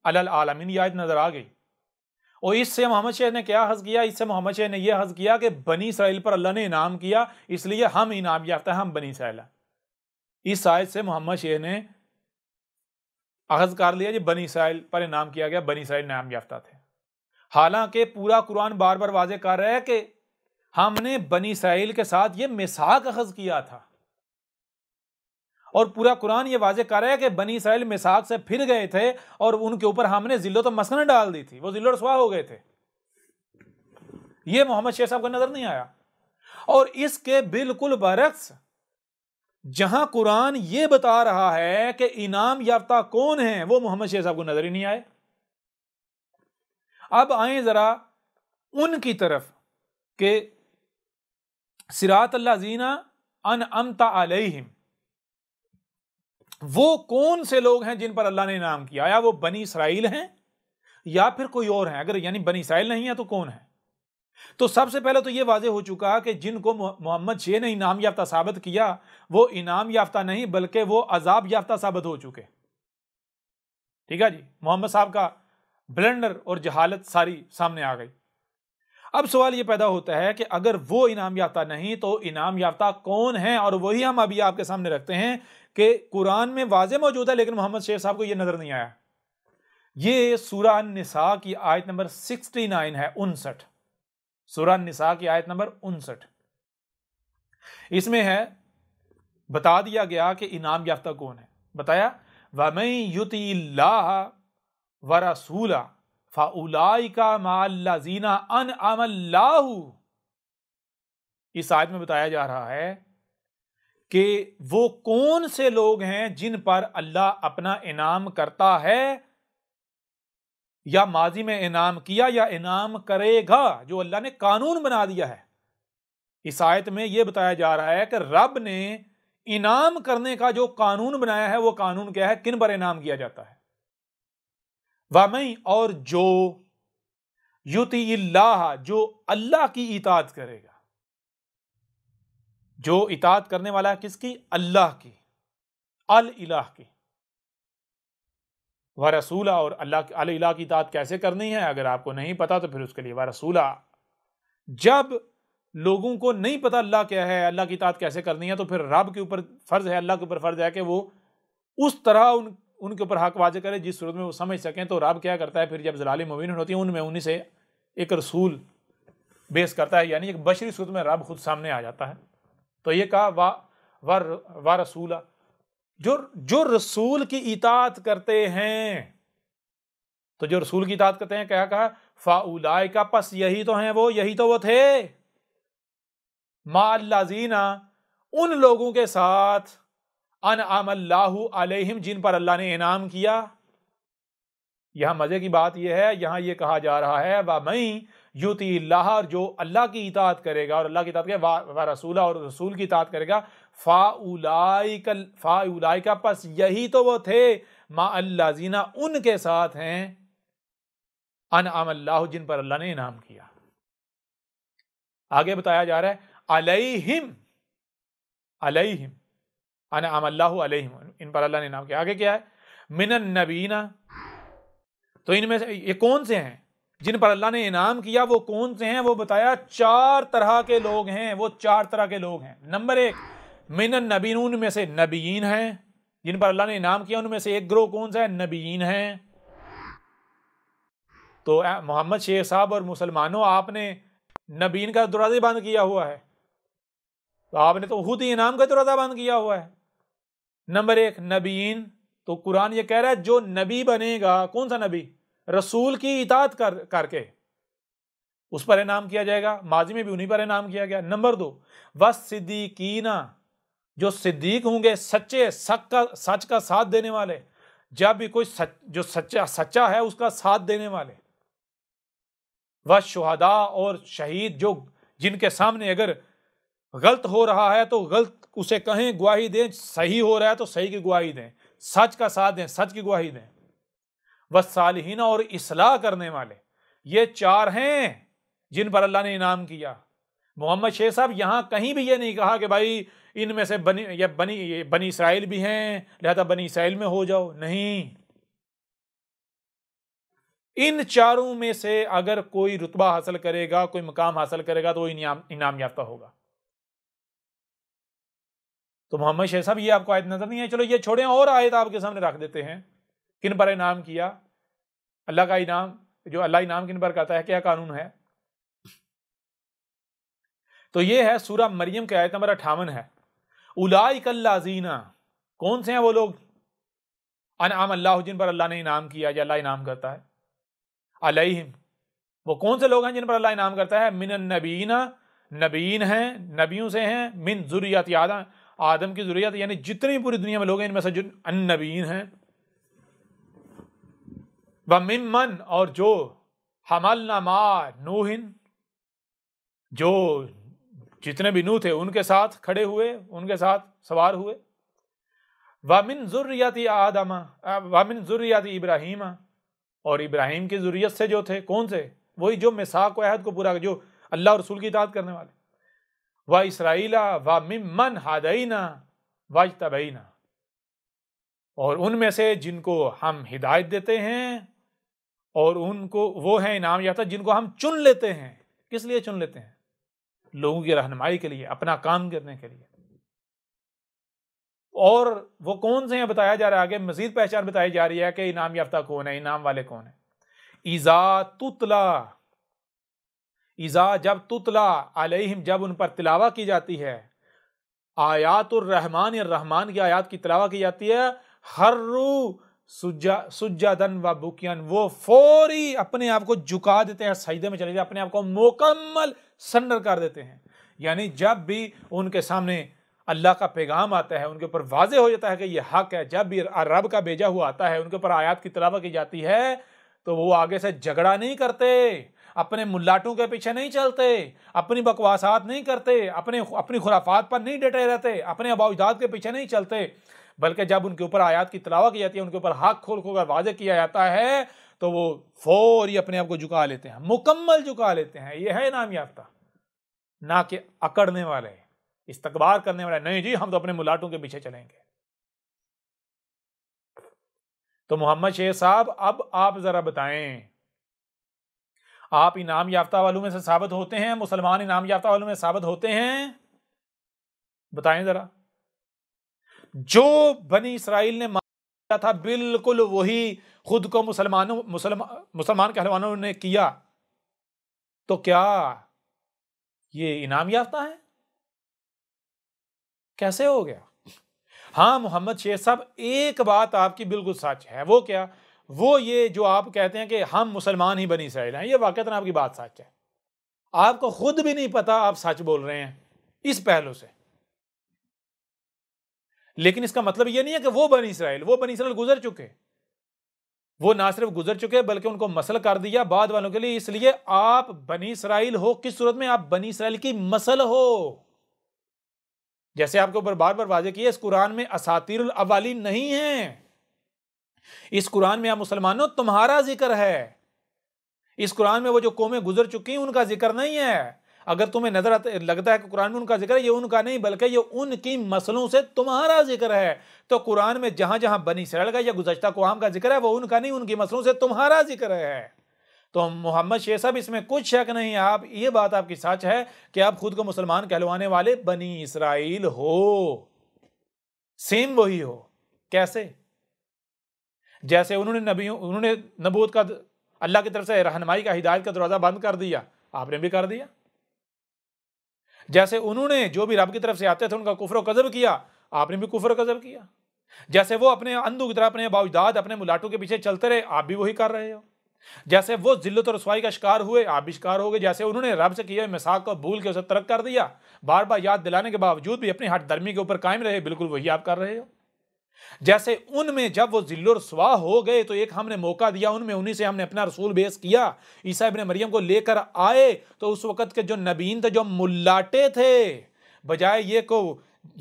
علی العالمین یہ ان نظر آ گئی اور اس سے محمد شی نے کیا حض کیا اس سے محمد شی نے یہ حض کیا کہ بنی اسرائیل پر اللہ نے انعام کیا اس لیے ہم انعام یافتہ ہم بنی اسرائیل اس آیت سے محمد شہر نے اخذ کر لیا جی بنی اسرائیل پر انعام کیا گیا بنی اسرائیل انعام یافتہ تھے حالانکہ پورا قرآن بار بار واضح کر رہا ہے کہ ہم نے بنی اسرائیل کے ساتھ یہ مساق اخذ کیا تھا اور پورا قرآن یہ واضح کر رہا ہے کہ بنی اسرائیل مساق سے پھر گئے تھے اور ان کے اوپر ہم نے ذل و مسکن ڈال دی تھی وہ ذل رسوا ہو گئے تھے یہ محمد شیخ صاحب کو نظر نہیں آیا اور اس کے بالکل برعکس جہاں قرآن یہ بتا رہا ہے کہ انعام یافتہ کون ہیں وہ محمد شیخ صاحب کو نظر ہی نہیں آئے اب آئیں ذرا ان کی طرف کہ سراط اللہ زینہ ان امتا علیہم وہ کون سے لوگ ہیں جن پر اللہ نے انعام کیا آیا وہ بنی اسرائیل ہیں یا پھر کوئی اور ہیں اگر یعنی بنی اسرائیل نہیں تو تو کون سب سے پہلے تو یہ واضح ہو چکا کہ جن کو محمد شیع نے انعام یافتہ ثابت کیا وہ انعام یافتہ نہیں بلکہ وہ عذاب یافتہ ثابت ہو چکے ٹھیک ہے جی محمد صاحب کا بلنڈر اور جہالت ساری سامنے آ گئی اب سوال یہ پیدا ہوتا ہے کہ اگر وہ انعام یافتہ نہیں تو انعام یافتہ کون ہیں اور وہی ہم ابھی آپ کے سامنے رکھتے ہیں کہ قرآن میں واضح موجود ہے لیکن محمد شیخ صاحب کو یہ نظر نہیں آیا یہ سورہ نساء کی آیت نمبر سکسٹی نائن ہے انسٹھ سورہ نساء کی آیت نمبر انسٹھ اس میں ہے بتا دیا گیا کہ انعام یافتہ کون ہے بتایا يُتِي وَرَسُولَ فَأُولَائِكَ مَا اللَّذِينَ أَنْ عَمَ اللَّهُ اس آیت میں بتایا جا رہا ہے کہ وہ کون سے لوگ ہیں جن پر اللہ اپنا انعام کرتا ہے یا ماضی میں انعام کیا یا انعام کرے گا جو اللہ نے قانون بنا دیا ہے اس آیت میں یہ بتایا جا رہا ہے کہ رب نے انعام کرنے کا جو قانون بنایا ہے وہ قانون کیا ہے کن پر انعام کیا جاتا ہے وام اور جو یوتی اللہ جو اللہ کی اطاعت کرے گا جو اطاعت کرنے والا ہے کس کی اللہ کی اللہ کی و رسولہ اور اللہ کی اللہ کی اطاعت کیسے کرنی ہے اگر آپ کو نہیں پتا تو پھر اس کے لیے و رسولہ جب لوگوں کو نہیں پتا اللہ کیا ہے اللہ کی اطاعت کیسے کرنی ہے تو پھر رب کے اوپر فرض ہے اللہ کے اوپر فرض ہے کہ وہ اس طرح ان ان کے اوپر حق واضح کرے جس صورت میں وہ سمجھ سکیں تو رب کیا کرتا ہے پھر جب ضلع مبین ہوتی ہیں ان میں انہیں سے ایک رسول بیس کرتا ہے یعنی ایک بشری صورت میں رب خود سامنے آ جاتا ہے تو یہ کہا وا و رسولہ جو رسول کی اطاعت کرتے ہیں تو جو رسول کی اطاعت کرتے ہیں کیا کہا فا کا پس یہی تو ہیں وہ یہی تو وہ تھے ما اللہ زینا ان لوگوں کے ساتھ ان عام اللہ علیہم جن پر اللہ نے انعام کیا یہاں مزے کی بات یہ ہے یہاں یہ کہا جا رہا ہے وَمَنْ یوتی اللہ اور جو اللہ کی اطاعت کرے گا اور اللہ کی اطاعت کرے گا رسولہ اور رسول کی اطاعت کرے گا فا اولائی فا کا پس یہی تو وہ تھے ما اللہ زینہ ان کے ساتھ ہیں ان اللہ جن پر اللہ نے انعام کیا آگے بتایا جا رہا ہے علیہم علیہم انعام اللہ علیہم ان پر اللہ نے انعام کیا آگے کیا ہے من النبینا تو ان میں سے یہ کون سے ہیں جن پر اللہ نے انعام کیا وہ کون سے ہیں وہ بتایا چار طرح کے لوگ ہیں وہ چار طرح کے لوگ ہیں نمبر ایک من النبیون ان میں سے نبیین ہیں جن پر اللہ نے انعام کیا ان میں سے ایک گروہ کون سا ہے نبیین ہیں تو محمد شیخ صاحب اور مسلمانوں آپ نے نبین کا درازہ بند کیا ہوا ہے تو آپ نے تو خود ہی انعام کا درازہ بند کیا ہوا ہے نمبر ایک نبیین تو قرآن یہ کہہ رہا ہے جو نبی بنے گا کون سا نبی رسول کی اطاعت کر کر کے اس پر انعام کیا جائے گا ماضی میں بھی انہیں پر انعام کیا گیا نمبر دو وس صدیقینہ جو صدیق ہوں گے سچے سچ کا سچ کا ساتھ دینے والے جب بھی کوئی سچ جو سچا سچا ہے اس کا ساتھ دینے والے و شہدا اور شہید جو جن کے سامنے اگر غلط ہو رہا ہے تو غلط اسے کہیں گواہی دیں صحیح ہو رہا ہے تو صحیح کی گواہی دیں سچ کا ساتھ دیں سچ کی گواہی دیں وصالحین اور اصلاح کرنے والے یہ چار ہیں جن پر اللہ نے انعام کیا محمد شیخ صاحب یہاں کہیں بھی یہ نہیں کہا کہ بھائی ان میں سے بنی یا بنی بنی اسرائیل بھی ہیں لہذا بنی اسرائیل میں ہو جاؤ نہیں ان چاروں میں سے اگر کوئی رتبہ حاصل کرے گا کوئی مقام حاصل کرے گا تو وہ انعام یافتہ ہوگا تو محمد شیخ صاحب یہ آپ کو آیت نظر نہیں ہے چلو یہ چھوڑیں اور آیت آپ کے سامنے رکھ دیتے ہیں کن پر انعام کیا اللہ کا انعام جو اللہ انعام کن پر کرتا کیا قانون ہے تو یہ ہے سورہ مریم کے اٹھاون ہے اولائک زینہ کون سے ہیں وہ لوگ انعام اللہ جن پر اللہ نے انعام کیا اللہ انعام کرتا ہے علیہم وہ کون سے لوگ ہیں جن پر اللہ انعام کرتا ہے من مبین نبین ہیں نبیوں سے ہیں من ضروریات آدم کی ضروریات یعنی جتنی پوری دنیا میں لوگ ہیں ان میں سے جن النبین ہیں و ممن اور جو حمل نما نو جو جتنے بھی نو تھے ان کے ساتھ کھڑے ہوئے ان کے ساتھ سوار ہوئے وامن ضروریاتی آدما وامن ضروریاتی ابراہیم اور ابراہیم کی ضروریت سے جو تھے کون سے وہی جو مساق و عہد کو پورا جو اللہ رسول کی اطاعت کرنے والے و اسرائیلا و ممن ہادئینہ و اور ان میں سے جن کو ہم ہدایت دیتے ہیں اور ان کو وہ ہیں انعام یافتہ جن کو ہم چن لیتے ہیں کس لیے چن لیتے ہیں لوگوں کی رہنمائی کے لیے اپنا کام کرنے کے لیے اور وہ کون سے ہیں بتایا جا رہا ہے آگے مزید پہچان بتائی جا رہی ہے کہ انعام یافتہ کون ہے انعام والے کون ہیں ایزا تتلا ایزا جب تتلا علیہم جب ان پر تلاوہ کی جاتی ہے آیات الرحمن یا رحمان کی آیات کی تلاوہ کی جاتی ہے ہر رو سجا سجادن و بکیان وہ فوری اپنے آپ کو جھکا دیتے ہیں سجدے میں چلے جاتے ہیں اپنے آپ کو مکمل سنڈر کر دیتے ہیں یعنی جب بھی ان کے سامنے اللہ کا پیغام آتا ہے ان کے اوپر واضح ہو جاتا ہے کہ یہ حق ہے جب بھی رب کا بیجا ہوا آتا ہے ان کے اوپر آیات کی تلاوہ کی جاتی ہے تو وہ آگے سے جھگڑا نہیں کرتے اپنے ملاٹوں کے پیچھے نہیں چلتے اپنی بکواسات نہیں کرتے اپنے اپنی خرافات پر نہیں ڈٹے رہتے اپنے اباؤجداد اجداد کے پیچھے نہیں چلتے بلکہ جب ان کے اوپر آیات کی تلاوہ کی جاتی ہے ان کے اوپر حق کھول کھول کر واضح کیا جاتا ہے تو وہ فوری اپنے آپ کو جکا لیتے ہیں مکمل جھکا لیتے ہیں یہ ہے انعام یافتہ نہ کہ اکڑنے والے استقبار کرنے والے نہیں جی ہم تو اپنے ملاٹوں کے پیچھے چلیں گے تو محمد شیخ صاحب اب آپ ذرا بتائیں آپ انعام یافتہ والوں میں سے ثابت ہوتے ہیں مسلمان انعام یافتہ والوں میں ثابت ہوتے ہیں بتائیں ذرا جو بنی اسرائیل نے مانا تھا بالکل وہی خود کو مسلمانوں مسلمان مسلمان کہلوانوں نے کیا تو کیا یہ انعام یافتہ ہے کیسے ہو گیا ہاں محمد شیخ صاحب ایک بات آپ کی بالکل سچ ہے وہ کیا وہ یہ جو آپ کہتے ہیں کہ ہم مسلمان ہی بنی اسرائیل ہیں یہ واقعات آپ کی بات سچ ہے آپ کو خود بھی نہیں پتا آپ سچ بول رہے ہیں اس پہلو سے لیکن اس کا مطلب یہ نہیں ہے کہ وہ بنی اسرائیل وہ بنی اسرائیل گزر چکے وہ نہ صرف گزر چکے بلکہ ان کو مسل کر دیا بعد والوں کے لیے اس لیے آپ بنی اسرائیل ہو کس صورت میں آپ بنی اسرائیل کی مسل ہو جیسے آپ کے اوپر بار بار واضح کیے اس قرآن میں اساتیر الاولی نہیں ہیں اس قرآن میں آپ مسلمانوں تمہارا ذکر ہے اس قرآن میں وہ جو قومیں گزر چکی ہیں ان کا ذکر نہیں ہے اگر تمہیں نظر لگتا ہے کہ قرآن میں ان کا ذکر ہے یہ ان کا نہیں بلکہ یہ ان کی مسئلوں سے تمہارا ذکر ہے تو قرآن میں جہاں جہاں بنی سرل کا یا گزشتہ قوام کا ذکر ہے وہ ان کا نہیں ان کی مسئلوں سے تمہارا ذکر ہے تو محمد شیخ اس میں کچھ شک نہیں آپ یہ بات آپ کی سچ ہے کہ آپ خود کو مسلمان کہلوانے والے بنی اسرائیل ہو سیم وہی ہو کیسے جیسے انہوں نے نبوت کا اللہ کی طرف سے رہنمائی کا ہدایت کا دروازہ بند کر دیا آپ نے بھی کر دیا جیسے انہوں نے جو بھی رب کی طرف سے آتے تھے ان کا کفر و قذب کیا آپ نے بھی کفر و قذب کیا جیسے وہ اپنے اندو کی طرح اپنے باوجداد اپنے ملاٹوں کے پیچھے چلتے رہے آپ بھی وہی کر رہے ہو جیسے وہ ذلت و رسوائی کا شکار ہوئے آپ بھی شکار ہو گئے جیسے انہوں نے رب سے کیا ہوئے مساق کو بھول کے اسے ترک کر دیا بار بار یاد دلانے کے باوجود بھی اپنی ہٹ درمی کے اوپر قائم رہے بالکل وہی آپ کر رہے ہو جیسے ان میں جب وہ ذل رسوا ہو گئے تو ایک ہم نے موقع دیا ان میں انہی سے ہم نے اپنا رسول بیس کیا عیسیٰ ابن مریم کو لے کر آئے تو اس وقت کے جو نبین تھے جو ملاٹے تھے بجائے یہ کو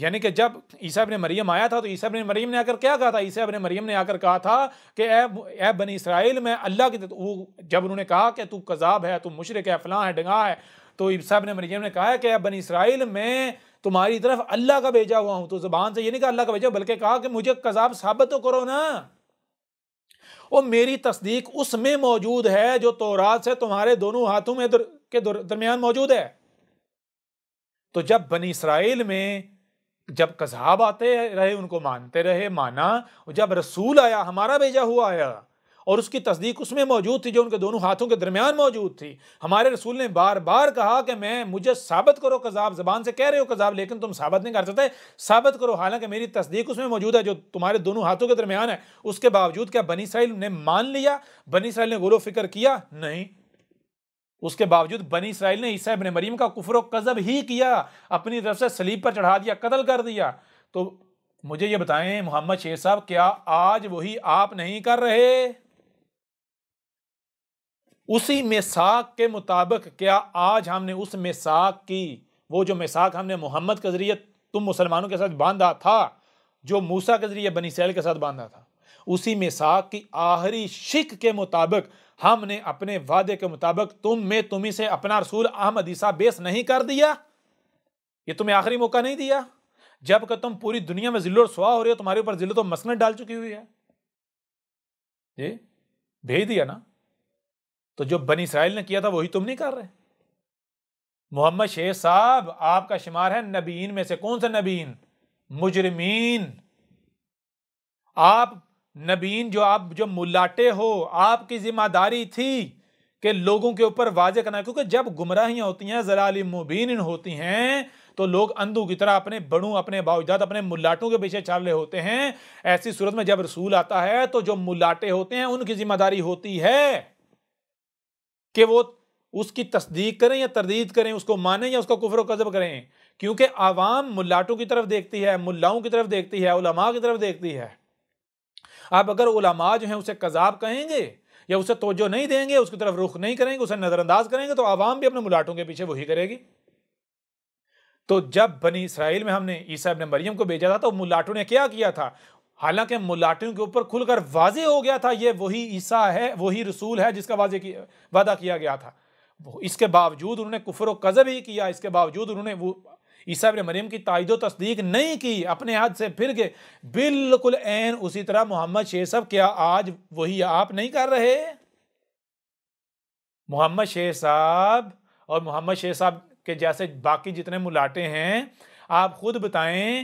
یعنی کہ جب عیسیٰ ابن مریم آیا تھا تو عیسیٰ ابن مریم نے آ کر کیا کہا تھا عیسیٰ ابن مریم نے آ کر کہا تھا کہ اے اے بنی اسرائیل میں اللہ کی وہ جب انہوں نے کہا کہ تو قذاب ہے تو مشرق ہے فلاں ہے ڈنگا ہے تو عیسیٰ ابن مریم نے کہا ہے کہ اے بنی اسرائیل میں تمہاری طرف اللہ کا بیجا ہوا ہوں تو زبان سے یہ نہیں کہا اللہ کا بھیجا بلکہ کہا کہ مجھے کذاب ثابت تو کرو نا اور میری تصدیق اس میں موجود ہے جو تورات سے تمہارے دونوں ہاتھوں میں کے درمیان موجود ہے تو جب بنی اسرائیل میں جب کذاب آتے رہے ان کو مانتے رہے مانا جب رسول آیا ہمارا بھیجا ہوا آیا اور اس کی تصدیق اس میں موجود تھی جو ان کے دونوں ہاتھوں کے درمیان موجود تھی ہمارے رسول نے بار بار کہا کہ میں مجھے ثابت کرو کذاب زبان سے کہہ رہے ہو کذاب لیکن تم ثابت نہیں کر سکتے ثابت کرو حالانکہ میری تصدیق اس میں موجود ہے جو تمہارے دونوں ہاتھوں کے درمیان ہے اس کے باوجود کیا بنی اسرائیل نے مان لیا بنی اسرائیل نے غور و فکر کیا نہیں اس کے باوجود بنی اسرائیل نے عیسیٰ ابن مریم کا کفر و قذب ہی کیا اپنی طرف سے سلیب پر چڑھا دیا قتل کر دیا تو مجھے یہ بتائیں محمد شیخ صاحب کیا آج وہی آپ نہیں کر رہے اسی مساق کے مطابق کیا آج ہم نے اس مساق کی وہ جو مساق ہم نے محمد کا ذریعہ تم مسلمانوں کے ساتھ باندھا تھا جو موسیٰ کے ذریعے بنی سیل کے ساتھ باندھا تھا اسی مساق کی آخری شک کے مطابق ہم نے اپنے وعدے کے مطابق تم میں تمہیں سے اپنا رسول احمد عیسیٰ بیس نہیں کر دیا یہ تمہیں آخری موقع نہیں دیا جب کہ تم پوری دنیا میں ذل و سوا ہو رہے ہو تمہارے اوپر ذلو تو مسنت ڈال چکی ہوئی ہے جی، بھیج دیا نا تو جو بنی اسرائیل نے کیا تھا وہی تم نہیں کر رہے محمد شیخ صاحب آپ کا شمار ہے نبین میں سے کون سا نبین مجرمین آپ نبین جو آپ جو ملاٹے ہو آپ کی ذمہ داری تھی کہ لوگوں کے اوپر واضح کرنا کیونکہ جب گمراہیاں ہوتی ہیں ضلع مبین ہوتی ہیں تو لوگ اندھو کی طرح اپنے بڑوں اپنے باوجود اپنے ملاٹوں کے پیچھے رہے ہوتے ہیں ایسی صورت میں جب رسول آتا ہے تو جو ملاٹے ہوتے ہیں ان کی ذمہ داری ہوتی ہے کہ وہ اس کی تصدیق کریں یا تردید کریں اس کو مانیں یا اس کا کفر و قذب کریں کیونکہ عوام ملاتوں کی طرف دیکھتی ہے ملاؤں کی طرف دیکھتی ہے علماء کی طرف دیکھتی ہے آپ اگر علماء جو ہیں اسے قذاب کہیں گے یا اسے توجہ نہیں دیں گے اس کی طرف رخ نہیں کریں گے اسے نظر انداز کریں گے تو عوام بھی اپنے ملاٹوں کے پیچھے وہی کرے گی تو جب بنی اسرائیل میں ہم نے عیسیٰ ابن مریم کو بیجا تھا تو ملاتوں نے کیا کیا تھا حالانکہ ملاٹوں کے اوپر کھل کر واضح ہو گیا تھا یہ وہی عیسیٰ ہے وہی رسول ہے جس کا واضح کی وعدہ کیا گیا تھا اس کے باوجود انہوں نے کفر و ہی کیا اس کے باوجود انہوں نے عیسیٰ ابن مریم کی تائید و تصدیق نہیں کی اپنے ہاتھ سے پھر گئے بالکل عین اسی طرح محمد شی صاحب کیا آج وہی آپ نہیں کر رہے محمد شی صاحب اور محمد شی صاحب کے جیسے باقی جتنے ملاٹے ہیں آپ خود بتائیں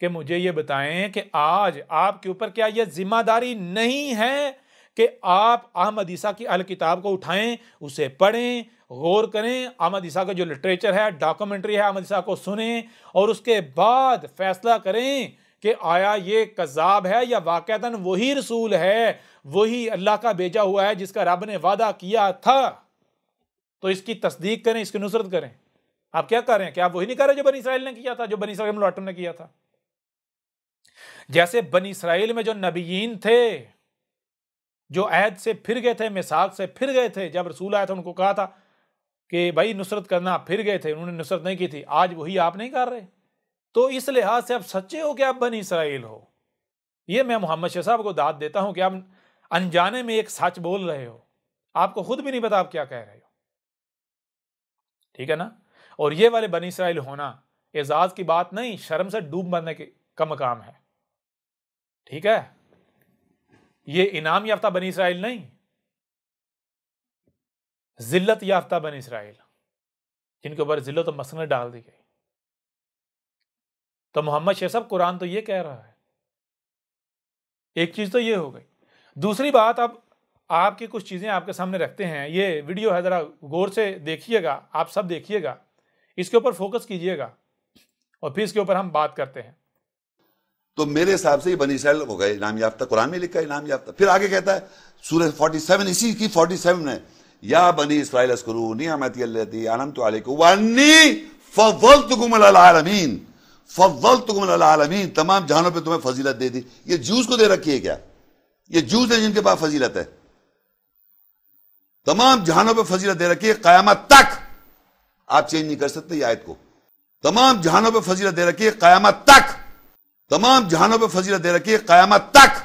کہ مجھے یہ بتائیں کہ آج آپ کے اوپر کیا یہ ذمہ داری نہیں ہے کہ آپ احمد عیسیٰ کی الکتاب کو اٹھائیں اسے پڑھیں غور کریں احمد عیسیٰ کا جو لٹریچر ہے ڈاکومنٹری ہے احمد عیسیٰ کو سنیں اور اس کے بعد فیصلہ کریں کہ آیا یہ کذاب ہے یا واقعتاً وہی رسول ہے وہی اللہ کا بیجا ہوا ہے جس کا رب نے وعدہ کیا تھا تو اس کی تصدیق کریں اس کی نصرت کریں آپ کیا کر رہے ہیں کیا آپ وہی نہیں کر رہے جو بنی اسرائیل نے کیا تھا جو بنی اسرائیل ملاٹم نے کیا تھا جیسے بنی اسرائیل میں جو نبیین تھے جو عہد سے پھر گئے تھے مساق سے پھر گئے تھے جب رسول آیا تھا ان کو کہا تھا کہ بھائی نصرت کرنا پھر گئے تھے انہوں نے نصرت نہیں کی تھی آج وہی آپ نہیں کر رہے تو اس لحاظ سے آپ سچے ہو کہ آپ بنی اسرائیل ہو یہ میں محمد شاہ صاحب کو داد دیتا ہوں کہ آپ انجانے میں ایک سچ بول رہے ہو آپ کو خود بھی نہیں پتا آپ کیا کہہ رہے ہو ٹھیک ہے نا اور یہ والے بنی اسرائیل ہونا اعزاز کی بات نہیں شرم سے ڈوب مرنے کی کا مقام ہے ٹھیک ہے یہ انعام یافتہ بنی اسرائیل نہیں ذلت یافتہ بنی اسرائیل جن کے اوپر ذلت و مسنت ڈال دی گئی تو محمد صاحب قرآن تو یہ کہہ رہا ہے ایک چیز تو یہ ہو گئی دوسری بات اب آپ کی کچھ چیزیں آپ کے سامنے رکھتے ہیں یہ ویڈیو ہے ذرا غور سے دیکھیے گا آپ سب دیکھیے گا اس کے اوپر فوکس کیجیے گا اور پھر اس کے اوپر ہم بات کرتے ہیں تو میرے حساب سے یہ بنی اسرائیل ہو گئے انعام یافتہ قرآن میں لکھا انعام یافتہ پھر آگے کہتا ہے سورہ 47 اسی کی 47 ہے یا بنی اسرائیل اسکرو نعمتی اللہ تی آنم تو علیکو وانی فضلتکم العالمین فضلتکم العالمین تمام جہانوں پہ تمہیں فضیلت دے دی یہ جوز کو دے رکھی ہے کیا یہ جوز ہے جن کے پاس فضیلت ہے تمام جہانوں پہ فضیلت دے رکھی ہے قیامت تک آپ چینج نہیں کر سکتے یہ آیت کو تمام جہانوں پہ فضیلت دے رکھی ہے قیامت تک تمام جہانوں پہ فضیلت ہے قیامت تک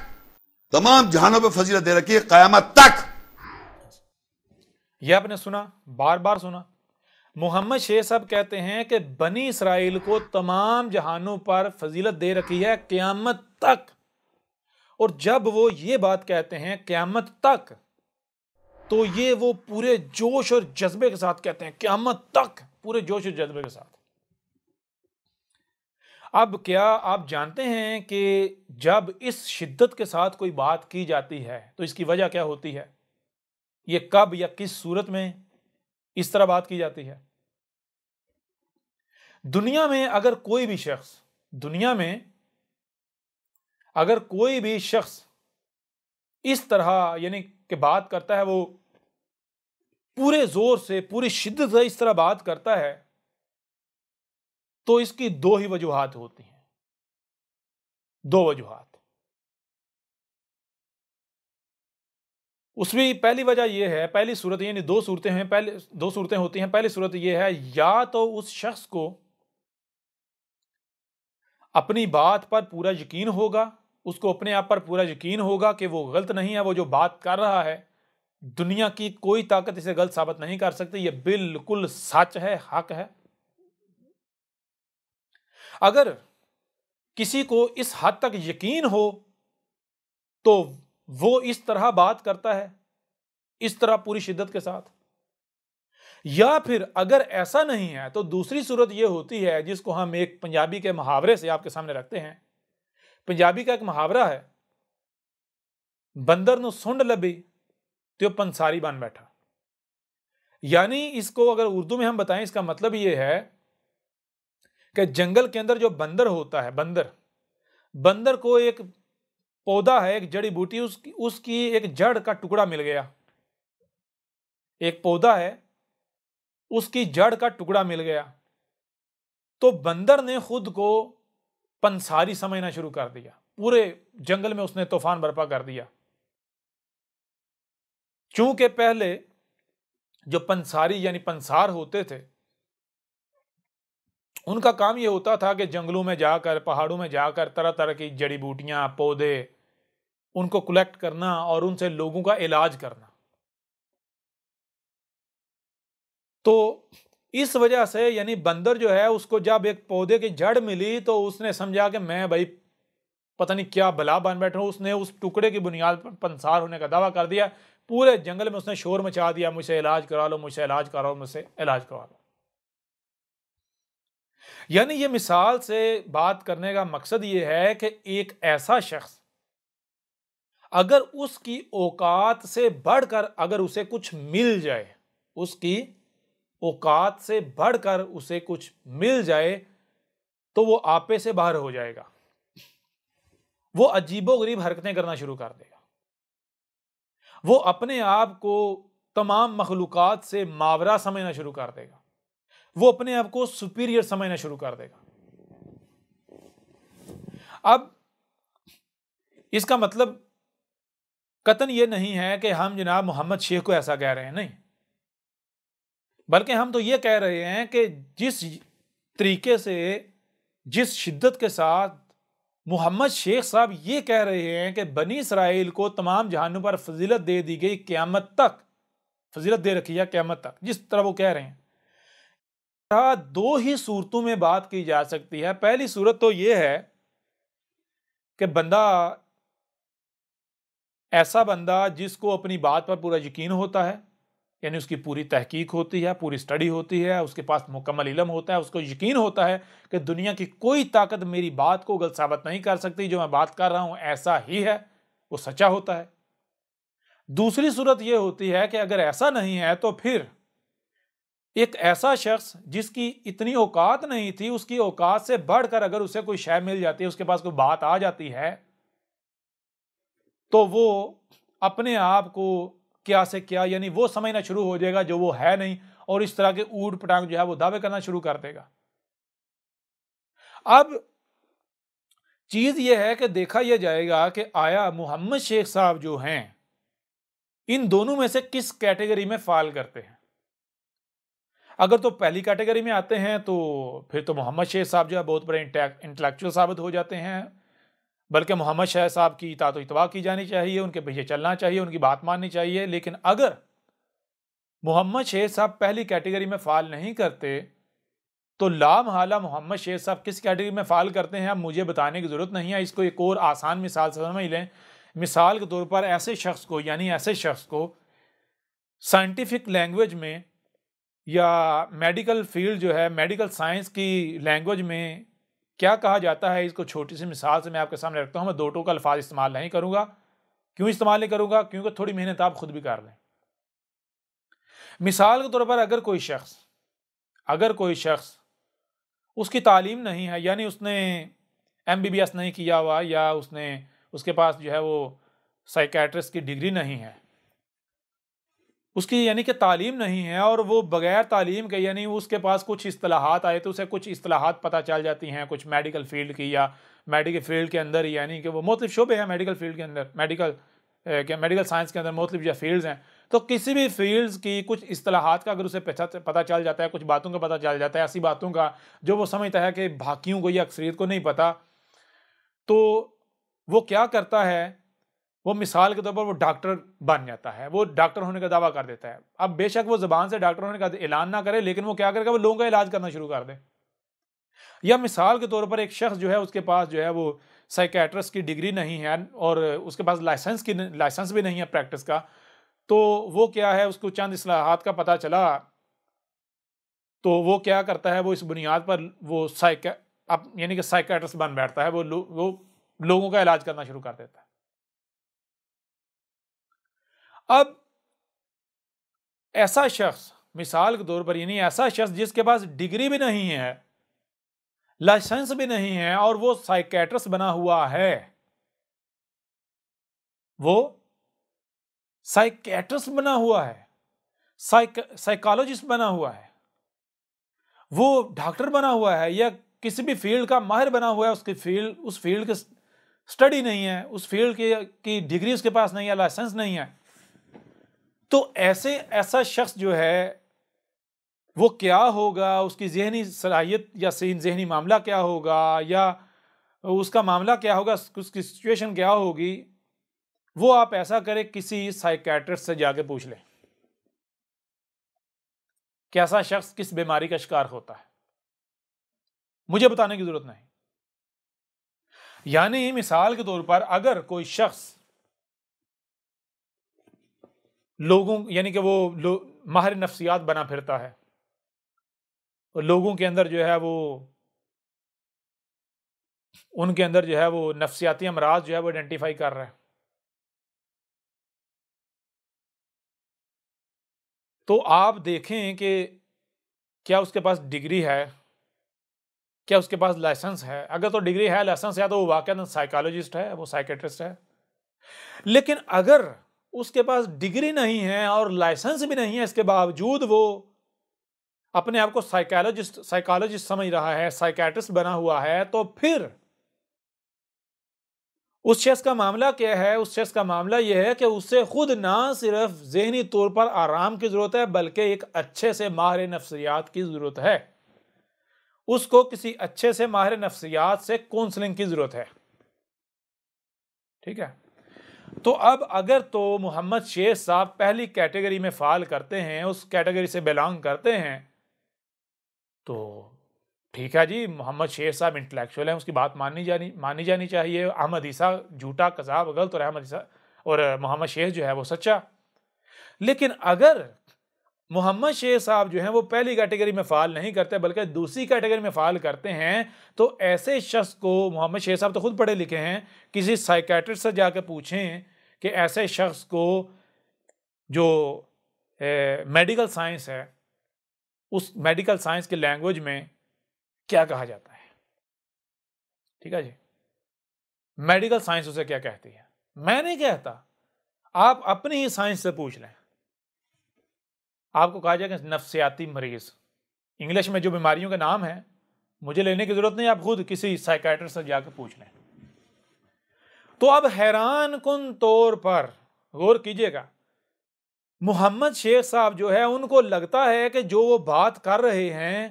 تمام جہانوں پہ فضیلت ہے قیامت تک یہ آپ نے سنا بار بار سنا محمد شیخ کہتے ہیں کہ بنی اسرائیل کو تمام جہانوں پر فضیلت دے رکھی ہے قیامت تک اور جب وہ یہ بات کہتے ہیں قیامت تک تو یہ وہ پورے جوش اور جذبے کے ساتھ کہتے ہیں قیامت تک پورے جوش اور جذبے کے ساتھ اب کیا آپ جانتے ہیں کہ جب اس شدت کے ساتھ کوئی بات کی جاتی ہے تو اس کی وجہ کیا ہوتی ہے یہ کب یا کس صورت میں اس طرح بات کی جاتی ہے دنیا میں اگر کوئی بھی شخص دنیا میں اگر کوئی بھی شخص اس طرح یعنی کہ بات کرتا ہے وہ پورے زور سے پوری شدت سے اس طرح بات کرتا ہے تو اس کی دو ہی وجوہات ہوتی ہیں دو وجوہات اس پہلی وجہ یہ ہے پہلی صورت یعنی دو صورتیں ہیں دو صورتیں ہوتی ہیں پہلی صورت یہ ہے یا تو اس شخص کو اپنی بات پر پورا یقین ہوگا اس کو اپنے آپ پر پورا یقین ہوگا کہ وہ غلط نہیں ہے وہ جو بات کر رہا ہے دنیا کی کوئی طاقت اسے غلط ثابت نہیں کر سکتی یہ بالکل سچ ہے حق ہے اگر کسی کو اس حد تک یقین ہو تو وہ اس طرح بات کرتا ہے اس طرح پوری شدت کے ساتھ یا پھر اگر ایسا نہیں ہے تو دوسری صورت یہ ہوتی ہے جس کو ہم ایک پنجابی کے محاورے سے آپ کے سامنے رکھتے ہیں پنجابی کا ایک محاورہ ہے بندر نو سنڈ لبی تو پنساری بن بیٹھا یعنی اس کو اگر اردو میں ہم بتائیں اس کا مطلب یہ ہے کہ جنگل کے اندر جو بندر ہوتا ہے بندر بندر کو ایک پودا ہے ایک جڑی بوٹی اس کی اس کی ایک جڑ کا ٹکڑا مل گیا ایک پودا ہے اس کی جڑ کا ٹکڑا مل گیا تو بندر نے خود کو پنساری سمجھنا شروع کر دیا پورے جنگل میں اس نے طوفان برپا کر دیا چونکہ پہلے جو پنساری یعنی پنسار ہوتے تھے ان کا کام یہ ہوتا تھا کہ جنگلوں میں جا کر پہاڑوں میں جا کر طرح طرح کی جڑی بوٹیاں پودے ان کو کلیکٹ کرنا اور ان سے لوگوں کا علاج کرنا تو اس وجہ سے یعنی بندر جو ہے اس کو جب ایک پودے کی جڑ ملی تو اس نے سمجھا کہ میں بھائی پتہ نہیں کیا بلا بن بیٹھا ہوں اس نے اس ٹکڑے کی بنیاد پر پنسار ہونے کا دعویٰ کر دیا پورے جنگل میں اس نے شور مچا دیا مجھ سے علاج کرا لو مجھ سے علاج کرا لو مجھ سے علاج کرا لو یعنی یہ مثال سے بات کرنے کا مقصد یہ ہے کہ ایک ایسا شخص اگر اس کی اوقات سے بڑھ کر اگر اسے کچھ مل جائے اس کی اوقات سے بڑھ کر اسے کچھ مل جائے تو وہ آپے سے باہر ہو جائے گا وہ عجیب و غریب حرکتیں کرنا شروع کر دے گا وہ اپنے آپ کو تمام مخلوقات سے ماورا سمجھنا شروع کر دے گا وہ اپنے آپ کو سپیریئر سمجھنا شروع کر دے گا اب اس کا مطلب قطن یہ نہیں ہے کہ ہم جناب محمد شیخ کو ایسا کہہ رہے ہیں نہیں بلکہ ہم تو یہ کہہ رہے ہیں کہ جس طریقے سے جس شدت کے ساتھ محمد شیخ صاحب یہ کہہ رہے ہیں کہ بنی اسرائیل کو تمام جہانوں پر فضیلت دے دی گئی قیامت تک فضیلت دے رکھی ہے قیامت تک جس طرح وہ کہہ رہے ہیں دو ہی صورتوں میں بات کی جا سکتی ہے پہلی صورت تو یہ ہے کہ بندہ ایسا بندہ جس کو اپنی بات پر پورا یقین ہوتا ہے یعنی اس کی پوری تحقیق ہوتی ہے پوری سٹڈی ہوتی ہے اس کے پاس مکمل علم ہوتا ہے اس کو یقین ہوتا ہے کہ دنیا کی کوئی طاقت میری بات کو غلط ثابت نہیں کر سکتی جو میں بات کر رہا ہوں ایسا ہی ہے وہ سچا ہوتا ہے دوسری صورت یہ ہوتی ہے کہ اگر ایسا نہیں ہے تو پھر ایک ایسا شخص جس کی اتنی اوقات نہیں تھی اس کی اوقات سے بڑھ کر اگر اسے کوئی شے مل جاتی ہے اس کے پاس کوئی بات آ جاتی ہے تو وہ اپنے آپ کو کیا سے کیا یعنی وہ سمجھنا شروع ہو جائے گا جو وہ ہے نہیں اور اس طرح کے اوٹ پٹانگ جو ہے وہ دعوے کرنا شروع کر دے گا اب چیز یہ ہے کہ دیکھا یہ جائے گا کہ آیا محمد شیخ صاحب جو ہیں ان دونوں میں سے کس کیٹیگری میں فال کرتے ہیں اگر تو پہلی کیٹیگری میں آتے ہیں تو پھر تو محمد شیخ صاحب جو ہے بہت بڑے انٹلیکچول ثابت ہو جاتے ہیں بلکہ محمد شاہ صاحب کی اطاعت و اتباع کی جانی چاہیے ان کے پیچھے چلنا چاہیے ان کی بات ماننی چاہیے لیکن اگر محمد شیخ صاحب پہلی کیٹیگری میں فعال نہیں کرتے تو حالہ محمد شیخ صاحب کس کیٹیگری میں فعال کرتے ہیں اب مجھے بتانے کی ضرورت نہیں ہے اس کو ایک اور آسان مثال سے سمجھ لیں مثال کے طور پر ایسے شخص کو یعنی ایسے شخص کو سائنٹیفک لینگویج میں یا میڈیکل فیلڈ جو ہے میڈیکل سائنس کی لینگویج میں کیا کہا جاتا ہے اس کو چھوٹی سی مثال سے میں آپ کے سامنے رکھتا ہوں میں دو ٹوک الفاظ استعمال نہیں کروں گا کیوں استعمال نہیں کروں گا کیونکہ تھوڑی محنت آپ خود بھی کر لیں مثال کے طور پر اگر کوئی شخص اگر کوئی شخص اس کی تعلیم نہیں ہے یعنی اس نے ایم بی بی ایس نہیں کیا ہوا یا اس نے اس کے پاس جو ہے وہ سائیکیٹرسٹ کی ڈگری نہیں ہے اس کی یعنی کہ تعلیم نہیں ہے اور وہ بغیر تعلیم کے یعنی اس کے پاس کچھ اصطلاحات آئے تو اسے کچھ اصطلاحات پتہ چل جاتی ہیں کچھ میڈیکل فیلڈ کی یا میڈیکل فیلڈ کے اندر یعنی کہ وہ مختلف شعبے ہیں میڈیکل فیلڈ کے اندر میڈیکل کہ میڈیکل سائنس کے اندر مختلف یا فیلڈز ہیں تو کسی بھی فیلڈز کی کچھ اصطلاحات کا اگر اسے پتہ چل جاتا ہے کچھ باتوں کا پتہ چل جاتا ہے ایسی باتوں کا جو وہ سمجھتا ہے کہ بھاکیوں کو یا اکثریت کو نہیں پتہ تو وہ کیا کرتا ہے وہ مثال کے طور پر وہ ڈاکٹر بن جاتا ہے وہ ڈاکٹر ہونے کا دعویٰ کر دیتا ہے اب بے شک وہ زبان سے ڈاکٹر ہونے کا اعلان نہ کرے لیکن وہ کیا کرے گا وہ لوگوں کا علاج کرنا شروع کر دیں یا مثال کے طور پر ایک شخص جو ہے اس کے پاس جو ہے وہ سائیکیٹرس کی ڈگری نہیں ہے اور اس کے پاس لائسنس کی لائسنس بھی نہیں ہے پریکٹس کا تو وہ کیا ہے اس کو چند اصلاحات کا پتہ چلا تو وہ کیا کرتا ہے وہ اس بنیاد پر وہ سائیک یعنی کہ سائیکیٹرس بن بیٹھتا ہے وہ لوگوں کا علاج کرنا شروع کر دیتا ہے اب ایسا شخص مثال کے طور پر یعنی ایسا شخص جس کے پاس ڈگری بھی نہیں ہے لائسنس بھی نہیں ہے اور وہ سائکیٹرس بنا ہوا ہے وہ سائکیٹرس بنا ہوا ہے سائیکالوجسٹ بنا ہوا ہے وہ ڈاکٹر بنا ہوا ہے یا کسی بھی فیلڈ کا ماہر بنا ہوا ہے اس کی فیلڈ اس فیلڈ کے اسٹڈی نہیں ہے اس فیلڈ کی ڈگری اس کے پاس نہیں ہے لائسنس نہیں ہے تو ایسے ایسا شخص جو ہے وہ کیا ہوگا اس کی ذہنی صلاحیت یا ذہنی معاملہ کیا ہوگا یا اس کا معاملہ کیا ہوگا اس کی سچویشن کیا ہوگی وہ آپ ایسا کریں کسی سائیکیٹر سے جا کے پوچھ لیں کیسا شخص کس بیماری کا شکار ہوتا ہے مجھے بتانے کی ضرورت نہیں یعنی مثال کے طور پر اگر کوئی شخص لوگوں یعنی کہ وہ ماہر نفسیات بنا پھرتا ہے اور لوگوں کے اندر جو ہے وہ ان کے اندر جو ہے وہ نفسیاتی امراض جو ہے وہ آئیڈینٹیفائی کر رہا ہے تو آپ دیکھیں کہ کیا اس کے پاس ڈگری ہے کیا اس کے پاس لائسنس ہے اگر تو ڈگری ہے لائسنس ہے تو وہ واقع سائیکالوجسٹ ہے وہ سائیکیٹرسٹ ہے لیکن اگر اس کے پاس ڈگری نہیں ہے اور لائسنس بھی نہیں ہے اس کے باوجود وہ اپنے آپ کو سائیکالوجسٹ سائیکالوجسٹ سمجھ رہا ہے سائیکیٹرسٹ بنا ہوا ہے تو پھر اس شخص کا معاملہ کیا ہے اس شخص کا معاملہ یہ ہے کہ اسے خود نہ صرف ذہنی طور پر آرام کی ضرورت ہے بلکہ ایک اچھے سے ماہر نفسیات کی ضرورت ہے اس کو کسی اچھے سے ماہر نفسیات سے کونسلنگ کی ضرورت ہے ٹھیک ہے تو اب اگر تو محمد شیخ صاحب پہلی کیٹیگری میں فعال کرتے ہیں اس کیٹیگری سے بلانگ کرتے ہیں تو ٹھیک ہے جی محمد شیخ صاحب انٹلیکچول ہیں اس کی بات مانی جانی چاہیے احمد عیسیٰ جھوٹا کذاب غلط اور احمد عیسیٰ اور محمد شیخ جو ہے وہ سچا لیکن اگر محمد شیخ صاحب جو ہیں وہ پہلی کیٹیگری میں فعال نہیں کرتے بلکہ دوسری کیٹیگری میں فعال کرتے ہیں تو ایسے شخص کو محمد شیخ صاحب تو خود پڑھے لکھے ہیں کسی سائیکیٹر سے جا کے پوچھیں کہ ایسے شخص کو جو میڈیکل سائنس ہے اس میڈیکل سائنس کے لینگویج میں کیا کہا جاتا ہے ٹھیک ہے جی میڈیکل سائنس اسے کیا کہتی ہے میں نہیں کہتا آپ اپنی ہی سائنس سے پوچھ لیں آپ کو کہا جائے گا نفسیاتی مریض انگلش میں جو بیماریوں کے نام ہیں مجھے لینے کی ضرورت نہیں آپ خود کسی سائیکیٹر سے جا کے پوچھ لیں تو اب حیران کن طور پر غور کیجیے گا محمد شیخ صاحب جو ہے ان کو لگتا ہے کہ جو وہ بات کر رہے ہیں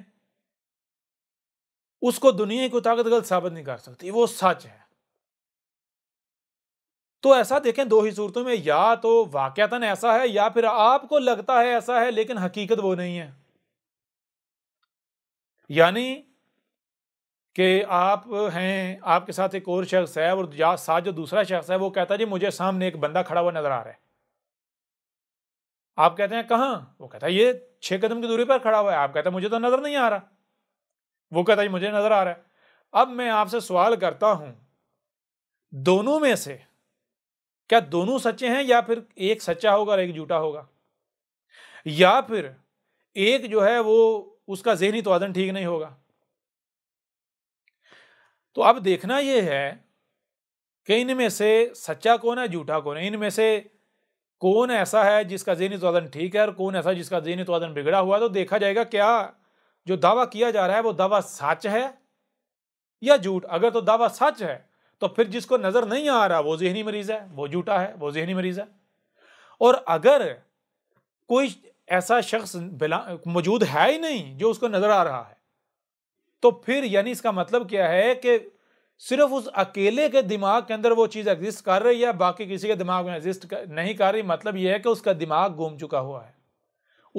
اس کو دنیا کو طاقت غلط ثابت نہیں کر سکتی وہ سچ ہے تو ایسا دیکھیں دو ہی صورتوں میں یا تو واقعتاً ایسا ہے یا پھر آپ کو لگتا ہے ایسا ہے لیکن حقیقت وہ نہیں ہے یعنی کہ آپ ہیں آپ کے ساتھ ایک اور شخص ہے اور ساتھ جو دوسرا شخص ہے ہے وہ کہتا جی مجھے سامنے ایک بندہ کھڑا ہوا نظر آ رہا ہے آپ کہتے ہیں کہاں وہ کہتا ہے یہ چھ قدم کی دوری پر کھڑا ہوا ہے آپ کہتے مجھے تو نظر نہیں آ رہا وہ کہتا جی مجھے نظر آ رہا ہے اب میں آپ سے سوال کرتا ہوں دونوں میں سے کیا دونوں سچے ہیں یا پھر ایک سچا ہوگا اور ایک جھوٹا ہوگا یا پھر ایک جو ہے وہ اس کا ذہنی توازن ٹھیک نہیں ہوگا تو اب دیکھنا یہ ہے کہ ان میں سے سچا کون ہے جھوٹا کون ہے ان میں سے کون ایسا ہے جس کا ذہنی توازن ٹھیک ہے اور کون ایسا جس کا ذہنی توازن بگڑا ہوا ہے تو دیکھا جائے گا کیا جو دعویٰ کیا جا رہا ہے وہ دعویٰ سچ ہے یا جھوٹ اگر تو دعویٰ سچ ہے تو پھر جس کو نظر نہیں آ رہا وہ ذہنی مریض ہے وہ جھوٹا ہے وہ ذہنی مریض ہے اور اگر کوئی ایسا شخص موجود ہے ہی نہیں جو اس کو نظر آ رہا ہے تو پھر یعنی اس اس کا مطلب کیا ہے کہ صرف اکیلے کے دماغ کے اندر وہ چیز ایگزسٹ کر رہی ہے باقی کسی کے دماغ میں ایگزسٹ نہیں کر رہی مطلب یہ ہے کہ اس کا دماغ گم چکا ہوا ہے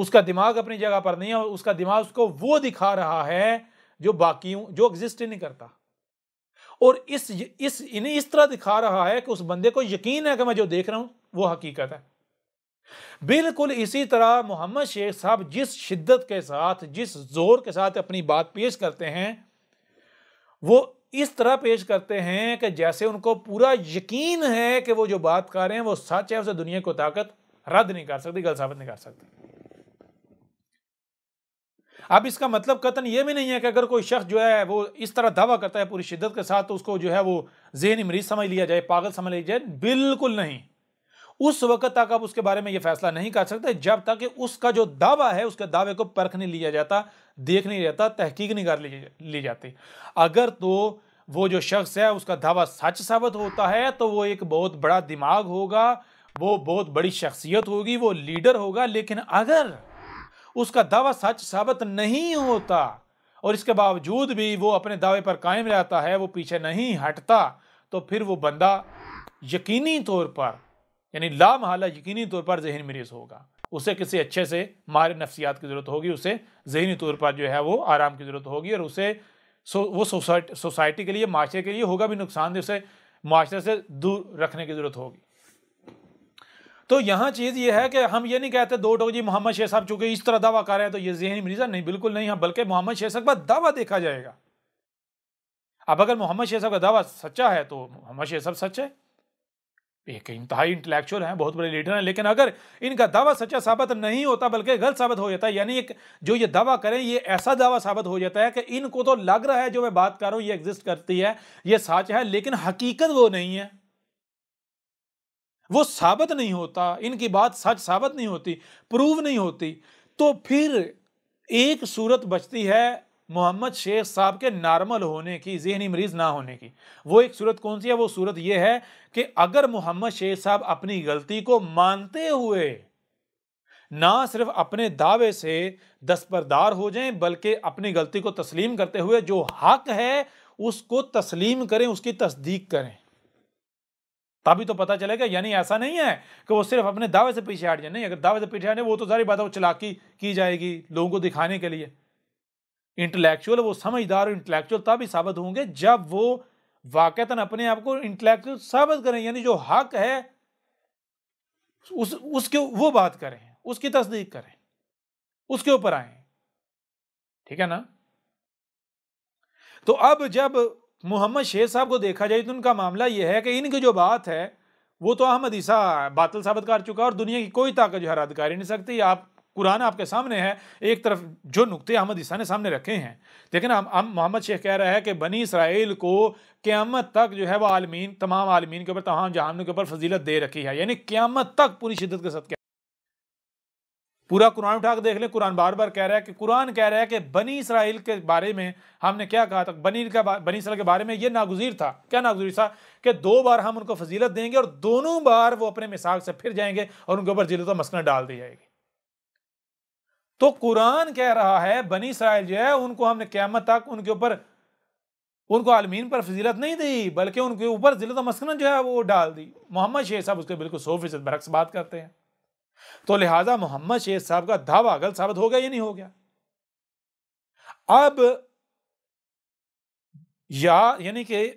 اس کا دماغ اپنی جگہ پر نہیں ہے اس کا دماغ اس کو وہ دکھا رہا ہے جو باقی نہیں کرتا اور اس اس انہیں اس طرح دکھا رہا ہے کہ اس بندے کو یقین ہے کہ میں جو دیکھ رہا ہوں وہ حقیقت ہے بالکل اسی طرح محمد شیخ صاحب جس شدت کے ساتھ جس زور کے ساتھ اپنی بات پیش کرتے ہیں وہ اس طرح پیش کرتے ہیں کہ جیسے ان کو پورا یقین ہے کہ وہ جو بات کر رہے ہیں وہ سچ ہے اسے دنیا کو طاقت رد نہیں کر سکتی ثابت نہیں کر سکتی اب اس کا مطلب قطن یہ بھی نہیں ہے کہ اگر کوئی شخص جو ہے وہ اس طرح دعویٰ کرتا ہے پوری شدت کے ساتھ تو اس کو جو ہے وہ ذہنی مریض سمجھ لیا جائے پاگل سمجھ لیا جائے بالکل نہیں اس وقت تک آپ اس کے بارے میں یہ فیصلہ نہیں کر سکتے جب تک کہ اس کا جو دعویٰ ہے اس کے دعوے کو پرکھ نہیں لیا جاتا دیکھ نہیں جاتا تحقیق نہیں کر لی جاتی اگر تو وہ جو شخص ہے اس کا دعویٰ سچ ثابت ہوتا ہے تو وہ ایک بہت بڑا دماغ ہوگا وہ بہت بڑی شخصیت ہوگی وہ لیڈر ہوگا لیکن اگر اس کا دعویٰ سچ ثابت نہیں ہوتا اور اس کے باوجود بھی وہ اپنے دعوے پر قائم رہتا ہے وہ پیچھے نہیں ہٹتا تو پھر وہ بندہ یقینی طور پر یعنی لامحالہ یقینی طور پر ذہن مریض ہوگا اسے کسی اچھے سے ماہر نفسیات کی ضرورت ہوگی اسے ذہنی طور پر جو ہے وہ آرام کی ضرورت ہوگی اور اسے سو وہ سوسائٹی سوسائٹی کے لیے معاشرے کے لیے ہوگا بھی نقصان دہ اسے معاشرے سے دور رکھنے کی ضرورت ہوگی تو یہاں چیز یہ ہے کہ ہم یہ نہیں کہتے دو ٹوک جی محمد شیخ صاحب چونکہ اس طرح دعویٰ کر رہے ہیں تو یہ ذہنی مریضہ نہیں بالکل نہیں ہے ہاں، بلکہ محمد شیخ صاحب کا دعویٰ دیکھا جائے گا اب اگر محمد شیخ صاحب کا دعویٰ سچا ہے تو محمد شیخ صاحب سچ ہے ایک انتہائی انٹلیکچوئل ہیں بہت بڑے لیڈر ہیں لیکن اگر ان کا دعویٰ سچا ثابت نہیں ہوتا بلکہ غلط ثابت ہو جاتا ہے یعنی ایک جو یہ دعویٰ کریں یہ ایسا دعویٰ ثابت ہو جاتا ہے کہ ان کو تو لگ رہا ہے جو میں بات کر رہا ہوں یہ ایگزٹ کرتی ہے یہ سچ ہے لیکن حقیقت وہ نہیں ہے وہ ثابت نہیں ہوتا ان کی بات سچ ثابت نہیں ہوتی پروو نہیں ہوتی تو پھر ایک صورت بچتی ہے محمد شیخ صاحب کے نارمل ہونے کی ذہنی مریض نہ ہونے کی وہ ایک صورت کون سی ہے وہ صورت یہ ہے کہ اگر محمد شیخ صاحب اپنی غلطی کو مانتے ہوئے نہ صرف اپنے دعوے سے دستبردار ہو جائیں بلکہ اپنی غلطی کو تسلیم کرتے ہوئے جو حق ہے اس کو تسلیم کریں اس کی تصدیق کریں تبھی تو پتا چلے گا یعنی ایسا نہیں ہے کہ وہ صرف اپنے دعوے سے پیچھے ہٹ جائے نہیں اگر دعوے سے پیچھے ہٹ جائے وہ تو ساری بات ہے وہ چلاکی کی جائے گی لوگوں کو دکھانے کے لیے انٹلیکچوئل وہ سمجھدار انٹلیکچوئل تب ہی ثابت ہوں گے جب وہ واقعتاً اپنے آپ کو انٹلیکچوئل ثابت کریں یعنی جو حق ہے اس اس کے وہ بات کریں اس کی تصدیق کریں اس کے اوپر آئیں ٹھیک ہے نا تو اب جب محمد شیخ صاحب کو دیکھا جائے تو ان کا معاملہ یہ ہے کہ ان کی جو بات ہے وہ تو احمد عیسیٰ باطل ثابت کر چکا اور دنیا کی کوئی طاقت جو ہے رادکاری نہیں سکتی آپ قرآن آپ کے سامنے ہے ایک طرف جو نقطے احمد عیسیٰ نے سامنے رکھے ہیں لیکن ہم محمد شیخ کہہ رہا ہے کہ بنی اسرائیل کو قیامت تک جو ہے وہ عالمین تمام عالمین کے اوپر تمام جہانوں کے اوپر فضیلت دے رکھی ہے یعنی قیامت تک پوری شدت کے ساتھ کیا پورا قرآن اٹھا کے دیکھ لیں قرآن بار بار کہہ رہا ہے کہ قرآن کہہ رہا ہے کہ بنی اسرائیل کے بارے میں ہم نے کیا کہا تھا بنی کا بنی اسرائیل کے بارے میں یہ ناگزیر تھا کیا ناگزیر تھا کہ دو بار ہم ان کو فضیلت دیں گے اور دونوں بار وہ اپنے مثال سے پھر جائیں گے اور ان کے اوپر ذیل و ڈال دی جائے گی تو قرآن کہہ رہا ہے بنی اسرائیل جو ہے ان کو ہم نے قیامت تک ان کے اوپر ان کو عالمین پر فضیلت نہیں دی بلکہ ان کے اوپر ضلع و جو ہے وہ ڈال دی محمد شیخ صاحب اس کے بالکل سو فیصد برعکس بات کرتے ہیں تو لہذا محمد شیخ صاحب کا دعویٰ غلط ثابت ہو گیا یا نہیں ہو گیا اب یا یعنی کہ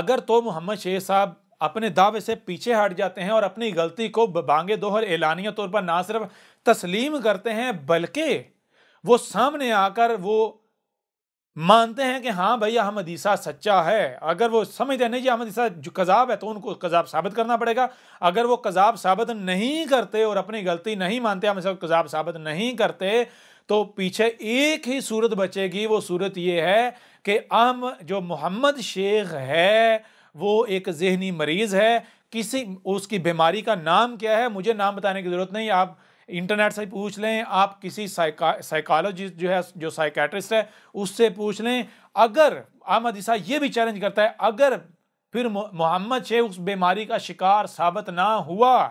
اگر تو محمد شیخ صاحب اپنے دعوے سے پیچھے ہٹ جاتے ہیں اور اپنی غلطی کو بانگے دوہر اعلانیہ طور پر نہ صرف تسلیم کرتے ہیں بلکہ وہ سامنے آ کر وہ مانتے ہیں کہ ہاں بھائی احمد عیسیٰ سچا ہے اگر وہ سمجھتے ہیں نہیں جی احمد عیسیٰ جو قذاب ہے تو ان کو قذاب ثابت کرنا پڑے گا اگر وہ قذاب ثابت نہیں کرتے اور اپنی غلطی نہیں مانتے ہم قذاب ثابت نہیں کرتے تو پیچھے ایک ہی صورت بچے گی وہ صورت یہ ہے کہ اہم جو محمد شیخ ہے وہ ایک ذہنی مریض ہے کسی اس کی بیماری کا نام کیا ہے مجھے نام بتانے کی ضرورت نہیں آپ انٹرنیٹ سے پوچھ لیں آپ کسی سائیکالوجسٹ جو ہے جو سائیکیٹرسٹ ہے اس سے پوچھ لیں اگر عیسیٰ یہ بھی چیلنج کرتا ہے اگر پھر محمد شیخ اس بیماری کا شکار ثابت نہ ہوا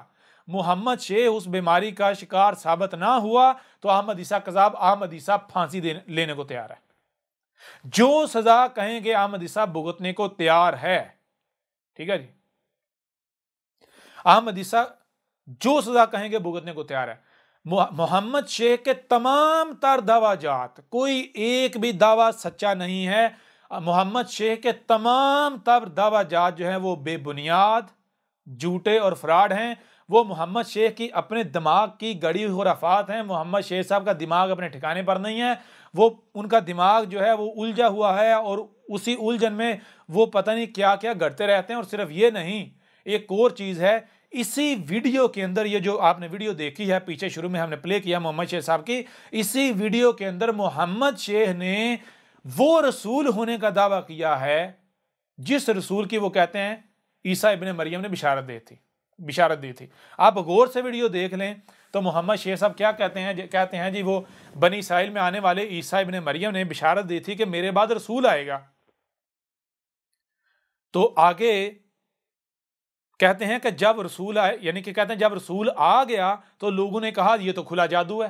محمد شیخ اس بیماری کا شکار ثابت نہ ہوا تو احمد احمد عیسیٰ پھانسی لینے کو تیار ہے جو سزا کہیں گے عیسیٰ بھگتنے کو تیار ہے ٹھیک ہے جی عیسیٰ جو سزا کہیں گے بھگتنے کو تیار ہے محمد شیخ کے تمام تر دعویٰ جات کوئی ایک بھی دعویٰ سچا نہیں ہے محمد شیخ کے تمام تر دعویٰ جات جو ہیں وہ بے بنیاد جوٹے اور فراڈ ہیں وہ محمد شیخ کی اپنے دماغ کی گڑی خرافات ہیں محمد شیخ صاحب کا دماغ اپنے ٹھکانے پر نہیں ہے وہ ان کا دماغ جو ہے وہ الجھا ہوا ہے اور اسی الجھن میں وہ پتہ نہیں کیا کیا گڑتے رہتے ہیں اور صرف یہ نہیں ایک اور چیز ہے اسی ویڈیو کے اندر یہ جو آپ نے ویڈیو دیکھی ہے پیچھے شروع میں ہم نے پلے کیا محمد شیخ صاحب کی اسی ویڈیو کے اندر محمد شیخ نے وہ رسول ہونے کا دعویٰ کیا ہے جس رسول کی وہ کہتے ہیں عیسیٰ ابن مریم نے بشارت دی تھی بشارت دی تھی آپ غور سے ویڈیو دیکھ لیں تو محمد شیخ صاحب کیا کہتے ہیں کہتے ہیں جی وہ بنی اسرائیل میں آنے والے عیسیٰ ابن مریم نے بشارت دی تھی کہ میرے بعد رسول آئے گا تو آگے کہتے ہیں کہ جب رسول آئے یعنی کہ کہتے ہیں جب رسول آ گیا تو لوگوں نے کہا یہ تو کھلا جادو ہے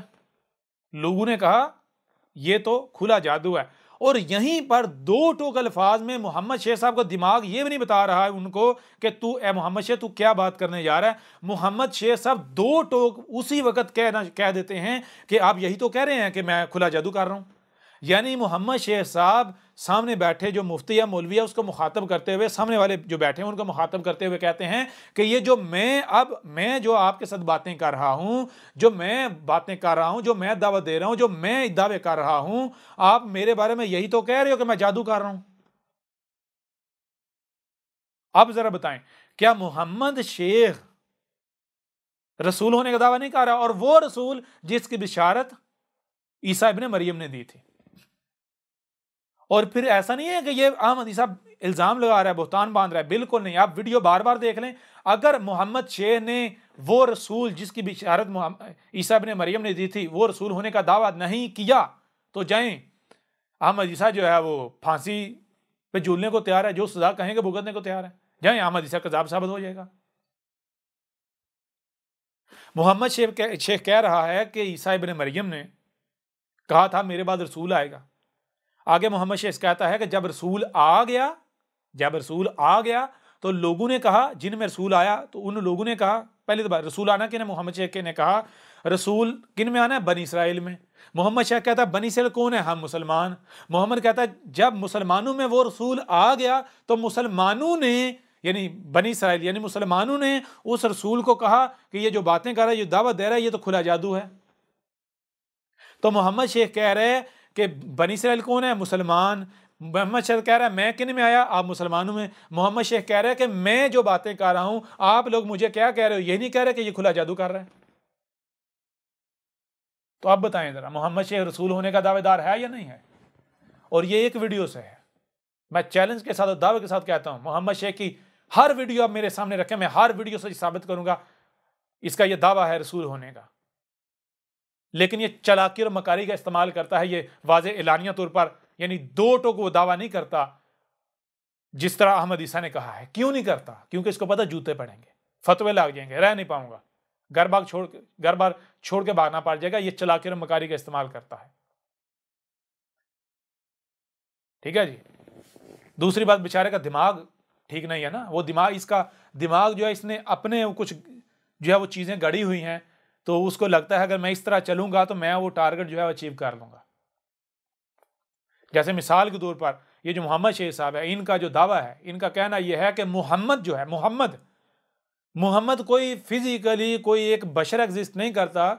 لوگوں نے کہا یہ تو کھلا جادو ہے اور یہیں پر دو ٹوک الفاظ میں محمد شیخ صاحب کا دماغ یہ بھی نہیں بتا رہا ہے ان کو کہ تو اے محمد شیخ تو کیا بات کرنے جا رہا ہے محمد شیخ صاحب دو ٹوک اسی وقت کہنا کہہ دیتے ہیں کہ آپ یہی تو کہہ رہے ہیں کہ میں کھلا جادو کر رہا ہوں یعنی محمد شیخ صاحب سامنے بیٹھے جو مفتی یا مولوی ہے اس کو مخاطب کرتے ہوئے سامنے والے جو بیٹھے ہیں ان کو مخاطب کرتے ہوئے کہتے ہیں کہ یہ جو میں اب میں جو آپ کے ساتھ باتیں کر رہا ہوں جو میں باتیں کر رہا ہوں جو میں دعوت دے رہا ہوں جو میں دعوے کر رہا ہوں آپ میرے بارے میں یہی تو کہہ رہے ہو کہ میں جادو کر رہا ہوں آپ ذرا بتائیں کیا محمد شیخ رسول ہونے کا دعویٰ نہیں کر رہا اور وہ رسول جس کی بشارت عیسیٰ ابن مریم نے دی تھی اور پھر ایسا نہیں ہے کہ یہ احمدی صاحب الزام لگا رہا ہے بہتان باندھ رہا ہے بالکل نہیں آپ ویڈیو بار بار دیکھ لیں اگر محمد شیخ نے وہ رسول جس کی بشارت عیسیٰ ابن مریم نے دی تھی وہ رسول ہونے کا دعویٰ نہیں کیا تو جائیں احمد عیسیٰ جو ہے وہ پھانسی پہ جھولنے کو تیار ہے جو سزا کہیں گے بھگتنے کو تیار ہے جائیں احمد عیسیٰ قذاب ثابت ہو جائے گا محمد شیخ شیخ کہہ رہا ہے کہ عیسیٰ ابن مریم نے کہا تھا میرے بعد رسول آئے گا آگے محمد شیخ کہتا ہے کہ جب رسول آ گیا جب رسول آ گیا تو لوگوں نے کہا جن میں رسول آیا تو ان لوگوں نے کہا پہلی تو رسول آنا کہ محمد شیخ نے کہا رسول کن میں آنا ہے بنی اسرائیل میں محمد شیخ کہتا ہے بنی اسرائیل کون ہے ہم مسلمان محمد کہتا ہے جب مسلمانوں میں وہ رسول آ گیا تو مسلمانوں نے یعنی بنی اسرائیل یعنی مسلمانوں نے اس رسول کو کہا کہ یہ جو باتیں کر رہا ہے یہ دعوت دے رہا ہے یہ تو کھلا جادو ہے تو محمد شیخ کہہ رہے کہ بنی اسرائیل کون ہے مسلمان محمد شیخ کہہ رہا ہے میں کن میں آیا آپ مسلمانوں میں محمد شیخ کہہ رہا ہے کہ میں جو باتیں کر رہا ہوں آپ لوگ مجھے کیا کہہ رہے ہو یہ نہیں کہہ رہے کہ یہ کھلا جادو کر رہا ہے تو آپ بتائیں ذرا محمد شیخ رسول ہونے کا دعوے دار ہے یا نہیں ہے اور یہ ایک ویڈیو سے ہے میں چیلنج کے ساتھ اور دعوے کے ساتھ کہتا ہوں محمد شیخ کی ہر ویڈیو آپ میرے سامنے رکھیں میں ہر ویڈیو سے ثابت کروں گا اس کا یہ دعویٰ ہے رسول ہونے کا لیکن یہ چلاکی اور مکاری کا استعمال کرتا ہے یہ واضح اعلانیہ طور پر یعنی دو ٹوک وہ دعویٰ نہیں کرتا جس طرح احمد عیسیٰ نے کہا ہے کیوں نہیں کرتا کیونکہ اس کو پتہ جوتے پڑیں گے فتوے لگ جائیں گے رہ نہیں پاؤں گا گھر باغ گھر بار چھوڑ کے بھاگنا پڑ جائے گا یہ چلاکی اور مکاری کا استعمال کرتا ہے ٹھیک ہے جی دوسری بات بیچارے کا دماغ ٹھیک نہیں ہے نا وہ دماغ اس کا دماغ جو ہے اس نے اپنے کچھ جو ہے وہ چیزیں گڑی ہوئی ہیں تو اس کو لگتا ہے اگر میں اس طرح چلوں گا تو میں وہ ٹارگٹ جو ہے اچیو کر لوں گا جیسے مثال کے طور پر یہ جو محمد شیخ صاحب ہے ان کا جو دعویٰ ہے ان کا کہنا یہ ہے کہ محمد جو ہے محمد محمد کوئی فزیکلی کوئی ایک بشر ایگزسٹ نہیں کرتا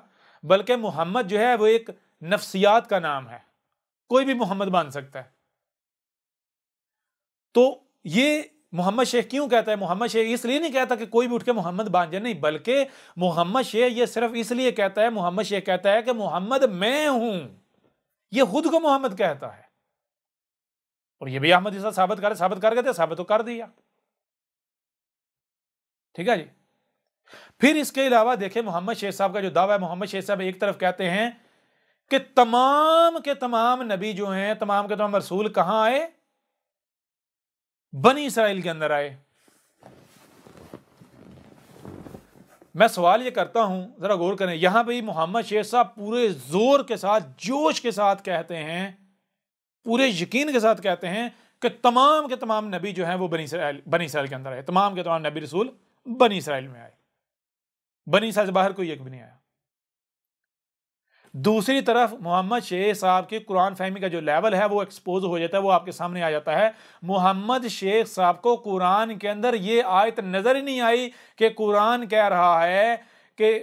بلکہ محمد جو ہے وہ ایک نفسیات کا نام ہے کوئی بھی محمد بن سکتا ہے تو یہ محمد شیخ کیوں کہتا ہے محمد شیخ اس لیے نہیں کہتا کہ کوئی بھی اٹھ کے محمد بان جائے نہیں بلکہ محمد شیخ یہ صرف اس لیے کہتا ہے محمد شیخ کہتا ہے کہ محمد میں ہوں یہ خود کو محمد کہتا ہے اور یہ بھی احمد جیسا ثابت کر ثابت کر گئے تھے ثابت کر دیا ٹھیک ہے جی پھر اس کے علاوہ دیکھیں محمد شیخ صاحب کا جو دعویٰ ہے محمد شیخ صاحب ایک طرف کہتے ہیں کہ تمام کے تمام نبی جو ہیں تمام کے تمام رسول کہاں آئے بنی اسرائیل کے اندر آئے میں سوال یہ کرتا ہوں ذرا غور کریں یہاں پہ محمد شیخ صاحب پورے زور کے ساتھ جوش کے ساتھ کہتے ہیں پورے یقین کے ساتھ کہتے ہیں کہ تمام کے تمام نبی جو ہیں وہ بنی اسرائیل بنی اسرائیل کے اندر آئے تمام کے تمام نبی رسول بنی اسرائیل میں آئے بنی اسرائیل سے باہر کوئی ایک بھی نہیں آیا دوسری طرف محمد شیخ صاحب کی قرآن فہمی کا جو لیول ہے وہ ایکسپوز ہو جاتا ہے وہ آپ کے سامنے آ جاتا ہے محمد شیخ صاحب کو قرآن کے اندر یہ آیت نظر ہی نہیں آئی کہ قرآن کہہ رہا ہے کہ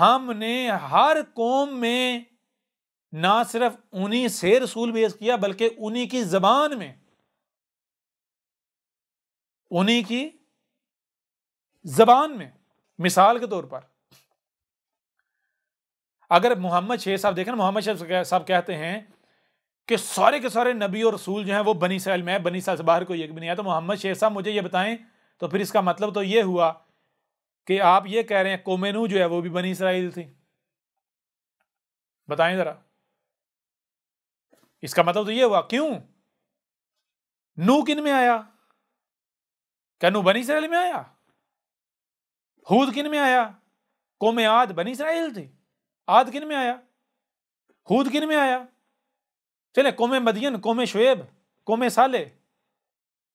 ہم نے ہر قوم میں نہ صرف انہی سے رسول بیس کیا بلکہ انہی کی زبان میں انہی کی زبان میں مثال کے طور پر اگر محمد شیخ صاحب دیکھیں محمد شیخ صاحب کہتے ہیں کہ سارے کے سارے نبی اور رسول جو ہیں وہ بنی سیل میں بنی سیل سے باہر کوئی ایک بھی نہیں آیا تو محمد شیخ صاحب مجھے یہ بتائیں تو پھر اس کا مطلب تو یہ ہوا کہ آپ یہ کہہ رہے ہیں کومینو جو ہے وہ بھی بنی اسرائیل تھی بتائیں ذرا اس کا مطلب تو یہ ہوا کیوں نو کن میں آیا کیا نو بنی اسرائیل میں آیا ہود کن میں آیا کومیاد بنی اسرائیل تھی آد کن میں آیا خود کن میں آیا چلے قوم مدین قوم شعیب قوم سالے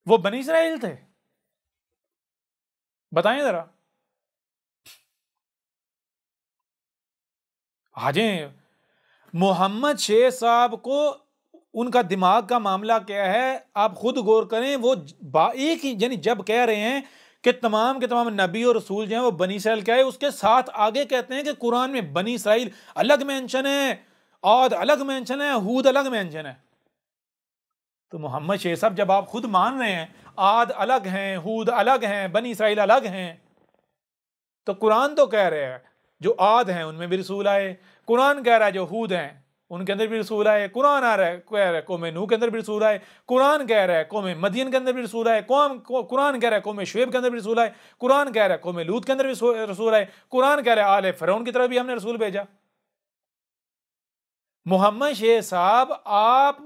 وہ بنی اسرائیل تھے بتائیں ذرا آجیں محمد شیخ صاحب کو ان کا دماغ کا معاملہ کیا ہے آپ خود غور کریں وہ ایک ہی یعنی جب کہہ رہے ہیں کہ تمام کے تمام نبی اور رسول جو ہیں وہ بنی اسرائیل کیا ہے اس کے ساتھ آگے کہتے ہیں کہ قرآن میں بنی اسرائیل الگ مینشن ہے اور الگ مینشن ہے ہود الگ مینشن ہے تو محمد شیخ صاحب جب آپ خود مان رہے ہیں آد الگ ہیں ہود الگ ہیں بنی اسرائیل الگ ہیں تو قرآن تو کہہ رہے ہیں جو آد ہیں ان میں بھی رسول آئے قرآن کہہ رہا ہے جو ہود ہیں ان کے اندر بھی رسول آئے قرآن آ رہا ہے کہہ رہا ہے قوم نو کے اندر بھی رسول آئے قرآن کہہ رہا ہے قوم مدین کے اندر بھی رسول آئے قوم قرآن کہہ رہا ہے قوم شعیب کے اندر بھی رسول آئے قرآن کہہ رہا ہے قوم لوت کے اندر بھی رسول آئے قرآن کہہ رہا ہے آل فرعون کی طرف بھی ہم نے رسول بھیجا محمد شیخ صاحب آپ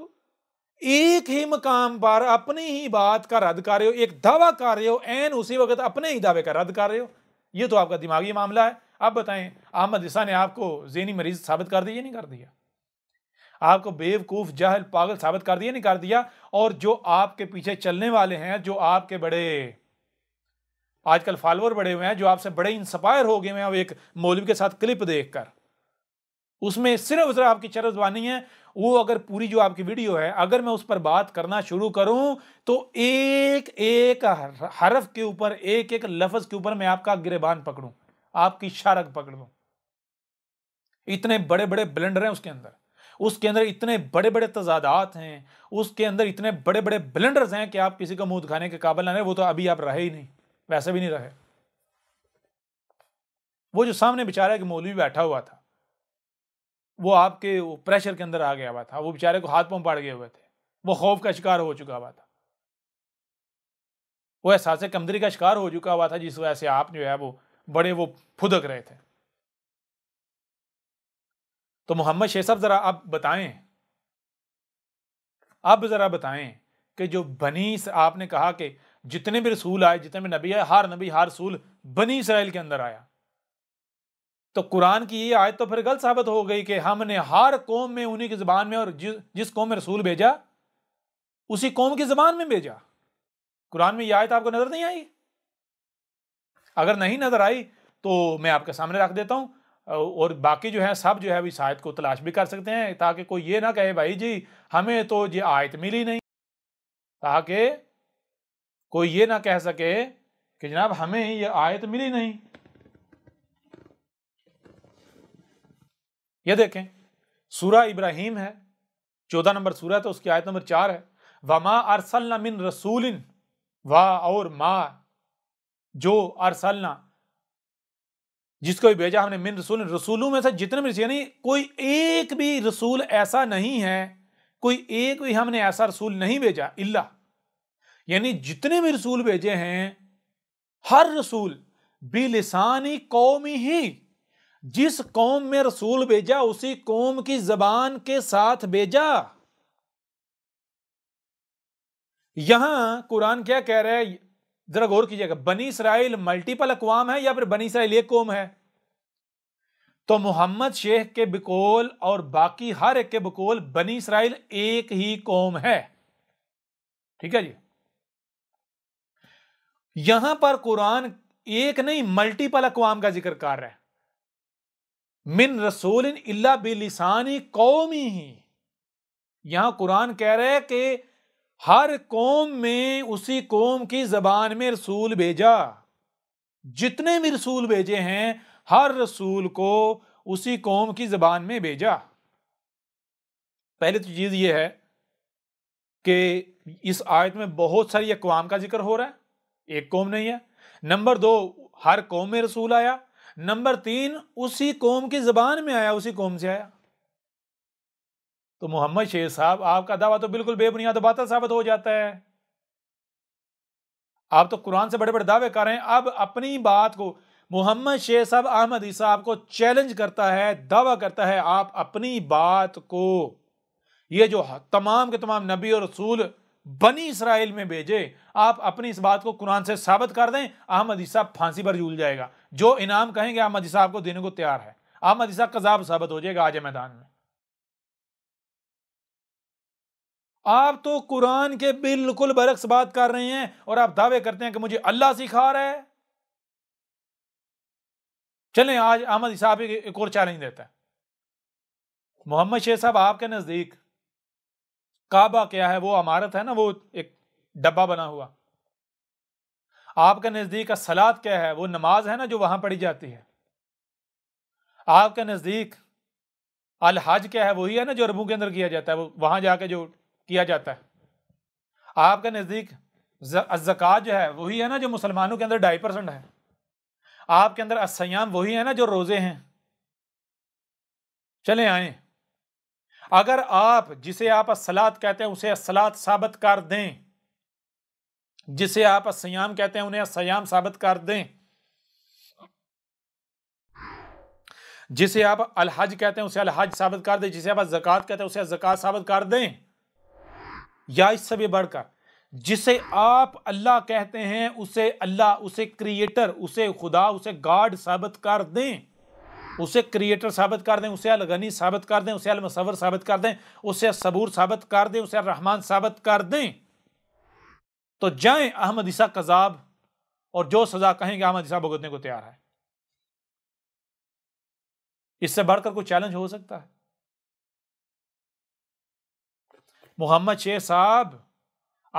ایک ہی مقام پر اپنی ہی بات کا رد کر رہے ہو ایک دعویٰ کر رہے ہو این اسی وقت اپنے ہی دعوے کا رد کر رہے ہو یہ تو آپ کا دماغی معاملہ ہے آپ بتائیں احمد عیسیٰ نے آپ کو ذہنی مریض ثابت کر دیا نہیں کر دیا آپ کو بے وف جہل پاگل ثابت کر دیا نہیں کر دیا اور جو آپ کے پیچھے چلنے والے ہیں جو آپ کے بڑے آج کل فالوور بڑے ہوئے ہیں جو آپ سے بڑے انسپائر ہو گئے ہیں اب ایک مولوی کے ساتھ کلپ دیکھ کر اس میں صرف ذرا آپ کی چرز بانی ہے وہ اگر پوری جو آپ کی ویڈیو ہے اگر میں اس پر بات کرنا شروع کروں تو ایک ایک حرف کے اوپر ایک ایک لفظ کے اوپر میں آپ کا گربان پکڑوں آپ کی شارک پکڑ دوں اتنے بڑے بڑے بلنڈر ہیں اس کے اندر اس کے اندر اتنے بڑے بڑے تضادات ہیں اس کے اندر اتنے بڑے بڑے بلنڈرز ہیں کہ آپ کسی کا منہ دکھانے کے قابل نہ رہے وہ تو ابھی آپ رہے ہی نہیں ویسے بھی نہیں رہے وہ جو سامنے بیچارے کہ مولوی بیٹھا ہوا تھا وہ آپ کے پریشر کے اندر آ گیا ہوا تھا وہ بیچارے کو ہاتھ پاڑ گئے ہوئے تھے وہ خوف کا شکار ہو چکا ہوا تھا وہ احساس کمدری کا شکار ہو چکا ہوا تھا جس وجہ سے آپ جو ہے وہ بڑے وہ پھدک رہے تھے تو محمد شیخ صاحب ذرا اب بتائیں اب ذرا بتائیں کہ جو بنی آپ نے کہا کہ جتنے بھی رسول آئے جتنے بھی نبی آئے ہر نبی ہر رسول بنی اسرائیل کے اندر آیا تو قرآن کی یہ آیت تو پھر غلط ثابت ہو گئی کہ ہم نے ہر قوم میں انہی کی زبان میں اور جس قوم میں رسول بھیجا اسی قوم کی زبان میں بھیجا قرآن میں یہ آیت آپ کو نظر نہیں آئی اگر نہیں نظر آئی تو میں آپ کے سامنے رکھ دیتا ہوں اور باقی جو ہیں سب جو ہے اس آیت کو تلاش بھی کر سکتے ہیں تاکہ کوئی یہ نہ کہے بھائی جی ہمیں تو یہ آیت ملی نہیں تاکہ کوئی یہ نہ کہہ سکے کہ جناب ہمیں یہ آیت ملی نہیں یہ دیکھیں سورہ ابراہیم ہے چودہ نمبر سورہ تو اس کی آیت نمبر چار ہے و رَسُولٍ وَا اور مَا جو ارسلنا جس کو بھی بھیجا ہم نے من رسول رسولوں میں سے جتنے بھی یعنی کوئی ایک بھی رسول ایسا نہیں ہے کوئی ایک بھی ہم نے ایسا رسول نہیں بھیجا اللہ یعنی جتنے بھی رسول بھیجے ہیں ہر رسول لسانی قوم ہی جس قوم میں رسول بھیجا اسی قوم کی زبان کے ساتھ بھیجا یہاں قرآن کیا کہہ رہے ہیں ذرا غور کیجیے گا بنی اسرائیل ملٹیپل اقوام ہے یا پھر بنی اسرائیل ایک قوم ہے تو محمد شیخ کے بکول اور باقی ہر ایک کے بکول بنی اسرائیل ایک ہی قوم ہے ٹھیک ہے جی یہاں پر قرآن ایک نہیں ملٹیپل اقوام کا ذکر کر رہا ہے من رسول اللہ بلسانی قومی ہی یہاں قرآن کہہ رہے کہ ہر قوم میں اسی قوم کی زبان میں رسول بھیجا جتنے بھی رسول بھیجے ہیں ہر رسول کو اسی قوم کی زبان میں بھیجا پہلی تو چیز یہ ہے کہ اس آیت میں بہت ساری اقوام کا ذکر ہو رہا ہے ایک قوم نہیں ہے نمبر دو ہر قوم میں رسول آیا نمبر تین اسی قوم کی زبان میں آیا اسی قوم سے آیا تو محمد شیخ صاحب آپ کا دعویٰ تو بالکل بے بنیاد بات ثابت ہو جاتا ہے آپ تو قرآن سے بڑے بڑے دعوے کر رہے ہیں اب اپنی بات کو محمد شیخ صاحب عیسیٰ آپ کو چیلنج کرتا ہے دعویٰ کرتا ہے آپ اپنی بات کو یہ جو تمام کے تمام نبی اور رسول بنی اسرائیل میں بھیجے آپ اپنی اس بات کو قرآن سے ثابت کر دیں احمد صاحب پھانسی پر جھول جائے گا جو انعام کہیں گے احمد عیسیٰ آپ کو دینے کو تیار ہے احمد عیسیٰ قذاب ثابت ہو جائے گا آج میدان میں آپ تو قرآن کے بالکل برعکس بات کر رہے ہیں اور آپ دعوے کرتے ہیں کہ مجھے اللہ سکھا رہا ہے چلیں آج احمد صاحب ایک اور چیلنج دیتا ہے محمد شیخ صاحب آپ کے نزدیک کعبہ کیا ہے وہ عمارت ہے نا وہ ایک ڈبہ بنا ہوا آپ کے نزدیک سلاد کیا ہے وہ نماز ہے نا جو وہاں پڑھی جاتی ہے آپ کے نزدیک الحج کیا ہے وہی ہے نا جو عربوں کے اندر کیا جاتا ہے وہ وہاں جا کے جو کیا جاتا ہے آپ کا نزدیک زکات جو ہے وہی ہے نا جو مسلمانوں کے اندر ڈھائی پرسنٹ ہے آپ کے اندر اسیام وہی ہے نا جو روزے ہیں چلے آئیں اگر آپ جسے آپ اصلاد کہتے ہیں اسے اصلاط ثابت کر دیں جسے آپ اسیام کہتے ہیں انہیں اسیام ثابت کر دیں جسے آپ الحج کہتے ہیں اسے الحج ثابت کر دیں جسے آپ زکوٰۃ کہتے ہیں اسے زکوٰۃ ثابت کر دیں یا اس سے بھی بڑھ کر جسے آپ اللہ کہتے ہیں اسے اللہ اسے کریٹر اسے خدا اسے گاڈ ثابت کر دیں اسے کریٹر ثابت کر دیں اسے الغنی ثابت کر دیں اسے المصور ثابت کر دیں اسے صبور ثابت کر دیں اسے الرحمن ثابت کر دیں تو جائیں احمد عیسیٰ قذاب اور جو سزا کہیں گے احمد عیسیٰ بھگتنے کو تیار ہے اس سے بڑھ کر کوئی چیلنج ہو سکتا ہے محمد شیخ صاحب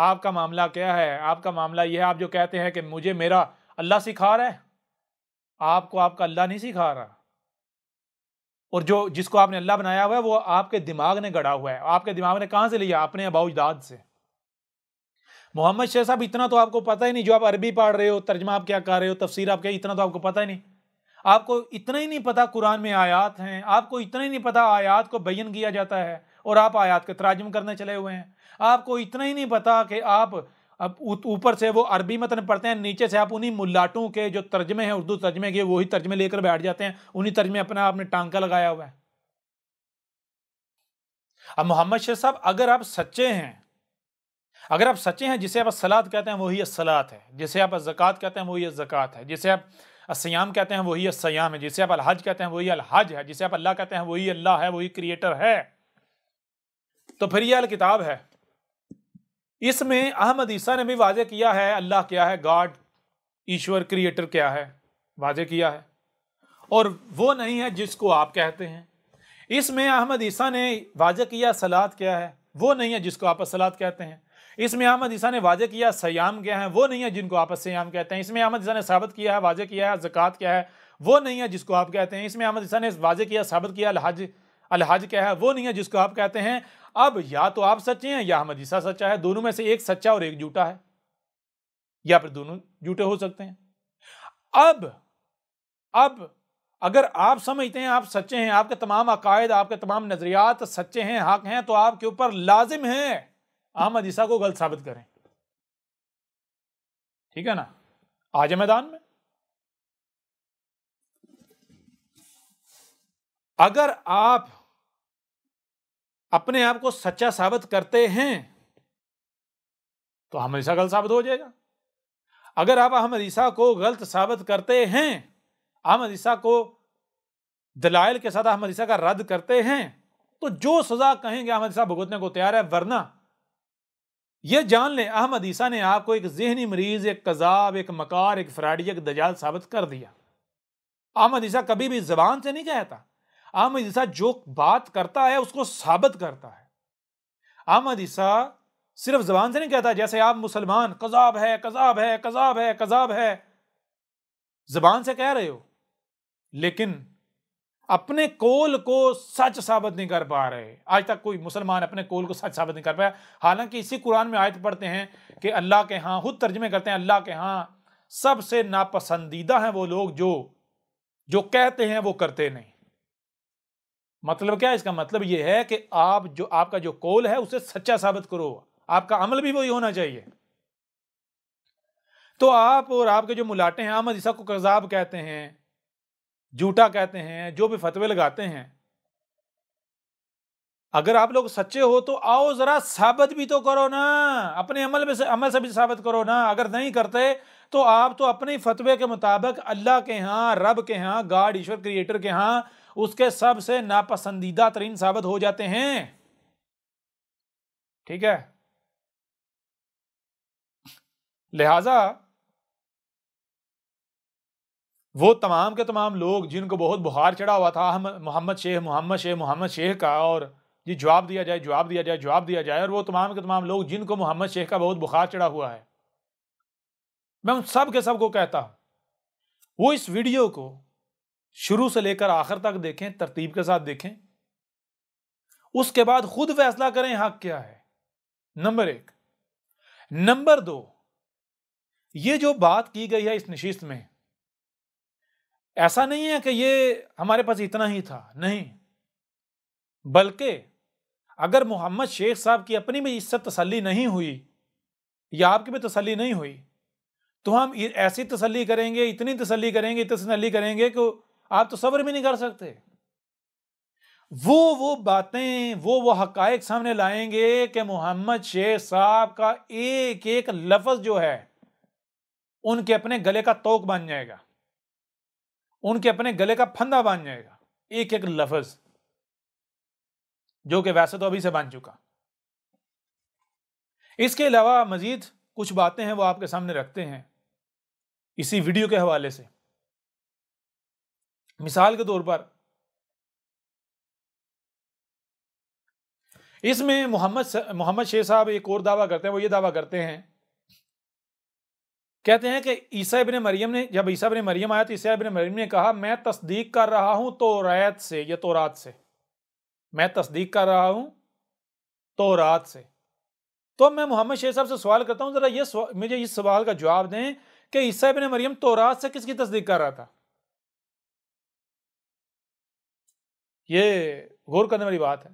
آپ کا معاملہ کیا ہے آپ کا معاملہ یہ ہے آپ جو کہتے ہیں کہ مجھے میرا اللہ سکھا رہا ہے آپ کو آپ کا اللہ نہیں سکھا رہا اور جو جس کو آپ نے اللہ بنایا ہوا ہے وہ آپ کے دماغ نے گڑا ہوا ہے آپ کے دماغ نے کہاں سے لیا اپنے اباؤ اجداد سے محمد شیخ صاحب اتنا تو آپ کو پتہ ہی نہیں جو آپ عربی پڑھ رہے ہو ترجمہ آپ کیا کر رہے ہو تفسیر آپ کیا اتنا تو آپ کو پتہ ہی نہیں آپ کو اتنا ہی نہیں پتہ قرآن میں آیات ہیں آپ کو اتنا ہی نہیں پتہ آیات کو بیان کیا جاتا ہے اور آپ آیات کے تراجم کرنے چلے ہوئے ہیں آپ کو اتنا ہی نہیں پتا کہ آپ اب اوپر سے وہ عربی متن پڑھتے ہیں نیچے سے آپ انہی ملاٹوں کے جو ترجمے ہیں اردو ترجمے کے وہی ترجمے لے کر بیٹھ جاتے ہیں انہی ترجمے اپنا آپ نے ٹانکا لگایا ہوا ہے اب محمد شیر صاحب اگر آپ سچے ہیں اگر آپ سچے ہیں جسے آپ اسلات کہتے ہیں وہی اسلات ہے جسے آپ آپات کہتے ہیں وہی زکات ہے جسے آپ اسیام کہتے ہیں وہی اسیام ہے جسے آپ الحج کہتے ہیں وہی الحج ہے جسے آپ اللہ کہتے ہیں وہی اللہ ہے وہی کریٹر ہے تو پھر یہ الکتاب ہے اس میں احمد عیسیٰ نے بھی واضح کیا ہے اللہ کیا ہے گاڈ ایشور کریٹر کیا ہے واضح کیا ہے اور وہ نہیں ہے جس کو آپ کہتے ہیں اس میں احمد عیسیٰ نے واضح کیا سلاد کیا ہے وہ نہیں ہے جس کو آپ سلاد کہتے ہیں اس میں احمد عیسیٰ نے واضح کیا سیام کیا ہے وہ نہیں ہے جن کو آپ سیام کہتے ہیں اس میں احمد عیسیٰ نے ثابت کیا ہے واضح کیا ہے زکوٰۃ کیا ہے وہ نہیں ہے جس کو آپ کہتے ہیں اس میں احمد عیسیٰ نے واضح کیا ثابت کیا الحج الحج کیا ہے وہ نہیں ہے جس کو آپ کہتے ہیں اب یا تو آپ سچے ہیں یا احمد عیسیٰ سچا ہے دونوں میں سے ایک سچا اور ایک جھوٹا ہے یا پھر دونوں جھوٹے ہو سکتے ہیں اب اب اگر آپ سمجھتے ہیں آپ سچے ہیں آپ کے تمام عقائد آپ کے تمام نظریات سچے ہیں حق ہیں تو آپ کے اوپر لازم ہے عیسیٰ کو غلط ثابت کریں ٹھیک ہے نا آج میدان میں اگر آپ اپنے آپ کو سچا ثابت کرتے ہیں تو عیسیٰ غلط ثابت ہو جائے گا اگر آپ احمد عیسیٰ کو غلط ثابت کرتے ہیں احمد عیسیٰ کو دلائل کے ساتھ احمد عیسیٰ کا رد کرتے ہیں تو جو سزا کہیں گے احمد عیسیٰ بھگتنے کو تیار ہے ورنہ یہ جان لیں احمد عیسیٰ نے آپ کو ایک ذہنی مریض ایک کذاب ایک مکار ایک فراڈی ایک دجال ثابت کر دیا احمد عیسیٰ کبھی بھی زبان سے نہیں کہتا عیسیٰ جو بات کرتا ہے اس کو ثابت کرتا ہے احمد عیسیٰ صرف زبان سے نہیں کہتا جیسے آپ مسلمان قذاب ہے قذاب ہے قذاب ہے قذاب ہے زبان سے کہہ رہے ہو لیکن اپنے کول کو سچ ثابت نہیں کر پا رہے آج تک کوئی مسلمان اپنے کول کو سچ ثابت نہیں کر پایا حالانکہ اسی قرآن میں آیت پڑھتے ہیں کہ اللہ کے ہاں خود ترجمے کرتے ہیں اللہ کے ہاں سب سے ناپسندیدہ ہیں وہ لوگ جو جو کہتے ہیں وہ کرتے نہیں مطلب کیا اس کا مطلب یہ ہے کہ آپ جو آپ کا جو کول ہے اسے سچا ثابت کرو آپ کا عمل بھی وہی ہونا چاہیے تو آپ اور آپ کے جو ملاٹے ہیں آمد عیسیٰ کو کذاب کہتے ہیں جھوٹا کہتے ہیں جو بھی فتوے لگاتے ہیں اگر آپ لوگ سچے ہو تو آؤ ذرا ثابت بھی تو کرو نا اپنے عمل میں سے سے عمل بھی ثابت کرو نا اگر نہیں کرتے تو آپ تو اپنے فتوے کے مطابق اللہ کے ہاں رب کے ہاں گاڈ ایشور کریٹر کے ہاں اس کے سب سے ناپسندیدہ ترین ثابت ہو جاتے ہیں ٹھیک ہے لہذا وہ تمام کے تمام لوگ جن کو بہت بخار چڑھا ہوا تھا محمد شیخ محمد شیخ محمد شیخ کا اور جی جواب دیا جائے جواب دیا جائے جواب دیا جائے اور وہ تمام کے تمام لوگ جن کو محمد شیخ کا بہت بخار چڑھا ہوا ہے میں ان سب کے سب کو کہتا ہوں وہ اس ویڈیو کو شروع سے لے کر آخر تک دیکھیں ترتیب کے ساتھ دیکھیں اس کے بعد خود فیصلہ کریں حق کیا ہے نمبر ایک نمبر دو یہ جو بات کی گئی ہے اس نشست میں ایسا نہیں ہے کہ یہ ہمارے پاس اتنا ہی تھا نہیں بلکہ اگر محمد شیخ صاحب کی اپنی بھی اس سے تسلی نہیں ہوئی یا آپ کی بھی تسلی نہیں ہوئی تو ہم ایسی تسلی کریں گے اتنی تسلی کریں گے اتنی تسلی کریں گے کہ آپ تو صبر بھی نہیں کر سکتے وہ وہ باتیں وہ وہ حقائق سامنے لائیں گے کہ محمد شیخ صاحب کا ایک ایک لفظ جو ہے ان کے اپنے گلے کا توک بن جائے گا ان کے اپنے گلے کا پھندا بن جائے گا ایک ایک لفظ جو کہ ویسے تو ابھی سے بن چکا اس کے علاوہ مزید کچھ باتیں ہیں وہ آپ کے سامنے رکھتے ہیں اسی ویڈیو کے حوالے سے مثال کے طور پر اس میں محمد محمد شیخ صاحب ایک اور دعویٰ کرتے ہیں وہ یہ دعویٰ کرتے ہیں کہتے ہیں کہ عیسیٰ ابن مریم نے جب عیسیٰ ابن مریم آیا تو عیسیٰ ابن مریم نے کہا میں تصدیق کر رہا ہوں تو ریت سے یا تو رات سے میں تصدیق کر رہا ہوں تو رات سے تو میں محمد شیخ صاحب سے سوال کرتا ہوں ذرا یہ مجھے اس سوال کا جواب دیں کہ عیسیٰ ابن مریم تو رات سے کس کی تصدیق کر رہا تھا یہ غور کرنے والی بات ہے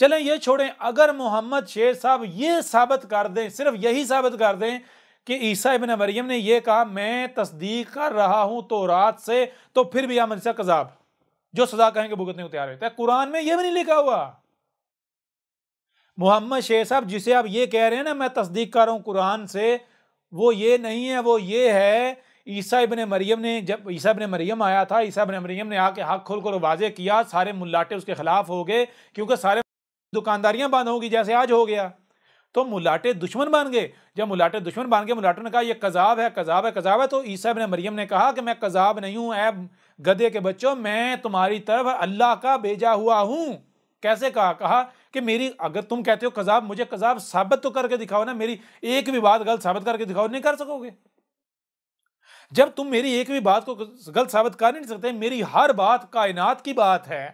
چلیں یہ چھوڑیں اگر محمد شیر صاحب یہ ثابت کر دیں صرف یہی ثابت کر دیں کہ عیسیٰ ابن مریم نے یہ کہا میں تصدیق کر رہا ہوں تو رات سے تو پھر بھی آمن سے کذاب جو سزا کہیں گے بھگتنے کو تیار رہتا ہے قرآن میں یہ بھی نہیں لکھا ہوا محمد شیخ صاحب جسے آپ یہ کہہ رہے ہیں نا میں تصدیق کر رہا ہوں قرآن سے وہ یہ نہیں ہے وہ یہ ہے عیسیٰ ابن مریم نے جب عیسیٰ ابن مریم آیا تھا عیسیٰ ابن مریم نے آ کے حق کھول کر واضح کیا سارے ملاٹے اس کے خلاف ہو گئے کیونکہ سارے دکانداریاں بند ہوگی جیسے آج ہو گیا تو ملاٹے دشمن بن گئے جب ملاٹے دشمن بن گئے ملاٹوں نے کہا یہ کذاب ہے کذاب ہے کذاب ہے تو عیسیٰ ابن مریم نے کہا کہ میں کذاب نہیں ہوں اے گدے کے بچوں میں تمہاری طرف اللہ کا بیجا ہوا ہوں کیسے کہا کہا کہ میری اگر تم کہتے ہو کذاب مجھے کذاب ثابت تو کر کے دکھاؤ نا میری ایک بھی بات غلط ثابت کر کے دکھاؤ نہیں کر سکو گے جب تم میری ایک بھی بات کو غلط ثابت کر نہیں سکتے میری ہر بات کائنات کی بات ہے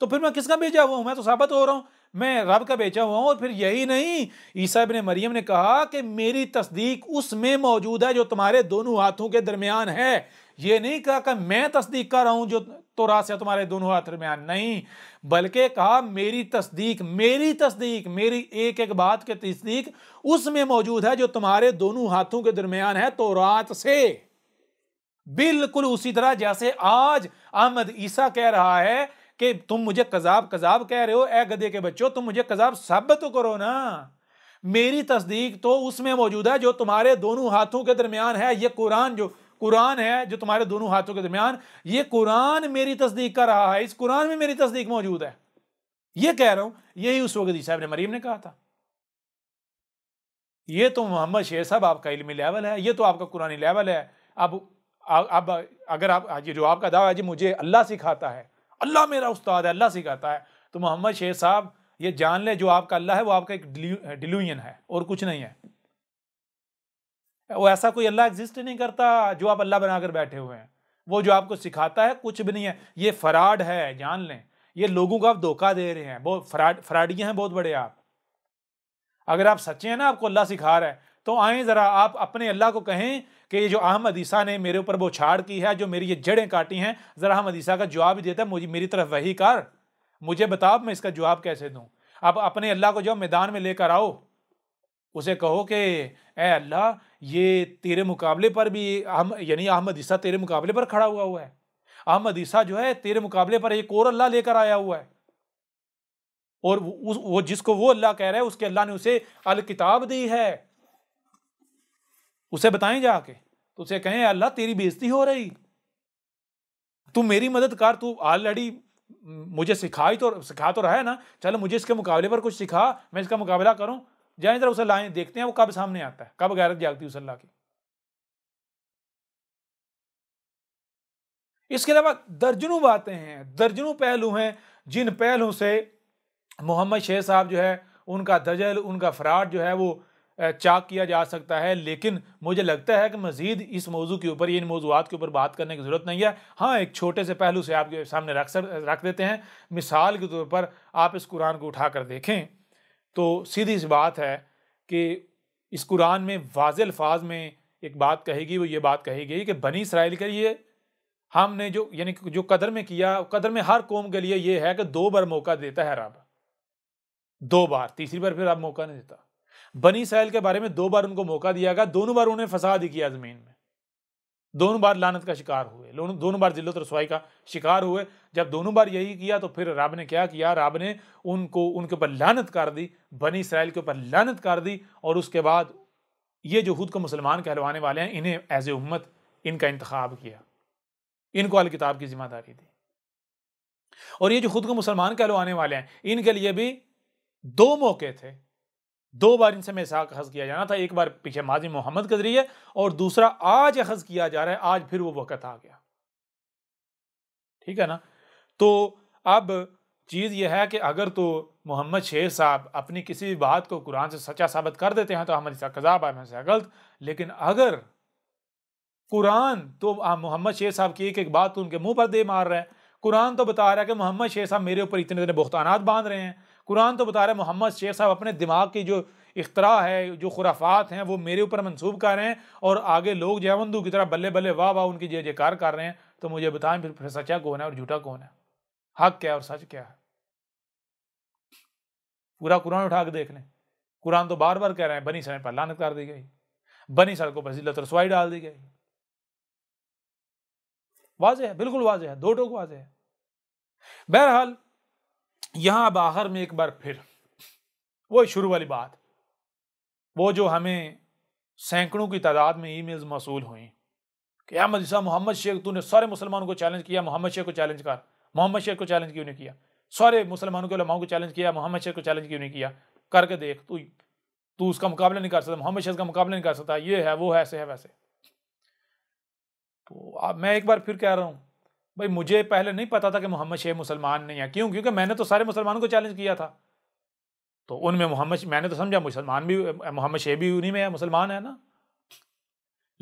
تو پھر میں کس کا بیچا ہوا ہوں میں تو ثابت ہو رہا ہوں میں رب کا بیچا ہوا ہوں اور پھر یہی نہیں عیسیٰ ابن مریم نے کہا کہ میری تصدیق اس میں موجود ہے جو تمہارے دونوں ہاتھوں کے درمیان ہے یہ نہیں کہا کہ میں تصدیق کر رہا ہوں جو تو رات سے تمہارے دونوں ہاتھ درمیان نہیں بلکہ کہا میری تصدیق میری تصدیق میری ایک ایک بات کی تصدیق اس میں موجود ہے جو تمہارے دونوں ہاتھوں کے درمیان ہے تو رات سے بالکل اسی طرح جیسے آج احمد عیسیٰ کہہ رہا ہے کہ تم مجھے قذاب قذاب کہہ رہے ہو اے گدے کے بچوں تم مجھے قذاب ثابت تو کرو نا میری تصدیق تو اس میں موجود ہے جو تمہارے دونوں ہاتھوں کے درمیان ہے یہ قرآن جو قرآن ہے جو تمہارے دونوں ہاتھوں کے درمیان یہ قرآن میری تصدیق کر رہا ہے اس قرآن میں میری تصدیق موجود ہے یہ کہہ رہا ہوں یہی اس وقت عیسیٰ ابن مریم نے کہا تھا یہ تو محمد شیخ صاحب آپ کا علمی لیول ہے یہ تو آپ کا قرآن لیول ہے اب اب اگر آپ جو آپ کا دعویٰ ہے جی مجھے اللہ سکھاتا ہے اللہ میرا استاد ہے اللہ سکھاتا ہے تو محمد شیخ صاحب یہ جان لے جو آپ کا اللہ ہے وہ آپ کا ایک ڈیلوئن ہے اور کچھ نہیں ہے وہ ایسا کوئی اللہ ایگزسٹ نہیں کرتا جو آپ اللہ بنا کر بیٹھے ہوئے ہیں وہ جو آپ کو سکھاتا ہے کچھ بھی نہیں ہے یہ فراڈ ہے جان لیں یہ لوگوں کو آپ دھوکہ دے رہے ہیں بہت بڑے آپ اگر آپ سچے ہیں نا آپ کو اللہ سکھا رہے ہیں تو آئیں ذرا آپ اپنے اللہ کو کہیں کہ یہ جو احمدیشہ نے میرے اوپر وہ چھاڑ کی ہے جو میری یہ جڑیں کاٹی ہیں ذرا احمدیشہ کا جواب ہی دیتا ہے میری طرف وہی کر مجھے بتاؤ میں اس کا جواب کیسے دوں آپ اپنے اللہ کو جو میدان میں لے کر آؤ اسے کہو کہ اے اللہ یہ تیرے مقابلے پر بھی یعنی احمد عیسیٰ تیرے مقابلے پر کھڑا ہوا ہوا ہے احمد عیسیٰ جو ہے تیرے مقابلے پر ایک اور اللہ لے کر آیا ہوا ہے اور جس کو وہ اللہ کہہ رہا ہے اس کے اللہ نے اسے الکتاب دی ہے اسے بتائیں جا کے اسے کہیں اللہ تیری بےزتی ہو رہی تو میری مدد کر تو آلریڈی مجھے سکھائی تو سکھا تو رہا ہے نا چلو مجھے اس کے مقابلے پر کچھ سکھا میں اس کا مقابلہ کروں جائیں طرح اسے لائیں دیکھتے ہیں وہ کب سامنے آتا ہے کب غیرت جاگتی اس اللہ کی اس کے علاوہ درجنوں باتیں ہیں درجنوں پہلو ہیں جن پہلو سے محمد شیخ صاحب جو ہے ان کا درجل ان کا فراڈ جو ہے وہ چاک کیا جا سکتا ہے لیکن مجھے لگتا ہے کہ مزید اس موضوع کے اوپر یہ یعنی ان موضوعات کے اوپر بات کرنے کی ضرورت نہیں ہے ہاں ایک چھوٹے سے پہلو سے آپ کے سامنے رکھ رکھ دیتے ہیں مثال کے طور پر آپ اس قرآن کو اٹھا کر دیکھیں تو سیدھی سی بات ہے کہ اس قرآن میں واضح الفاظ میں ایک بات کہے گی وہ یہ بات کہے گی کہ بنی اسرائیل کے لیے ہم نے جو یعنی جو قدر میں کیا قدر میں ہر قوم کے لیے یہ ہے کہ دو بار موقع دیتا ہے رب دو بار تیسری بار پھر رب موقع نہیں دیتا بنی اسرائیل کے بارے میں دو بار ان کو موقع دیا گیا دونوں بار انہیں فساد ہی کیا زمین میں دونوں بار لانت کا شکار ہوئے دونوں بار ذلت رسوائی کا شکار ہوئے جب دونوں بار یہی کیا تو پھر رب نے کیا کیا رب نے ان کو ان کے اوپر لانت کر دی بنی اسرائیل کے اوپر لانت کر دی اور اس کے بعد یہ جو خود کو مسلمان کہلوانے والے ہیں انہیں ایز اے امت ان کا انتخاب کیا ان کو الکتاب کی ذمہ داری دی اور یہ جو خود کو مسلمان کہلوانے والے ہیں ان کے لیے بھی دو موقع تھے دو بار ان سے میں ایک بار پیچھے ماضی محمد کے ذریعے اور دوسرا آج حض کیا جا رہا ہے آج پھر وہ وقت آ گیا ٹھیک ہے نا تو اب چیز یہ ہے کہ اگر تو محمد شیر صاحب اپنی کسی بھی بات کو قرآن سے سچا ثابت کر دیتے ہیں تو ہماری سا کزاب ہمیں سے غلط لیکن اگر قرآن تو محمد شیر صاحب کی ایک ایک بات تو ان کے منہ پر دے مار رہے ہیں قرآن تو بتا رہا ہے کہ محمد شیر صاحب میرے اوپر اتنے اتنے بہتانات باندھ رہے ہیں قرآن تو بتا رہے محمد شیخ صاحب اپنے دماغ کی جو اختراع ہے جو خرافات ہیں وہ میرے اوپر منصوب کر رہے ہیں اور آگے لوگ جیون کی طرح بلے بلے واہ واہ ان کی جے جے کار کر رہے ہیں تو مجھے بتائیں پھر پھر سچا کون ہے اور جھوٹا کون ہے حق کیا اور سچ کیا ہے پورا قرآن اٹھا کے دیکھ لیں قرآن تو بار بار کہہ رہے ہیں بنی سڑک پر لانت کر دی گئی بنی سر کو سلت رسوائی ڈال دی گئی واضح ہے بالکل واضح ہے دو ٹوک واضح ہے بہرحال یہاں اب آخر میں ایک بار پھر وہ شروع والی بات وہ جو ہمیں سینکڑوں کی تعداد میں ای میلز موصول ہوئیں کہ احمد عیسیٰ محمد شیخ تو نے سارے مسلمانوں کو چیلنج کیا محمد شیخ کو چیلنج کر محمد شیخ کو چیلنج کیوں نہیں کیا سارے مسلمانوں کے علماؤں کو چیلنج کیا محمد شیخ کو چیلنج کیوں نہیں کیا کر کے دیکھ تو اس کا مقابلہ نہیں کر سکتا محمد شیخ کا مقابلہ نہیں کر سکتا یہ ہے وہ ایسے ہے ویسے تو میں ایک بار پھر کہہ رہا ہوں بھائی مجھے پہلے نہیں پتا تھا کہ محمد شیخ مسلمان نہیں ہے کیوں کیونکہ میں نے تو سارے مسلمانوں کو چیلنج کیا تھا تو ان میں محمد میں نے تو سمجھا مسلمان بھی محمد شیخ بھی انہیں میں ہے مسلمان ہے نا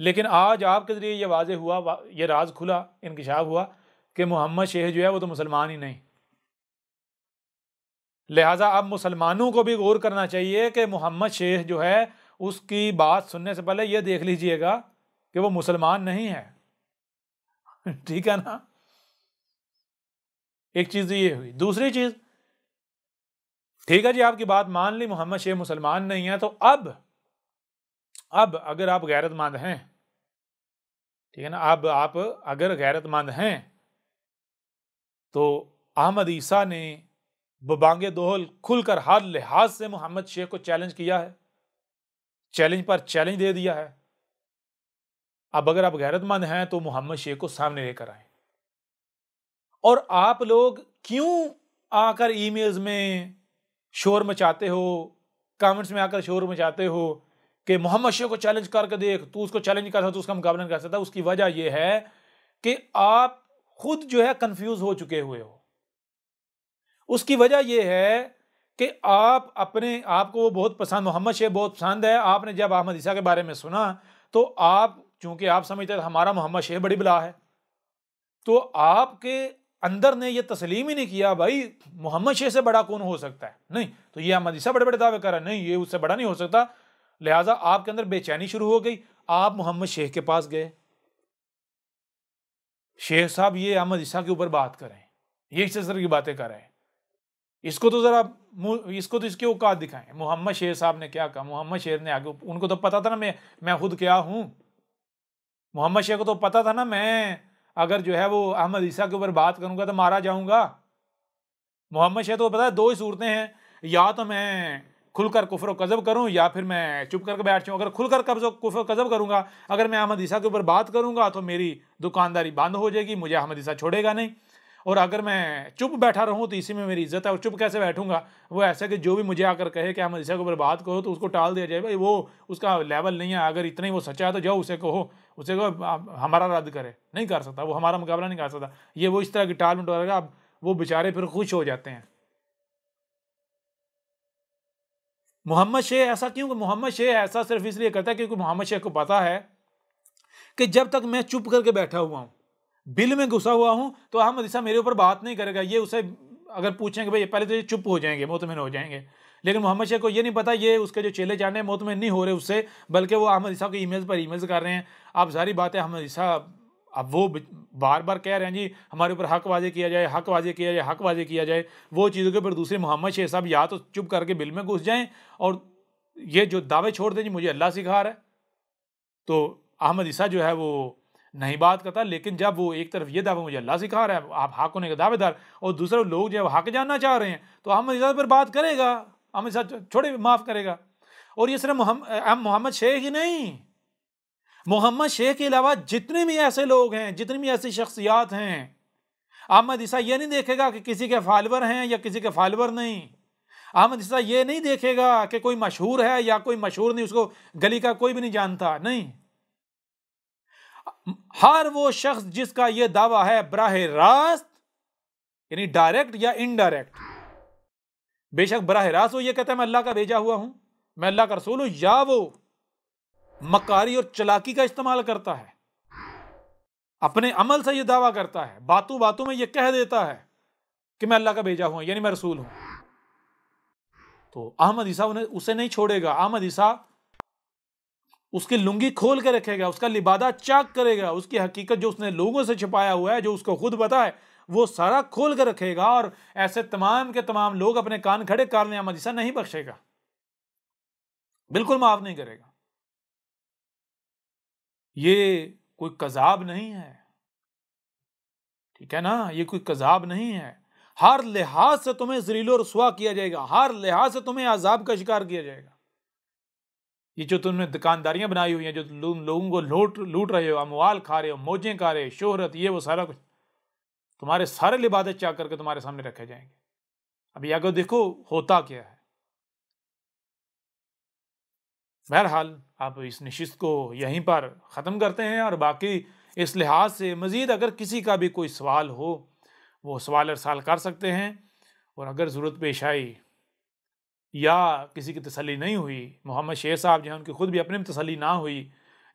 لیکن آج آپ کے ذریعے یہ واضح ہوا یہ راز کھلا انکشاف ہوا کہ محمد شیخ جو ہے وہ تو مسلمان ہی نہیں لہٰذا اب مسلمانوں کو بھی غور کرنا چاہیے کہ محمد شیخ جو ہے اس کی بات سننے سے پہلے یہ دیکھ لیجئے گا کہ وہ مسلمان نہیں ہے [laughs] ٹھیک ہے نا ایک چیز یہ ہوئی دوسری چیز ٹھیک ہے جی آپ کی بات مان لی محمد شیخ مسلمان نہیں ہے تو اب اب اگر آپ غیرت مند ہیں ٹھیک ہے نا اب آپ اگر غیرت مند ہیں تو احمد عیسیٰ نے ببانگ دوہل کھل کر ہر لحاظ سے محمد شیخ کو چیلنج کیا ہے چیلنج پر چیلنج دے دیا ہے اب اگر آپ غیرت مند ہیں تو محمد شیخ کو سامنے لے کر آئیں اور آپ لوگ کیوں آ کر ای میلز میں شور مچاتے ہو کامنٹس میں آ کر شور مچاتے ہو کہ محمد شیخ کو چیلنج کر کے دیکھ تو اس کو چیلنج کر سکتا تو اس کا مقابلہ کر سکتا اس کی وجہ یہ ہے کہ آپ خود جو ہے کنفیوز ہو چکے ہوئے ہو اس کی وجہ یہ ہے کہ آپ اپنے آپ کو وہ بہت پسند محمد شیخ بہت پسند ہے آپ نے جب احمد عیسیٰ کے بارے میں سنا تو آپ چونکہ آپ سمجھتے ہیں ہمارا محمد شیخ بڑی بلا ہے تو آپ کے اندر نے یہ تسلیم ہی نہیں کیا بھائی محمد شیخ سے بڑا کون ہو سکتا ہے نہیں تو یہ احمد عیسیٰ بڑے بڑے دعوے کر رہا ہے نہیں یہ اس سے بڑا نہیں ہو سکتا لہٰذا آپ کے اندر بے چینی شروع ہو گئی آپ محمد شیخ کے پاس گئے شیخ صاحب یہ احمد عیسیٰ کے اوپر بات کریں یہ اس طرح کی باتیں کر رہے ہیں اس کو تو ذرا اس کو تو اس کے اوقات دکھائیں محمد شیخ صاحب نے کیا کہا محمد شیر نے آگے ان کو تو پتا تھا نا میں خود کیا ہوں محمد شیخ کو تو پتا تھا نا میں اگر جو ہے وہ احمد عیسیٰ کے اوپر بات کروں گا تو مارا جاؤں گا محمد شہ تو پتہ ہے دو ہی صورتیں ہیں یا تو میں کھل کر کفر و قذب کروں یا پھر میں چپ کر کے بیٹھ جاؤں اگر کھل کر قبض و کفر و قذب کروں گا اگر میں احمد عیسیٰ کے اوپر بات کروں گا تو میری دکانداری بند ہو جائے گی مجھے احمد عیسیٰ چھوڑے گا نہیں اور اگر میں چپ بیٹھا رہوں تو اسی میں میری عزت ہے اور چپ کیسے بیٹھوں گا وہ ایسا کہ جو بھی مجھے آ کر کہے کہ ہم عیسیٰ کو برباد کرو تو اس کو ٹال دیا جائے بھائی وہ اس کا لیول نہیں ہے اگر اتنا ہی وہ سچا ہے تو جاؤ اسے کہو اسے کہو ہمارا رد کرے نہیں کر سکتا وہ ہمارا مقابلہ نہیں کر سکتا یہ وہ اس طرح کی ٹال گا اب وہ بیچارے پھر خوش ہو جاتے ہیں محمد شیخ ایسا کیوں کہ محمد شیخ ایسا صرف اس لیے کرتا ہے کیونکہ محمد شیخ کو پتا ہے کہ جب تک میں چپ کر کے بیٹھا ہوا ہوں بل میں گھسا ہوا ہوں تو احمد عیسیٰ میرے اوپر بات نہیں کرے گا یہ اسے اگر پوچھیں کہ بھائی پہلے تو یہ چپ ہو جائیں گے مطمئن ہو جائیں گے لیکن محمد شیخ کو یہ نہیں پتا یہ اس کے جو چیلے جانے ہیں مطمئن نہیں ہو رہے اس سے بلکہ وہ احمد عیسیٰ کی ای میلز پر ای میلز کر رہے ہیں آپ ساری ہے احمد عیسیٰ اب وہ بار بار کہہ رہے ہیں جی ہمارے اوپر حق واضح کیا جائے حق واضح کیا جائے حق واضح کیا جائے وہ چیزوں کے اوپر دوسرے محمد شیخ صاحب یا تو چپ کر کے بل میں گھس جائیں اور یہ جو دعوے چھوڑ دیں جی مجھے اللہ سکھا رہا ہے تو احمد عیسیٰ جو ہے وہ نہیں بات کرتا لیکن جب وہ ایک طرف یہ دعویٰ مجھے اللہ سکھا رہا ہے آپ حق ہونے کے دعوے دار اور دوسرے لوگ جب حق جاننا چاہ رہے ہیں تو احمد اس پر بات کرے گا احمد اس چھوڑے معاف کرے گا اور یہ صرف محمد محمد شیخ ہی نہیں محمد شیخ کے علاوہ جتنے بھی ایسے لوگ ہیں جتنی بھی ایسی شخصیات ہیں احمد عیسیٰ یہ نہیں دیکھے گا کہ کسی کے فالور ہیں یا کسی کے فالور نہیں احمد عیسیٰ یہ نہیں دیکھے گا کہ کوئی مشہور ہے یا کوئی مشہور نہیں اس کو گلی کا کوئی بھی نہیں جانتا نہیں ہر وہ شخص جس کا یہ دعویٰ ہے براہ راست یعنی ڈائریکٹ یا انڈائریکٹ بے شک براہ راست ہو یہ کہتا ہے میں اللہ کا بھیجا ہوا ہوں میں اللہ کا رسول ہوں یا وہ مکاری اور چلاکی کا استعمال کرتا ہے اپنے عمل سے یہ دعویٰ کرتا ہے باتوں باتوں میں یہ کہہ دیتا ہے کہ میں اللہ کا بھیجا ہوا یعنی میں رسول ہوں تو احمد عیسیٰ اسے نہیں چھوڑے گا احمد عیسیٰ اس کی لنگی کھول کے رکھے گا اس کا لبادہ چاک کرے گا اس کی حقیقت جو اس نے لوگوں سے چھپایا ہوا ہے جو اس کو خود بتا ہے وہ سارا کھول کے رکھے گا اور ایسے تمام کے تمام لوگ اپنے کان کھڑے کارن احمد نہیں بخشے گا بالکل معاف نہیں کرے گا یہ کوئی کذاب نہیں ہے ٹھیک ہے نا یہ کوئی کذاب نہیں ہے ہر لحاظ سے تمہیں و رسوا کیا جائے گا ہر لحاظ سے تمہیں عذاب کا شکار کیا جائے گا یہ جو تم نے دکانداریاں بنائی ہوئی ہیں جو لوگوں کو لوٹ لوٹ رہے ہو اموال کھا رہے ہو موجیں کھا رہے شہرت یہ وہ سارا کچھ تمہارے سارے لبادت چاہ کر کے تمہارے سامنے رکھے جائیں گے ابھی اگر دیکھو ہوتا کیا ہے بہرحال آپ اس نشست کو یہیں پر ختم کرتے ہیں اور باقی اس لحاظ سے مزید اگر کسی کا بھی کوئی سوال ہو وہ سوال ارسال کر سکتے ہیں اور اگر ضرورت پیش آئی یا کسی کی تسلی نہیں ہوئی محمد شیخ صاحب جو ہیں ان کی خود بھی اپنے میں تسلی نہ ہوئی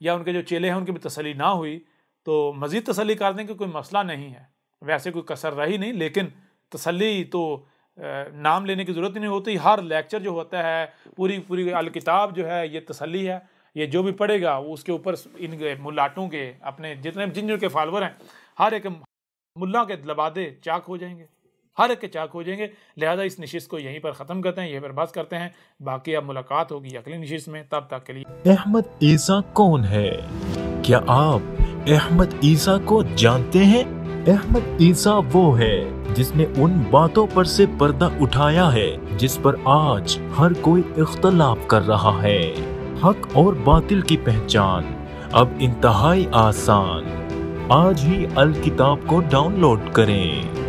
یا ان کے جو چیلے ہیں ان کی بھی تسلی نہ ہوئی تو مزید تسلی کر دیں کہ کوئی مسئلہ نہیں ہے ویسے کوئی کثر رہی نہیں لیکن تسلی تو نام لینے کی ضرورت نہیں ہوتی ہر لیکچر جو ہوتا ہے پوری پوری الکتاب جو ہے یہ تسلی ہے یہ جو بھی پڑھے گا وہ اس کے اوپر ان کے ملاٹوں کے اپنے جتنے جن جن کے فالور ہیں ہر ایک ملا کے لبادے چاک ہو جائیں گے ہر ایک کے چاک ہو جائیں گے لہٰذا اس نشست کو یہیں پر ختم کرتے ہیں یہ بات کرتے ہیں باقی اب ملاقات ہوگی اگلی نشست میں تب تک کے لیے احمد احمد عیسیٰ عیسیٰ کون ہے کیا آپ کو جانتے ہیں احمد عیسیٰ وہ ہے جس نے ان باتوں پر سے پردہ اٹھایا ہے جس پر آج ہر کوئی اختلاف کر رہا ہے حق اور باطل کی پہچان اب انتہائی آسان آج ہی الکتاب کو ڈاؤن لوڈ کریں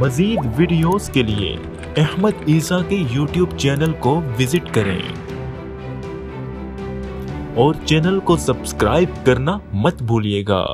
مزید ویڈیوز کے لیے احمد عیسیٰ کے یوٹیوب چینل کو وزٹ کریں اور چینل کو سبسکرائب کرنا مت بھولیے گا